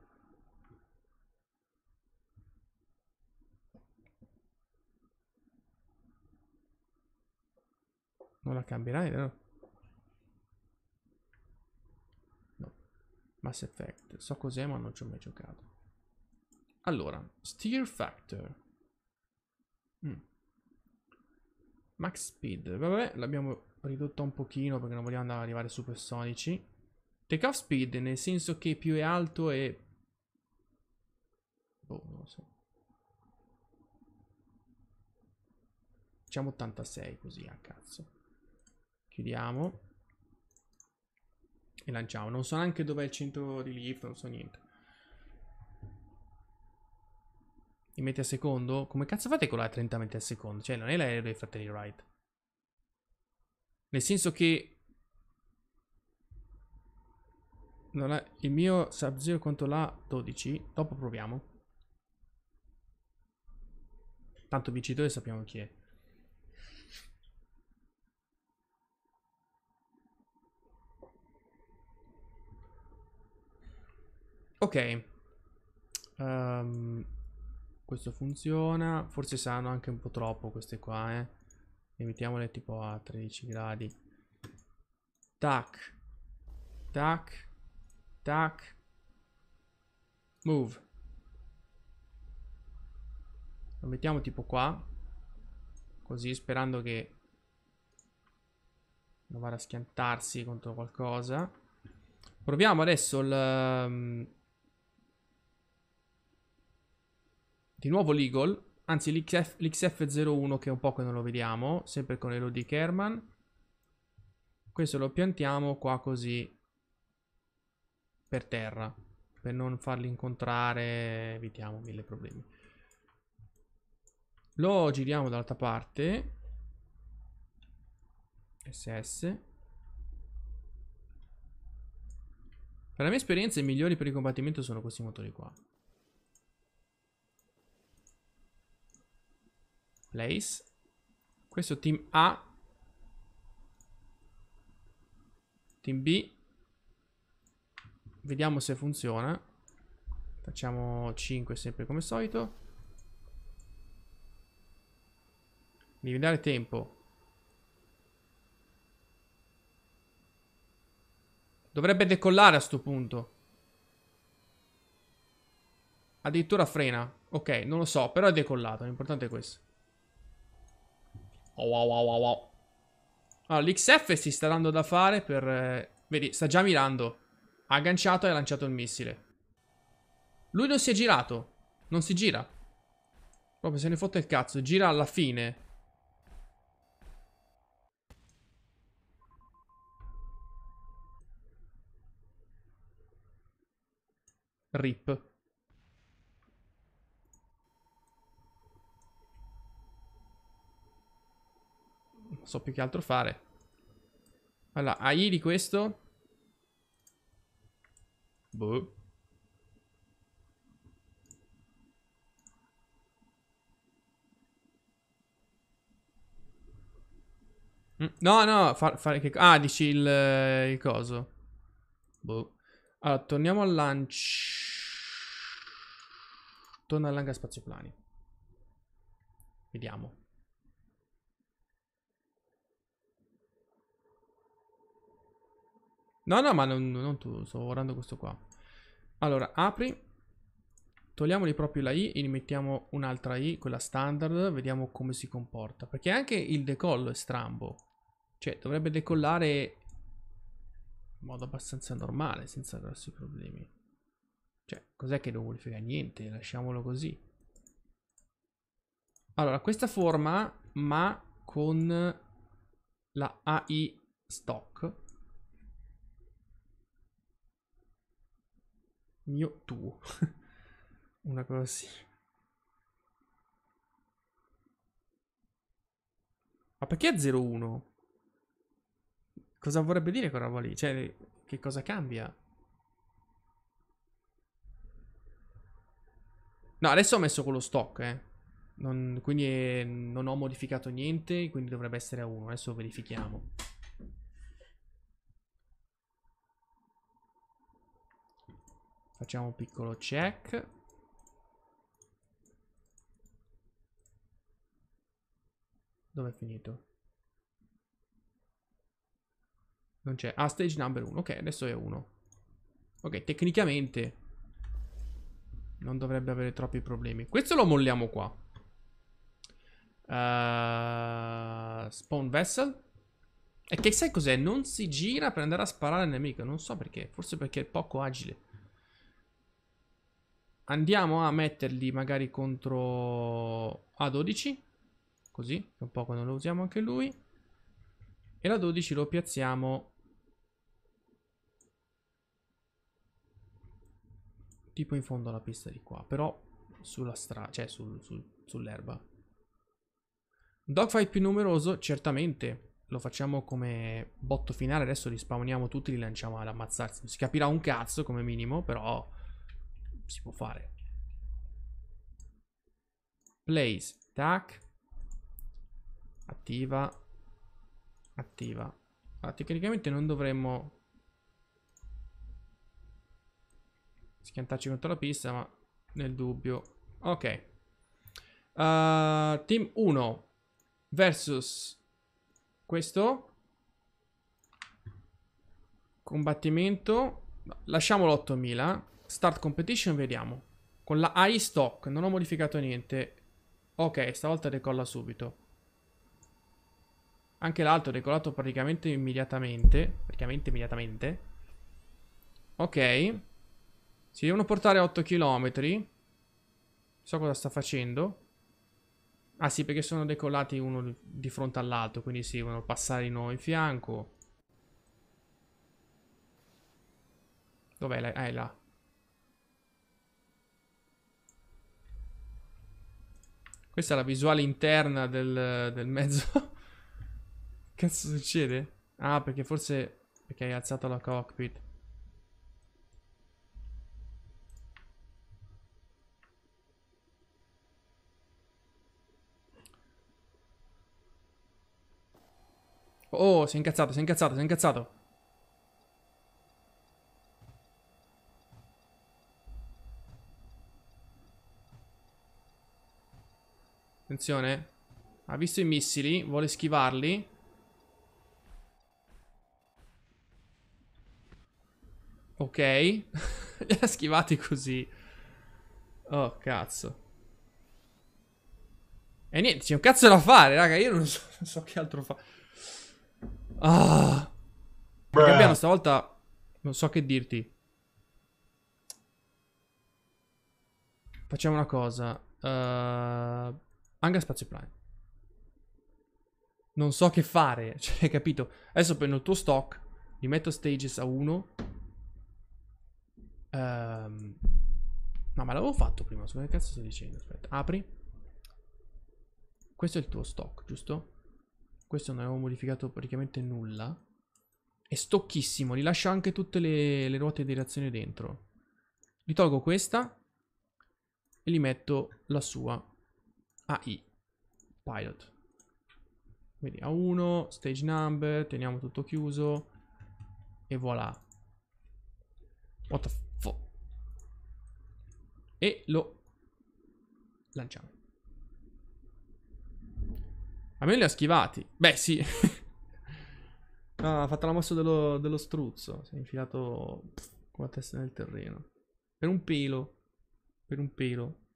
Non la cambierai, vero? No. Mass Effect. So cos'è, ma non ci ho mai giocato. Allora, Steer Factor. Mm. Max Speed. Vabbè, l'abbiamo ridotta un pochino perché non vogliamo andare arrivare supersonici. off Speed, nel senso che più è alto e... Boh, non lo so. Facciamo 86 così a cazzo. Chiudiamo. E lanciamo. Non so neanche dov'è il centro di lift, non so niente. I metri al secondo? Come cazzo fate con la 30 metri al secondo? Cioè, non è l'aereo dei fratelli Wright. Nel senso che... È... Il mio Sub-Zero contro la 12. Dopo proviamo. Tanto vincitore sappiamo chi è. Ok. Um, questo funziona. Forse saranno anche un po' troppo queste qua, eh. Limitiamole tipo a 13 gradi. Tac. Tac. Tac. Move. Lo mettiamo tipo qua. Così, sperando che non vada a schiantarsi contro qualcosa. Proviamo adesso il... Ehm, di nuovo l'Eagle, anzi l'XF, l'XF01 che è un po' che non lo vediamo, sempre con Elodie Kerman. Questo lo piantiamo qua così per terra, per non farli incontrare, evitiamo mille problemi. Lo giriamo dall'altra parte, SS. Per la mia esperienza i migliori per il combattimento sono questi motori qua. Place. Questo team A. Team B. Vediamo se funziona. Facciamo 5 sempre come al solito. Devi dare tempo. Dovrebbe decollare a sto punto. Addirittura frena. Ok, non lo so, però è decollato. L'importante è questo. Oh, wow, wow, wow, wow. Allora, l'XF si sta dando da fare per... Eh, vedi, sta già mirando. Ha agganciato e ha lanciato il missile. Lui non si è girato. Non si gira. Proprio se ne fotte il cazzo. Gira alla fine. Rip. so più che altro fare. Allora, AI di questo. Boh. Mm, no, no, far, fare che... Ah, dici il, il coso. Boh. Allora, torniamo al lunch. Torna al langa spazioplani. Vediamo. No, no, ma non, non tu, sto guardando questo qua. Allora, apri. Togliamoli proprio la I e ne mettiamo un'altra I, quella standard, vediamo come si comporta. Perché anche il decollo è strambo. Cioè, dovrebbe decollare in modo abbastanza normale, senza grossi problemi. Cioè, cos'è che non vuol fare niente? Lasciamolo così. Allora, questa forma, ma con la AI stock mio tuo. [laughs] Una cosa sì. Ma perché 0 01? Cosa vorrebbe dire quella roba lì? Cioè, che cosa cambia? No, adesso ho messo quello stock, eh. Non, quindi eh, non ho modificato niente, quindi dovrebbe essere a 1. Adesso verifichiamo. Facciamo un piccolo check. Dove è finito? Non c'è. Ah, stage number 1. Ok, adesso è 1. Ok, tecnicamente non dovrebbe avere troppi problemi. Questo lo molliamo qua. Uh, spawn vessel. E che sai cos'è? Non si gira per andare a sparare al nemico. Non so perché. Forse perché è poco agile andiamo a metterli magari contro A12 così un po' quando lo usiamo anche lui e la 12 lo piazziamo tipo in fondo alla pista di qua però sulla strada cioè sul, sul, sull'erba dogfight più numeroso certamente lo facciamo come botto finale adesso li spawniamo tutti li lanciamo ad ammazzarsi non si capirà un cazzo come minimo però si può fare. Place, tac. Attiva. Attiva. Ma ah, tecnicamente non dovremmo schiantarci contro la pista, ma nel dubbio. Ok. Uh, team 1 versus questo. Combattimento. Lasciamo l'8000. Start competition, vediamo. Con la AI stock, non ho modificato niente. Ok, stavolta decolla subito. Anche l'altro è decollato praticamente immediatamente. Praticamente immediatamente. Ok. Si devono portare 8 km. So cosa sta facendo. Ah sì, perché sono decollati uno di fronte all'altro, quindi si devono passare di nuovo in fianco. Dov'è? Ah, eh, è là. Questa è la visuale interna del, del mezzo. [laughs] Cazzo succede? Ah, perché forse... Perché hai alzato la cockpit. Oh, si è incazzato, si è incazzato, si è incazzato. attenzione. Ha visto i missili, vuole schivarli. Ok. [laughs] Li ha schivati così. Oh, cazzo. E niente, c'è un cazzo da fare, raga. Io non so, non so che altro fa. Ah. Gabbiano, stavolta non so che dirti. Facciamo una cosa. Uh... Anche a Spazio Prime. Non so che fare, [laughs] cioè, capito? Adesso prendo il tuo stock, li metto stages a 1. Um, ehm, no, ma l'avevo fatto prima, scusa, che cazzo sto dicendo? Aspetta, apri. Questo è il tuo stock, giusto? Questo non avevo modificato praticamente nulla. È stocchissimo, li lascio anche tutte le, le ruote di reazione dentro. Li tolgo questa e li metto la sua AI pilot quindi A1 stage number teniamo tutto chiuso e voilà what the fuck e lo lanciamo a me li ha schivati beh sì ah, [laughs] ha fatto la mossa dello, dello struzzo si è infilato pff, con la testa nel terreno per un pelo per un pelo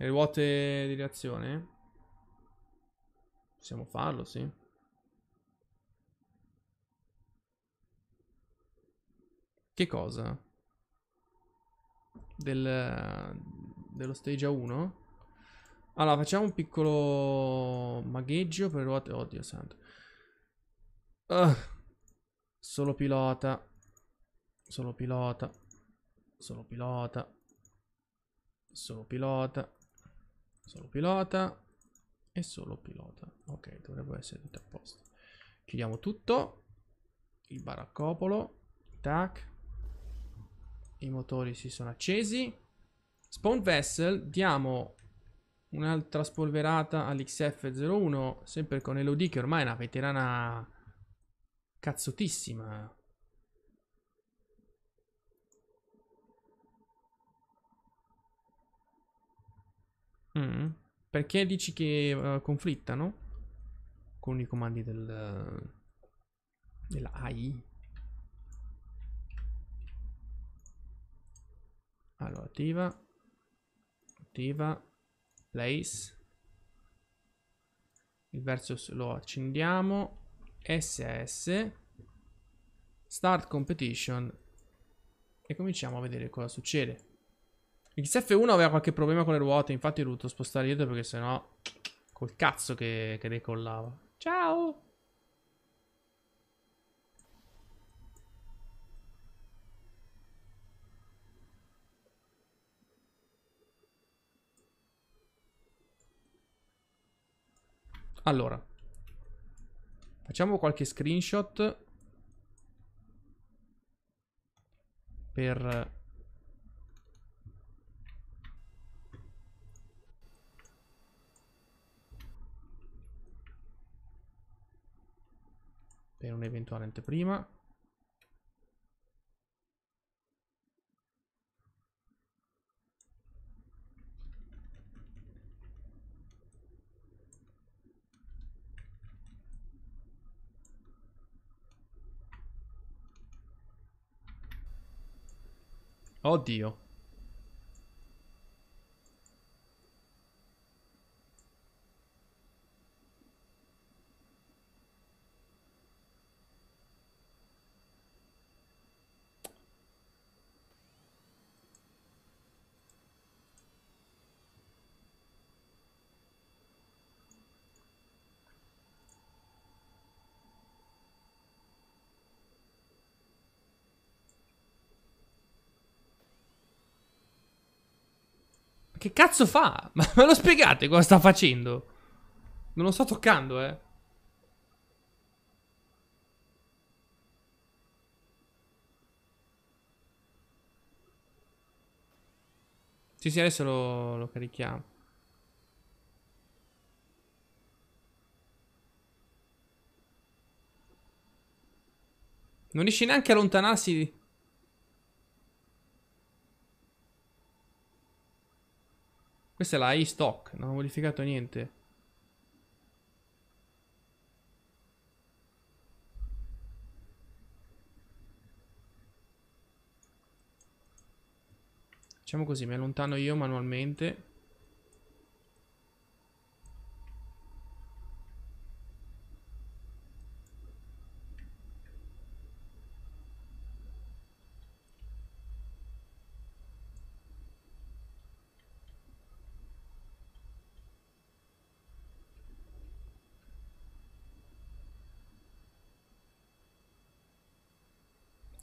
Le ruote di reazione? Possiamo farlo, sì. Che cosa? Del, dello stage 1 Allora, facciamo un piccolo magheggio per ruote... Oddio santo. Uh, solo pilota. Solo pilota. Solo pilota. Solo pilota solo pilota e solo pilota ok dovrebbe essere tutto a posto chiudiamo tutto il baraccopolo tac i motori si sono accesi spawn vessel diamo un'altra spolverata all'XF01 sempre con Elodie che ormai è una veterana cazzotissima Mm. Perché dici che uh, conflittano con i comandi del... Uh, dell'AI? Allora, attiva. Attiva. Place. Il versus lo accendiamo. SS. Start competition. E cominciamo a vedere cosa succede. XF1 aveva qualche problema con le ruote, infatti ho dovuto spostare dietro perché sennò col cazzo che, che decollava. Ciao! Allora, facciamo qualche screenshot per per un'eventuale anteprima. Oddio. Che cazzo fa? [laughs] Ma me lo spiegate cosa sta facendo? Non lo sto toccando, eh. Sì, sì, adesso lo, lo carichiamo. Non riesce neanche a allontanarsi Questa è la A-Stock, non ho modificato niente. Facciamo così, mi allontano io manualmente.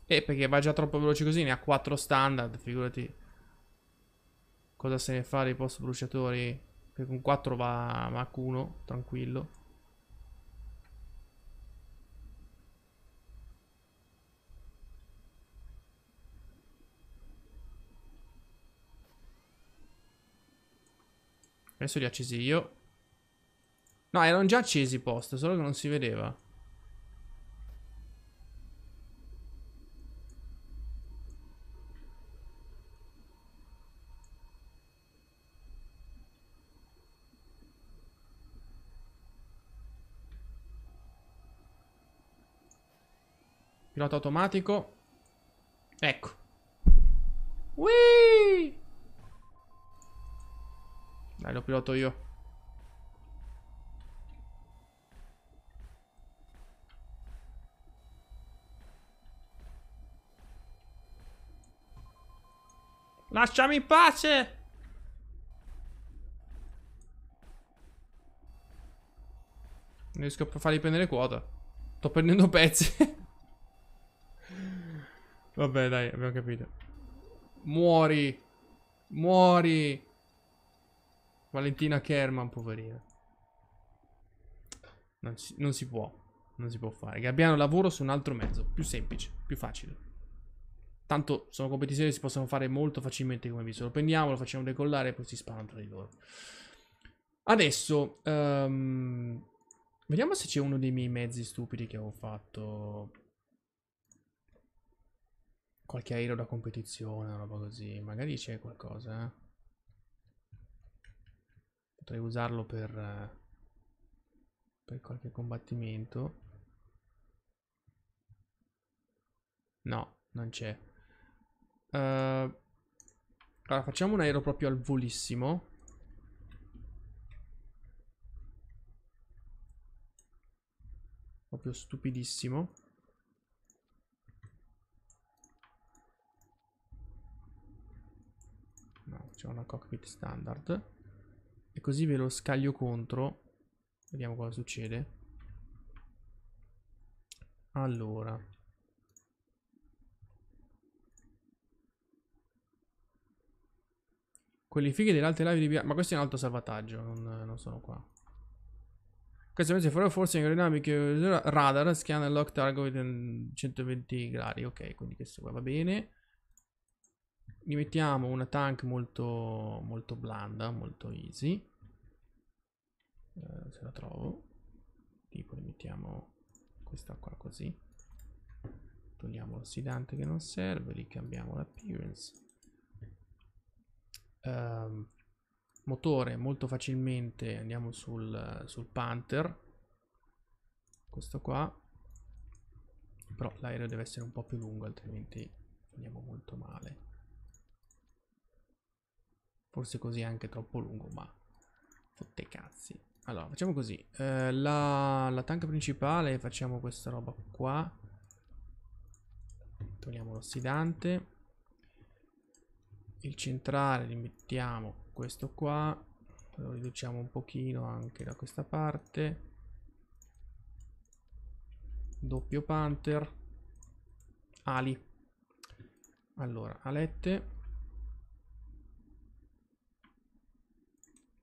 Eh, perché va già troppo veloce così, ne ha 4 standard, figurati. Cosa se ne fa dei post bruciatori? Che con 4 va Mach 1, tranquillo. Adesso li ho accesi io. No, erano già accesi i post, solo che non si vedeva. Pilota automatico. Ecco. Whee! Dai, lo piloto io. Lasciami in pace! Non riesco a farli prendere quota. Sto prendendo pezzi. [laughs] Vabbè, dai, abbiamo capito. Muori! Muori! Valentina Kerman, poverina. Non si, non si può. Non si può fare. Gabbiano, lavoro su un altro mezzo. Più semplice, più facile. Tanto sono competizioni che si possono fare molto facilmente come visto. Lo prendiamo, lo facciamo decollare e poi si sparano tra di loro. Adesso, um, vediamo se c'è uno dei miei mezzi stupidi che avevo fatto qualche aereo da competizione, una roba così. Magari c'è qualcosa. Eh. Potrei usarlo per, eh, per qualche combattimento. No, non c'è. Uh, allora, facciamo un aereo proprio al volissimo. Proprio stupidissimo. c'è una cockpit standard e così ve lo scaglio contro vediamo cosa succede allora Quelli fighi delle altre live di via. Ma questo è un altro salvataggio, non, non sono qua. Questo invece farò forse in aerodinamiche radar, scan e lock target 120 gradi. Ok, quindi questo qua va bene gli mettiamo una tank molto, molto blanda, molto easy. Eh, se la trovo. Tipo gli mettiamo questa qua così. Togliamo l'ossidante che non serve, cambiamo l'appearance. Eh, motore molto facilmente andiamo sul, sul Panther. Questo qua. Però l'aereo deve essere un po' più lungo altrimenti andiamo molto male. Forse così è anche troppo lungo, ma... Fotte cazzi. Allora, facciamo così. Eh, la, la tanca principale, facciamo questa roba qua. Togliamo l'ossidante. Il centrale li mettiamo questo qua. Lo riduciamo un pochino anche da questa parte. Doppio Panther. Ali. Allora, alette.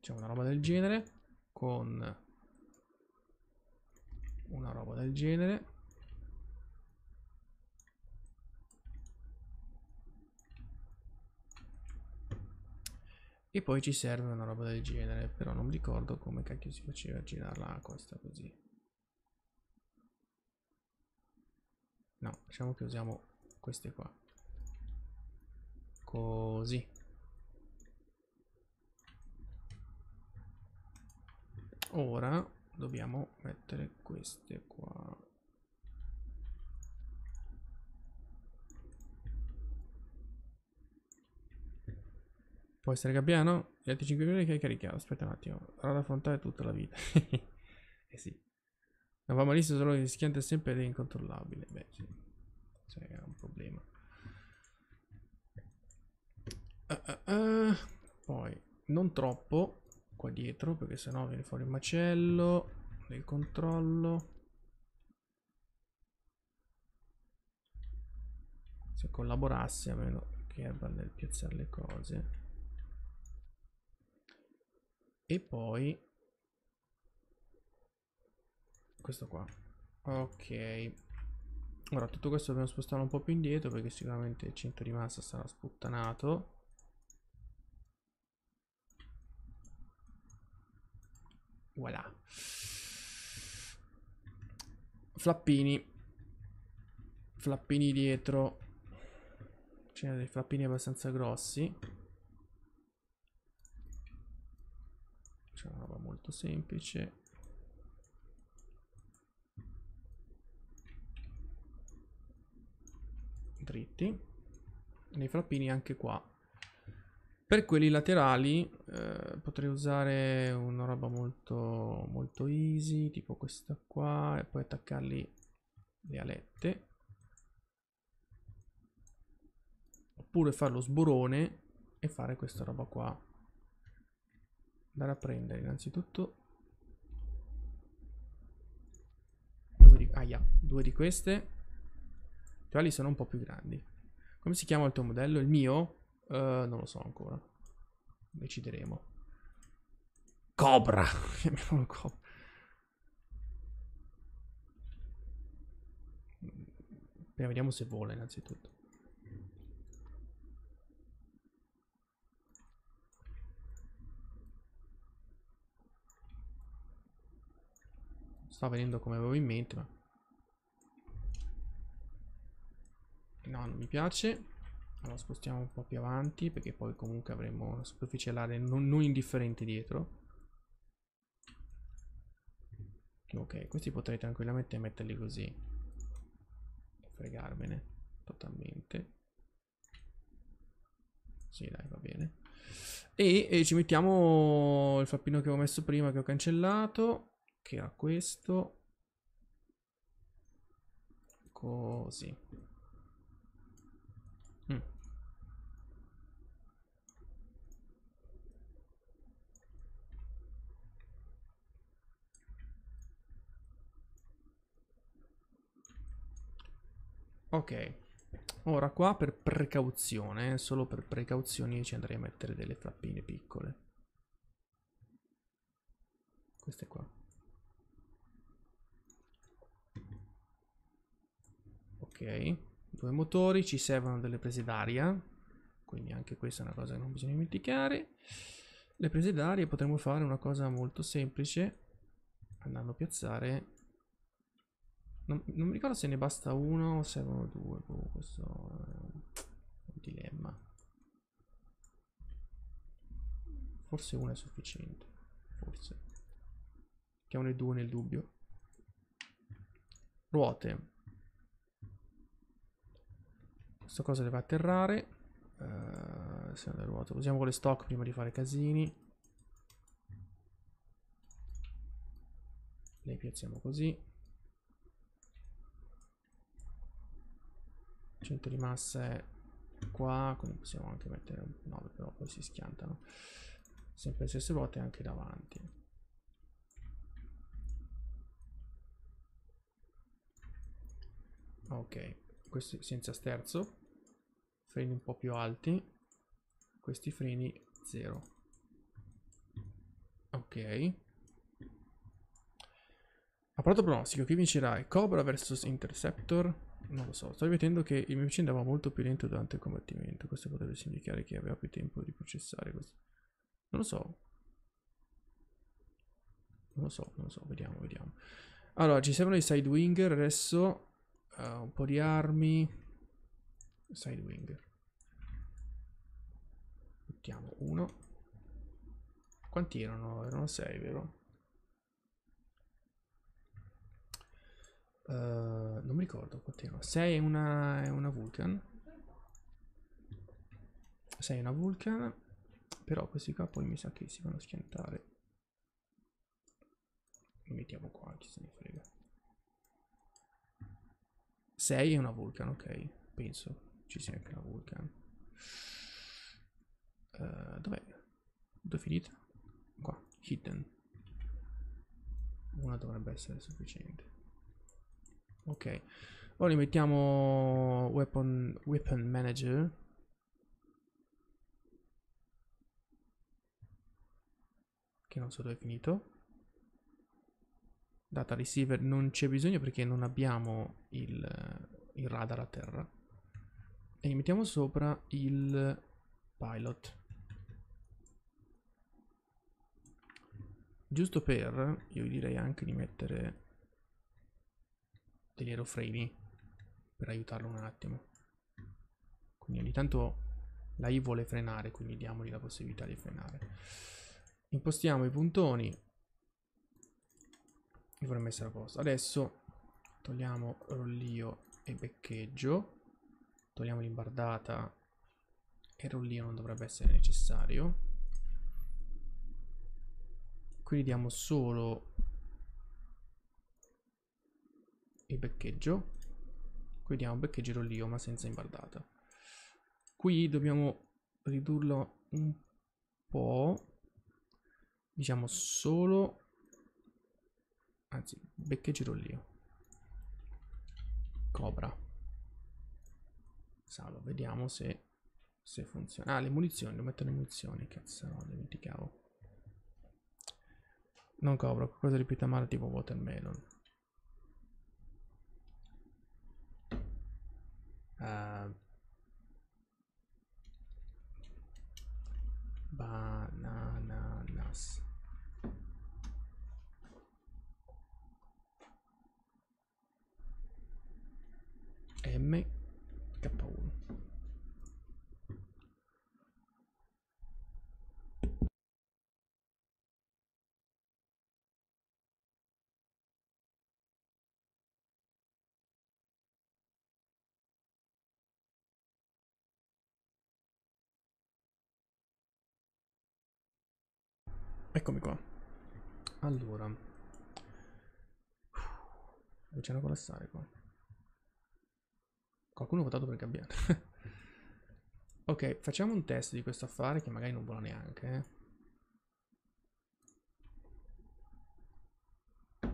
diciamo una roba del genere, con una roba del genere. E poi ci serve una roba del genere, però non mi ricordo come cacchio si faceva a girarla questa così. No, diciamo che usiamo queste qua. Così. ora dobbiamo mettere queste qua può essere gabbiano gli altri 5 milioni che hai caricato aspetta un attimo sarà da affrontare tutta la vita [laughs] eh sì non va malissimo solo che schianta è sempre ed è incontrollabile beh sì cioè, è un problema uh, uh, uh. poi non troppo qua dietro perché sennò viene fuori il macello del controllo se collaborassi a meno che Erban nel piazzare le cose e poi questo qua ok ora tutto questo dobbiamo spostarlo un po' più indietro perché sicuramente il centro di massa sarà sputtanato Voilà. Flappini. Flappini dietro. C'è dei flappini abbastanza grossi. C'è una roba molto semplice. Dritti. Nei flappini anche qua per quelli laterali eh, potrei usare una roba molto, molto easy, tipo questa qua, e poi attaccarli le alette. Oppure fare lo sburone e fare questa roba qua. Andare a prendere innanzitutto due di, aia, due di queste, quali sono un po' più grandi. Come si chiama il tuo modello? Il mio? Uh, non lo so ancora. Decideremo. Cobra! [laughs] Chiamiamolo Cobra. Prima vediamo se vola innanzitutto. Sta venendo come avevo in mente, ma... No, non mi piace. Allora spostiamo un po' più avanti perché poi comunque avremo una superficie alare non, non indifferente dietro. Ok, questi potrei tranquillamente metterli così. Fregarmene totalmente. Sì, dai, va bene. E, e, ci mettiamo il fappino che avevo messo prima, che ho cancellato, che era questo. Così. Ok. Ora qua per precauzione, solo per precauzione ci andrei a mettere delle frappine piccole. Queste qua. Ok. Due motori, ci servono delle prese d'aria. Quindi anche questa è una cosa che non bisogna dimenticare. Le prese d'aria potremmo fare una cosa molto semplice. Andando a piazzare non, non, mi ricordo se ne basta uno o se erano due. Boh, questo è un, dilemma. Forse uno è sufficiente. Forse. le due nel dubbio. Ruote. Questa cosa deve atterrare. Uh, se non ruote. Usiamo le stock prima di fare casini. Le piazziamo così. 100 di è qua quindi possiamo anche mettere 9 però poi si schiantano sempre le stesse volte anche davanti ok questo senza sterzo freni un po' più alti questi freni 0 ok A apparato pronostico chi vincerà Cobra vs Interceptor non lo so, sto vedendo che il mio vicino andava molto più lento durante il combattimento, questo potrebbe significare che aveva più tempo di processare questo. Non lo so. Non lo so, non lo so, vediamo, vediamo. Allora, ci servono i sidewinger adesso, uh, un po' di armi. Sidewinger. Mettiamo uno. Quanti erano? Erano 6, vero? Uh, non mi ricordo continua. 6 è una, una Vulcan. 6 è una Vulcan. Però questi qua poi mi sa che si vanno a schiantare. Li mettiamo qua, chi se ne frega. 6 è una Vulcan, ok. Penso ci sia anche una Vulcan. Uh, Dov'è? Dove finita? Qua, hidden. Una dovrebbe essere sufficiente ok ora li mettiamo weapon, weapon manager che non so dove è finito data receiver non c'è bisogno perché non abbiamo il, il radar a terra e gli mettiamo sopra il pilot giusto per io direi anche di mettere degli aerofreni per aiutarlo un attimo. Quindi ogni tanto la I vuole frenare, quindi diamogli la possibilità di frenare. Impostiamo i puntoni. E vorremmo essere a posto. Adesso togliamo rollio e beccheggio. Togliamo l'imbardata e rollio non dovrebbe essere necessario. Quindi diamo solo il beccheggio qui diamo un beccheggio lì ma senza imbardata qui dobbiamo ridurlo un po' diciamo solo anzi beccheggio lì cobra salvo vediamo se, se funziona ah le munizioni lo metto le munizioni cazzo no, dimenticavo non cobra qualcosa di più tamaro tipo watermelon uh, bananas m capo Eccomi qua. Allora. Cominciano a collassare qua. Qualcuno ha votato per Gabbiano. [laughs] ok, facciamo un test di questo affare che magari non vola neanche. Eh.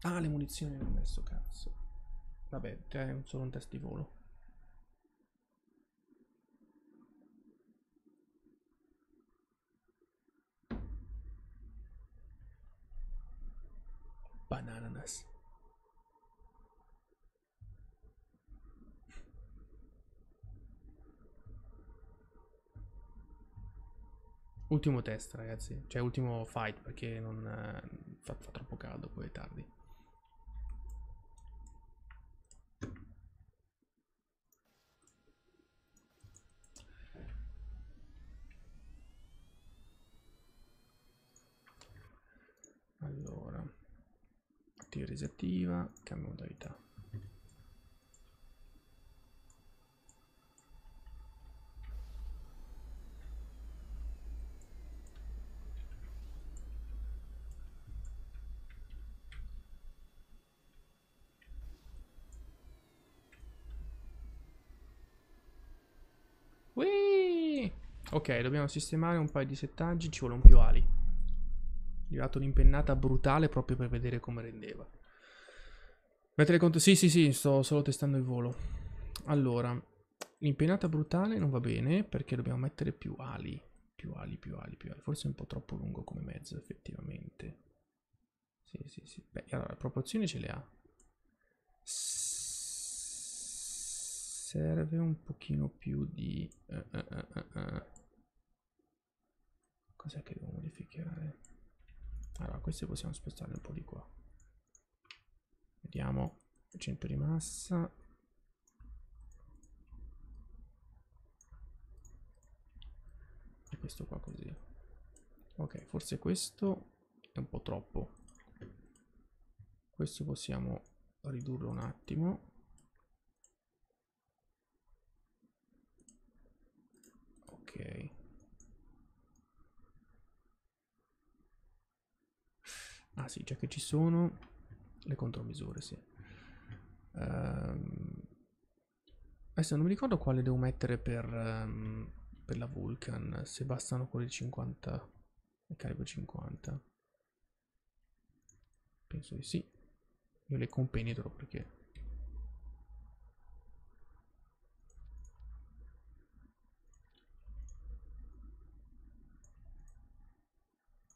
Ah, le munizioni le ho messo, cazzo. Vabbè, è solo un test di volo. bananas. Ultimo test, ragazzi. Cioè, ultimo fight, perché non eh, fa, fa, troppo caldo, poi è tardi. Allora ti risattiva, cambia modalità. Ok, dobbiamo sistemare un paio di settaggi, ci vuole un più ali. Gli ho dato un'impennata brutale proprio per vedere come rendeva. Mettere conto... Sì, sì, sì, sto solo testando il volo. Allora, l'impennata brutale non va bene perché dobbiamo mettere più ali. Più ali, più ali, più ali. Forse è un po' troppo lungo come mezzo, effettivamente. Sì, sì, sì. Beh, allora, proporzioni ce le ha. Serve un pochino più di... Uh, uh, uh, Cos'è che devo modificare? allora questi possiamo spostarle un po' di qua vediamo centro di massa e questo qua così ok forse questo è un po' troppo questo possiamo ridurlo un attimo ok Ah sì, già che ci sono le contromisure, sì. Um, adesso non mi ricordo quale devo mettere per, um, per la Vulcan, se bastano quelli 50 e carico 50. Penso di sì. Io le compenetro perché...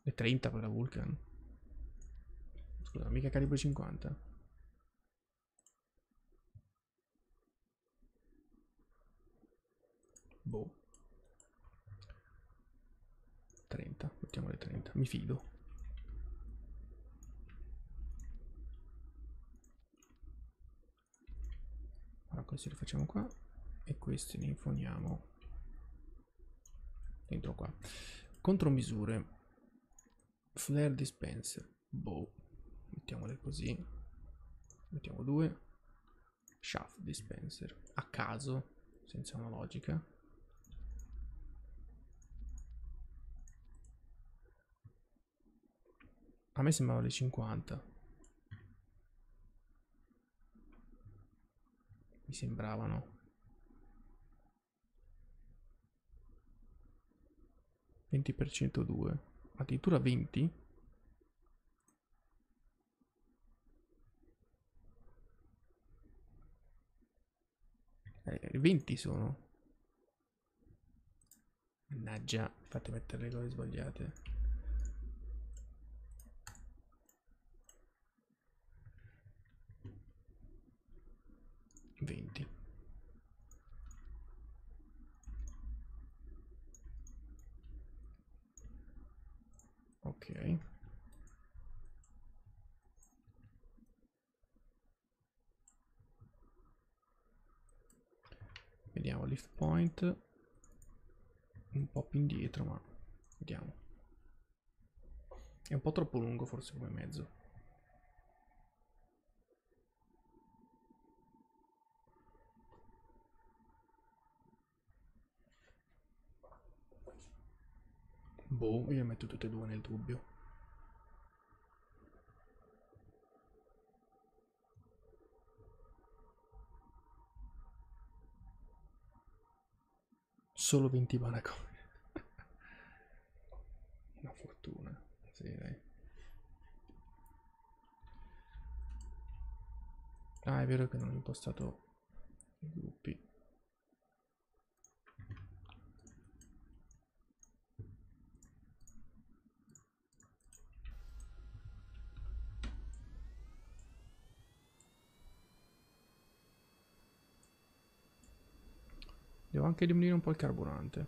Le 30 per la Vulcan. Scusa, mica calibro 50. Boh. 30, mettiamo le 30, mi fido. Allora, questi li facciamo qua e questi li infoniamo dentro qua. Contromisure. Flare dispenser. Boh mettiamole così mettiamo due shaft dispenser a caso senza una logica a me sembrava le 50 mi sembravano per cento 2 addirittura 20 Eh, 20 sono. Mannaggia, fate mettere le cose sbagliate. Venti. Ok. Vediamo lift point. Un po' più indietro, ma vediamo. È un po' troppo lungo forse come mezzo. Boh, io metto tutte e due nel dubbio. solo 20 mana [laughs] una fortuna sì, dai. ah è vero che non ho impostato i gruppi Devo anche diminuire un po' il carburante.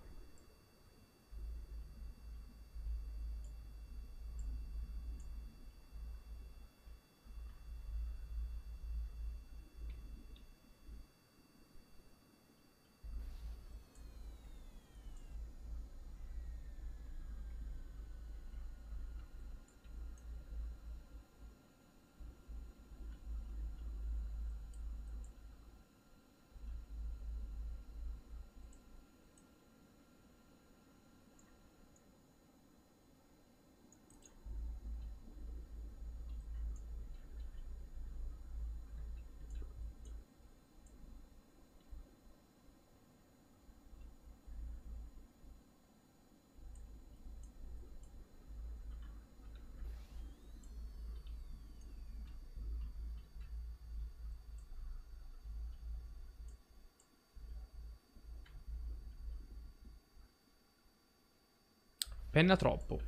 Penna troppo.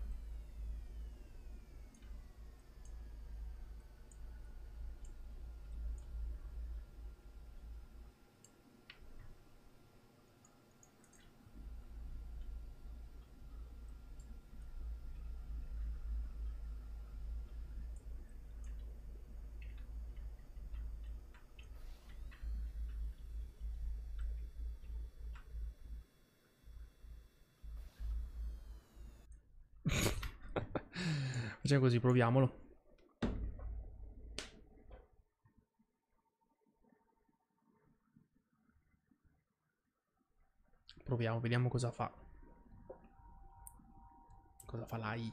Facciamo così, proviamolo. Proviamo, vediamo cosa fa. Cosa fa l'AI.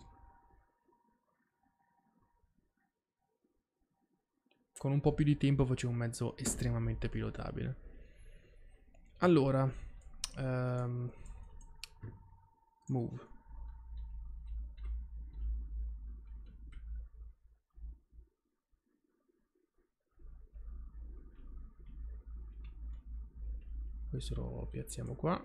Con un po' più di tempo facevo un mezzo estremamente pilotabile. Allora. Um, move. questo lo piazziamo qua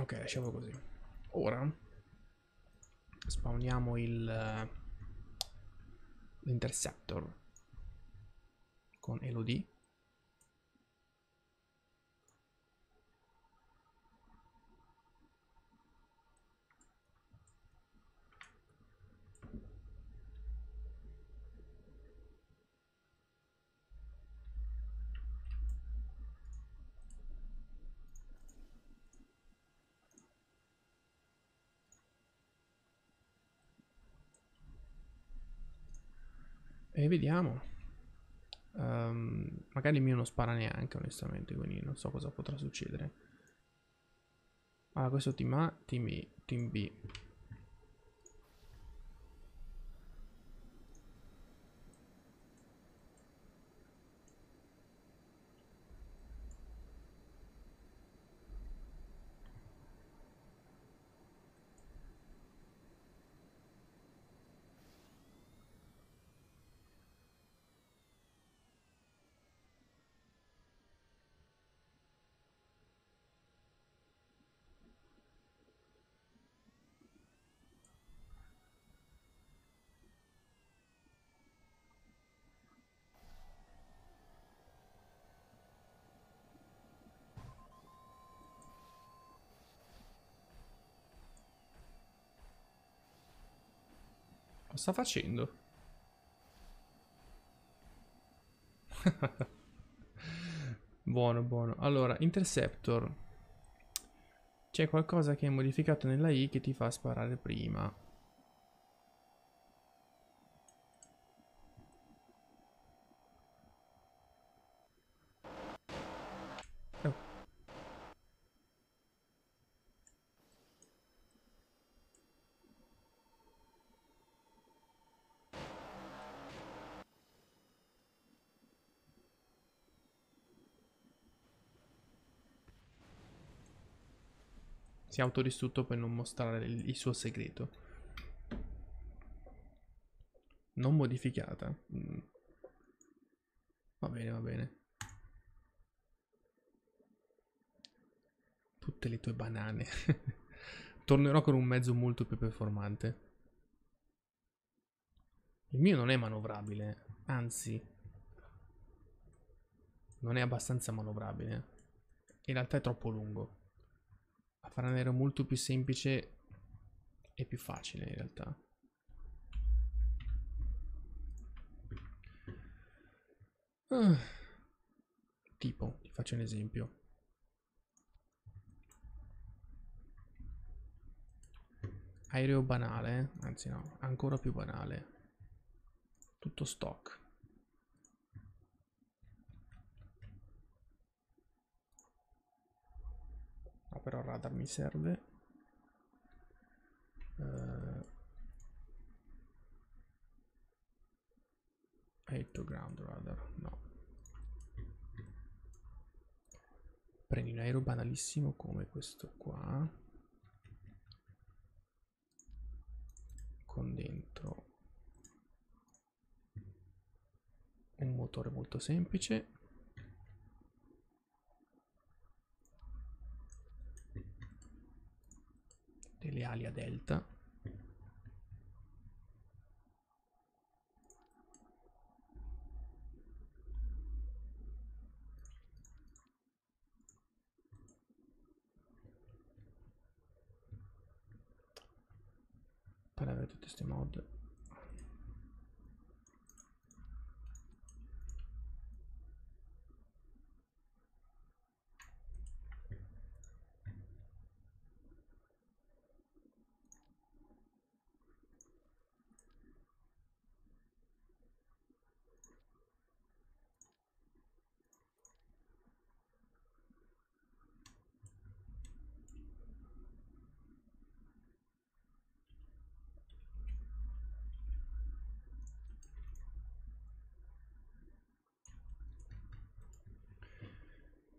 Ok, lasciamo così. Ora spawniamo il eh, l'interceptor con Elodie vediamo. Um, magari il mio non spara neanche, onestamente, quindi non so cosa potrà succedere. Allora, questo team A, team, I, team B. sta facendo? [laughs] buono, buono. Allora, Interceptor. C'è qualcosa che è modificato nella I che ti fa sparare prima. si è autodistrutto per non mostrare il, il suo segreto. Non modificata. Mm. Va bene, va bene. Tutte le tue banane. [laughs] Tornerò con un mezzo molto più performante. Il mio non è manovrabile, anzi, non è abbastanza manovrabile. In realtà è troppo lungo a farla nero molto più semplice e più facile in realtà. Ah. tipo, ti faccio un esempio. Aereo banale, anzi no, ancora più banale. Tutto stock. Qua però radar mi serve. Uh, eh, Aid to ground radar, no. Prendi un aereo banalissimo come questo qua. Con dentro un motore molto semplice e le ali a delta. Per avere tutti questi mod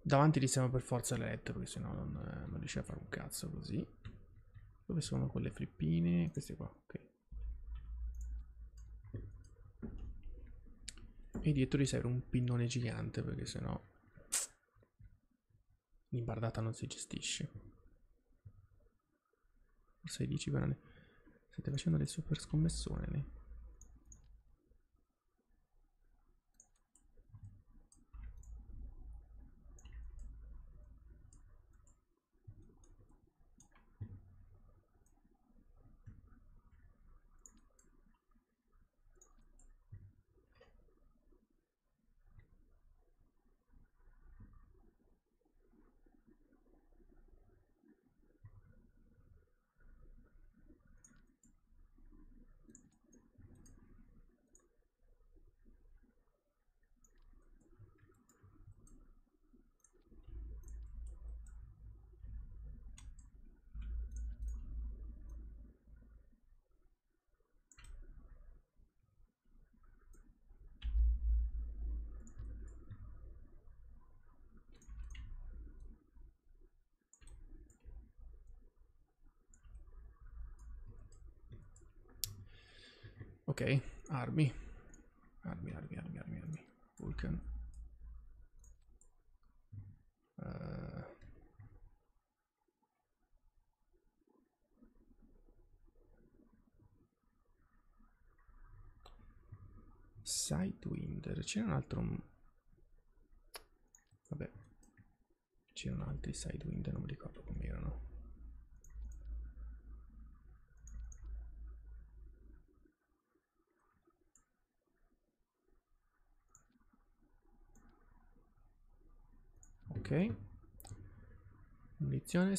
Davanti li siamo per forza letto, perché sennò non, eh, non riusciamo a fare un cazzo così. Dove sono quelle frippine? Queste qua, ok. E dietro gli serve un pinnone gigante, perché sennò... L'imbardata non si gestisce. Forse 10 per anni. State facendo le super scommessone lì. Ok, armi. Armi, armi, armi, armi, armi. Vulcan. Uh... Eh. Sidewinder, C'è un altro... Vabbè, c'erano altri Sidewinder, non mi ricordo come erano. Ok. Munizione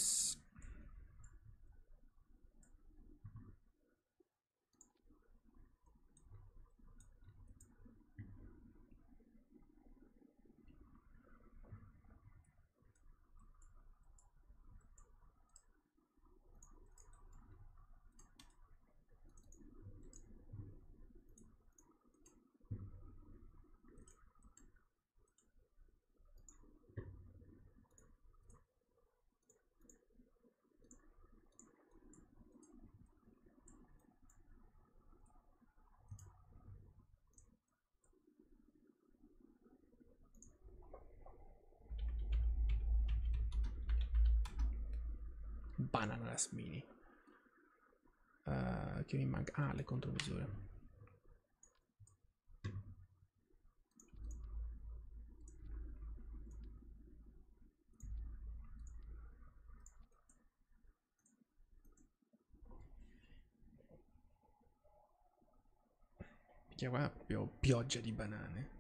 mini. Uh, che mi manca? Ah, le contromisure. Perché qua ho pioggia di banane.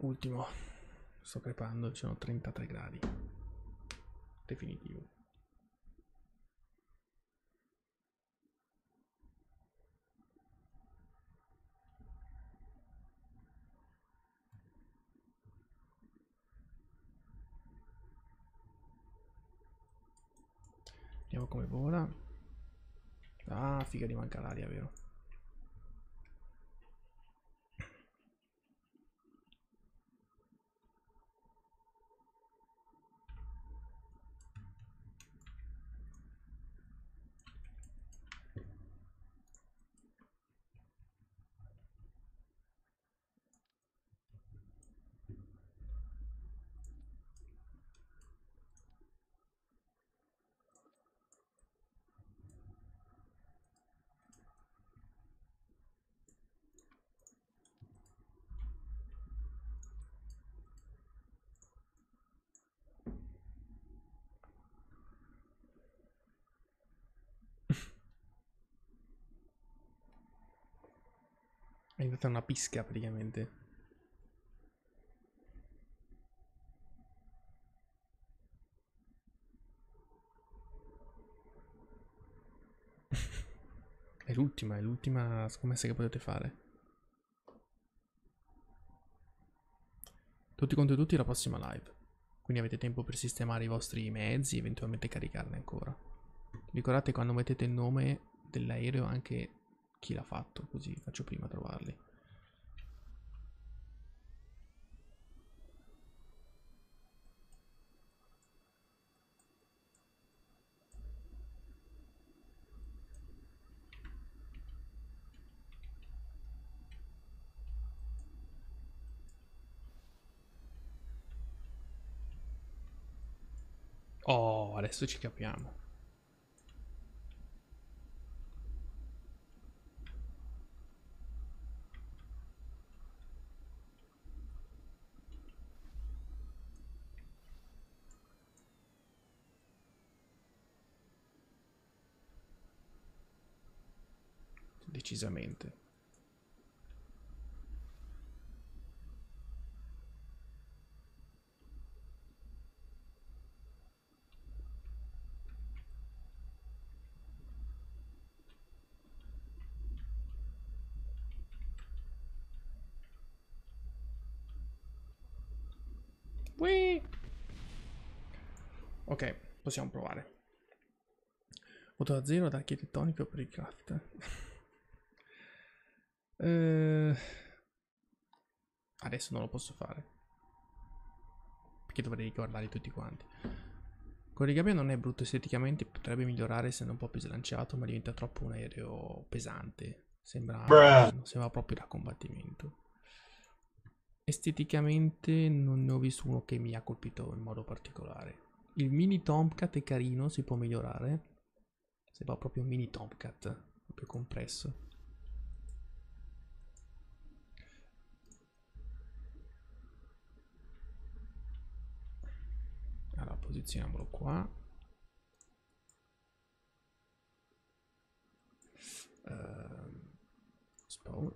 ultimo sto crepando ci sono 33 gradi definitivo vediamo come vola ah figa di manca l'aria vero È diventata una pisca praticamente. [laughs] è l'ultima, è l'ultima scommessa che potete fare. Tutti contro tutti la prossima live. Quindi avete tempo per sistemare i vostri mezzi e eventualmente caricarne ancora. Ricordate quando mettete il nome dell'aereo anche chi l'ha fatto così faccio prima a trovarli Oh, adesso ci capiamo. decisamente. Whee! Ok, possiamo provare. Voto da 0 da architettonico per il craft. [laughs] Eh, adesso non lo posso fare. Perché dovrei ricordarli tutti quanti. Corrigabia non è brutto esteticamente, potrebbe migliorare essendo un po' più slanciato, ma diventa troppo un aereo pesante. Sembra, Bruh. sembra proprio da combattimento. Esteticamente non ne ho visto uno che mi ha colpito in modo particolare. Il mini Tomcat è carino, si può migliorare. Sembra proprio un mini Tomcat, proprio compresso. posizioniamolo qua uh, spawn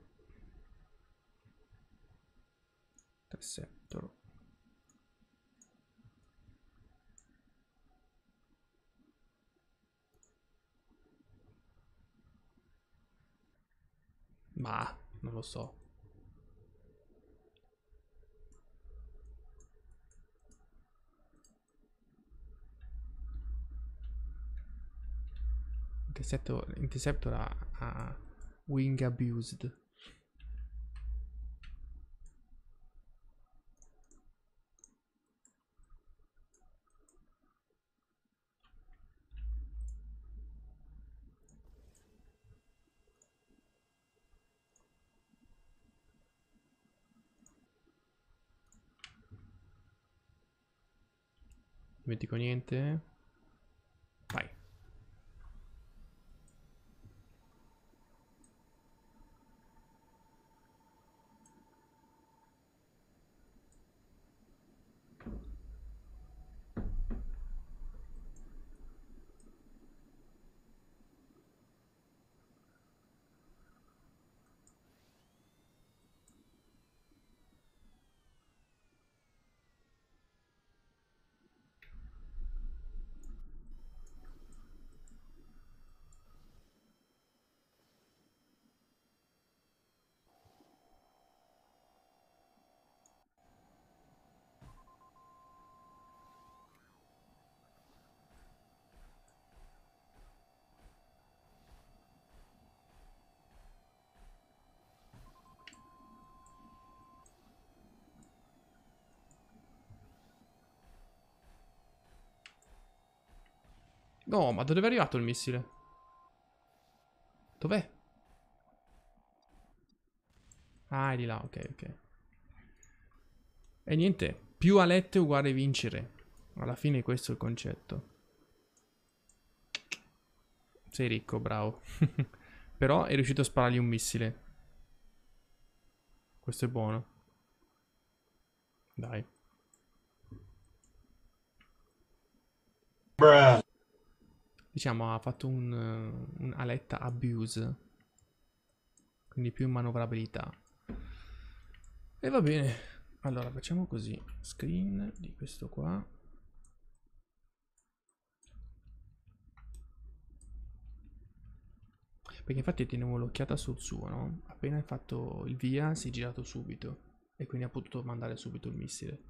interceptor ma non lo so Interceptor, Interceptor a, a Wing Abused. dimentico niente No, ma da dove è arrivato il missile? Dov'è? Ah, è di là, ok, ok. E niente, più alette uguale vincere. Alla fine questo è il concetto. Sei ricco, bravo. [laughs] Però è riuscito a sparargli un missile. Questo è buono. Dai. Bruh diciamo ha fatto un, un aletta abuse quindi più manovrabilità e va bene allora facciamo così screen di questo qua perché infatti tenevo l'occhiata sul suo no? appena hai fatto il via si è girato subito e quindi ha potuto mandare subito il missile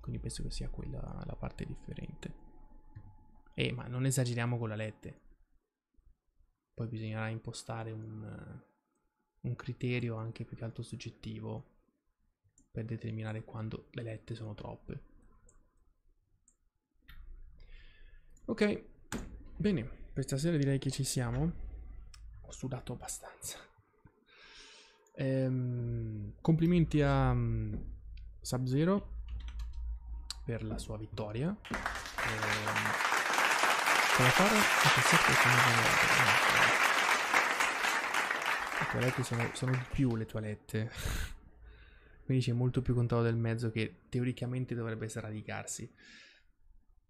quindi penso che sia quella la parte differente eh, ma non esageriamo con la lette. Poi bisognerà impostare un, un criterio anche più che altro soggettivo per determinare quando le lette sono troppe. Ok, bene, per stasera direi che ci siamo. Ho sudato abbastanza. Ehm, complimenti a mm, Sub-Zero per la sua vittoria. Ehm, osservatore e questi altri sono le Le toilette sono, sono di più le toilette. [laughs] Quindi c'è molto più controllo del mezzo che teoricamente dovrebbe sradicarsi.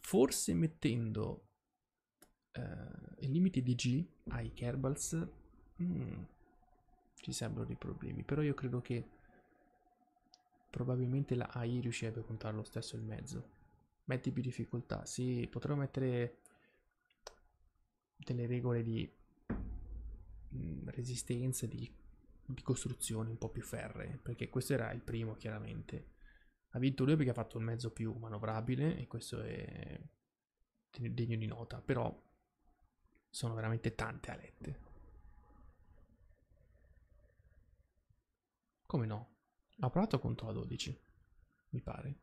Forse mettendo eh, i limiti di G ai Kerbals mm, ci sembrano dei problemi. Però io credo che probabilmente la AI riuscirebbe a contare lo stesso il mezzo. Metti più difficoltà. Sì, potrò mettere tutte le regole di mh, mm, resistenza, di, di costruzione un po' più ferree, perché questo era il primo chiaramente. Ha vinto lui perché ha fatto un mezzo più manovrabile e questo è degno di nota, però sono veramente tante alette. Come no? Ha provato contro la 12, mi pare.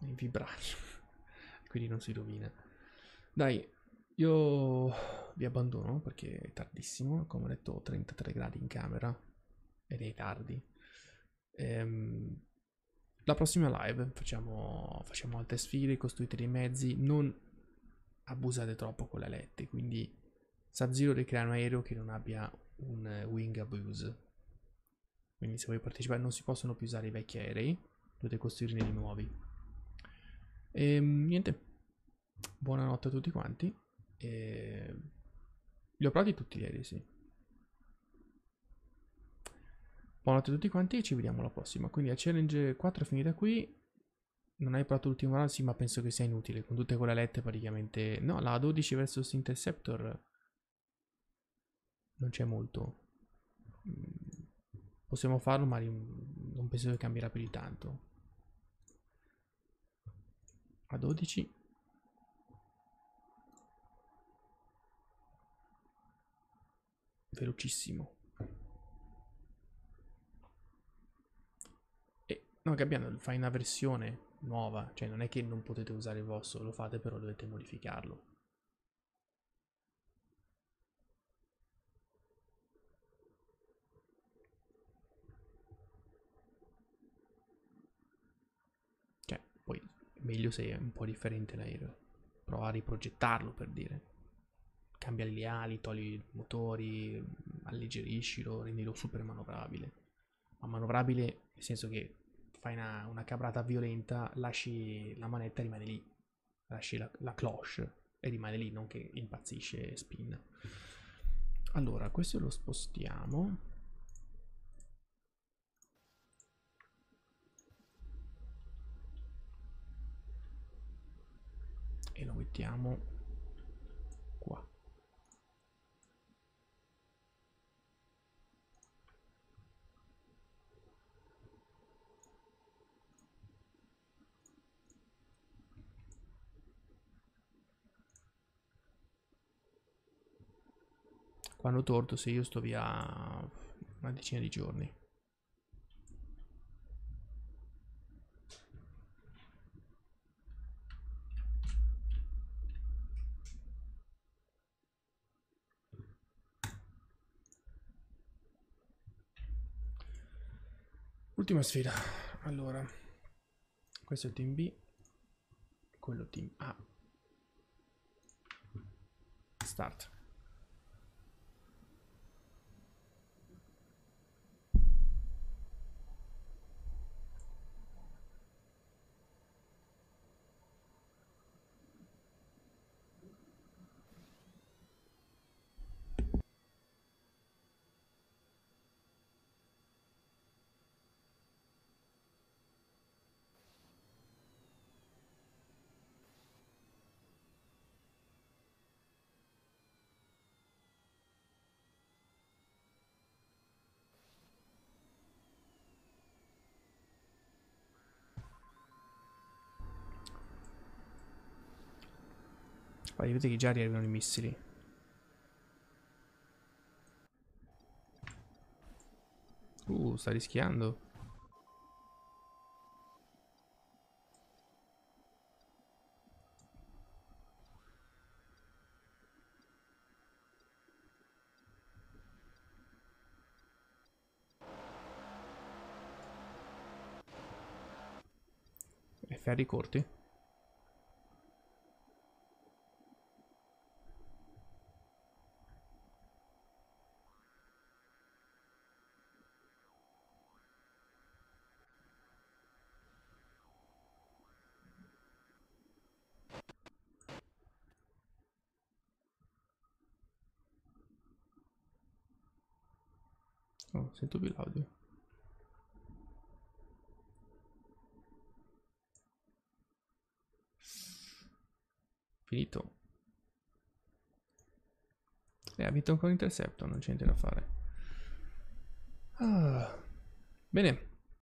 Il vibraccio. [laughs] Quindi non si rovina. Dai, io vi abbandono perché è tardissimo. Come ho detto, 33 gradi in camera. Ed è tardi. Ehm, la prossima live facciamo, facciamo altre sfide, costruite dei mezzi. Non abusate troppo con le lette. Quindi Sub-Zero ricrea un aereo che non abbia un eh, wing abuse quindi se vuoi partecipare non si possono più usare i vecchi aerei, dovete costruirne di nuovi. E ehm, niente, buonanotte a tutti quanti. E... Ehm, li ho provati tutti ieri, sì. Buonanotte a tutti quanti e ci vediamo alla prossima. Quindi la challenge 4 è finita qui. Non hai provato l'ultimo round? Sì, ma penso che sia inutile. Con tutte quelle lette praticamente... No, la 12 versus Interceptor... Non c'è molto. Mm, Possiamo farlo, ma non penso che cambierà più di tanto. A 12. Velocissimo. E no, Gabbiano, fai una versione nuova, cioè non è che non potete usare il vostro, lo fate però dovete modificarlo. meglio se è un po' differente l'aereo. Prova a riprogettarlo per dire. Cambia le ali, togli i motori, alleggeriscilo, rendilo super manovrabile. Ma manovrabile nel senso che fai una, una cabrata violenta, lasci la manetta e rimane lì. Lasci la, la cloche e rimane lì, non che impazzisce e spinna. Allora, questo lo spostiamo. mettiamo qua quando torto se io sto via una decina di giorni Ultima sfida. Allora, questo è il team B, quello team A. Start. Vai, vedete che già arrivano i missili. Uh, sta rischiando. E ferri corti. sento più l'audio. Finito. E eh, ha vinto con Interceptor, non c'è niente da fare. Ah. Bene.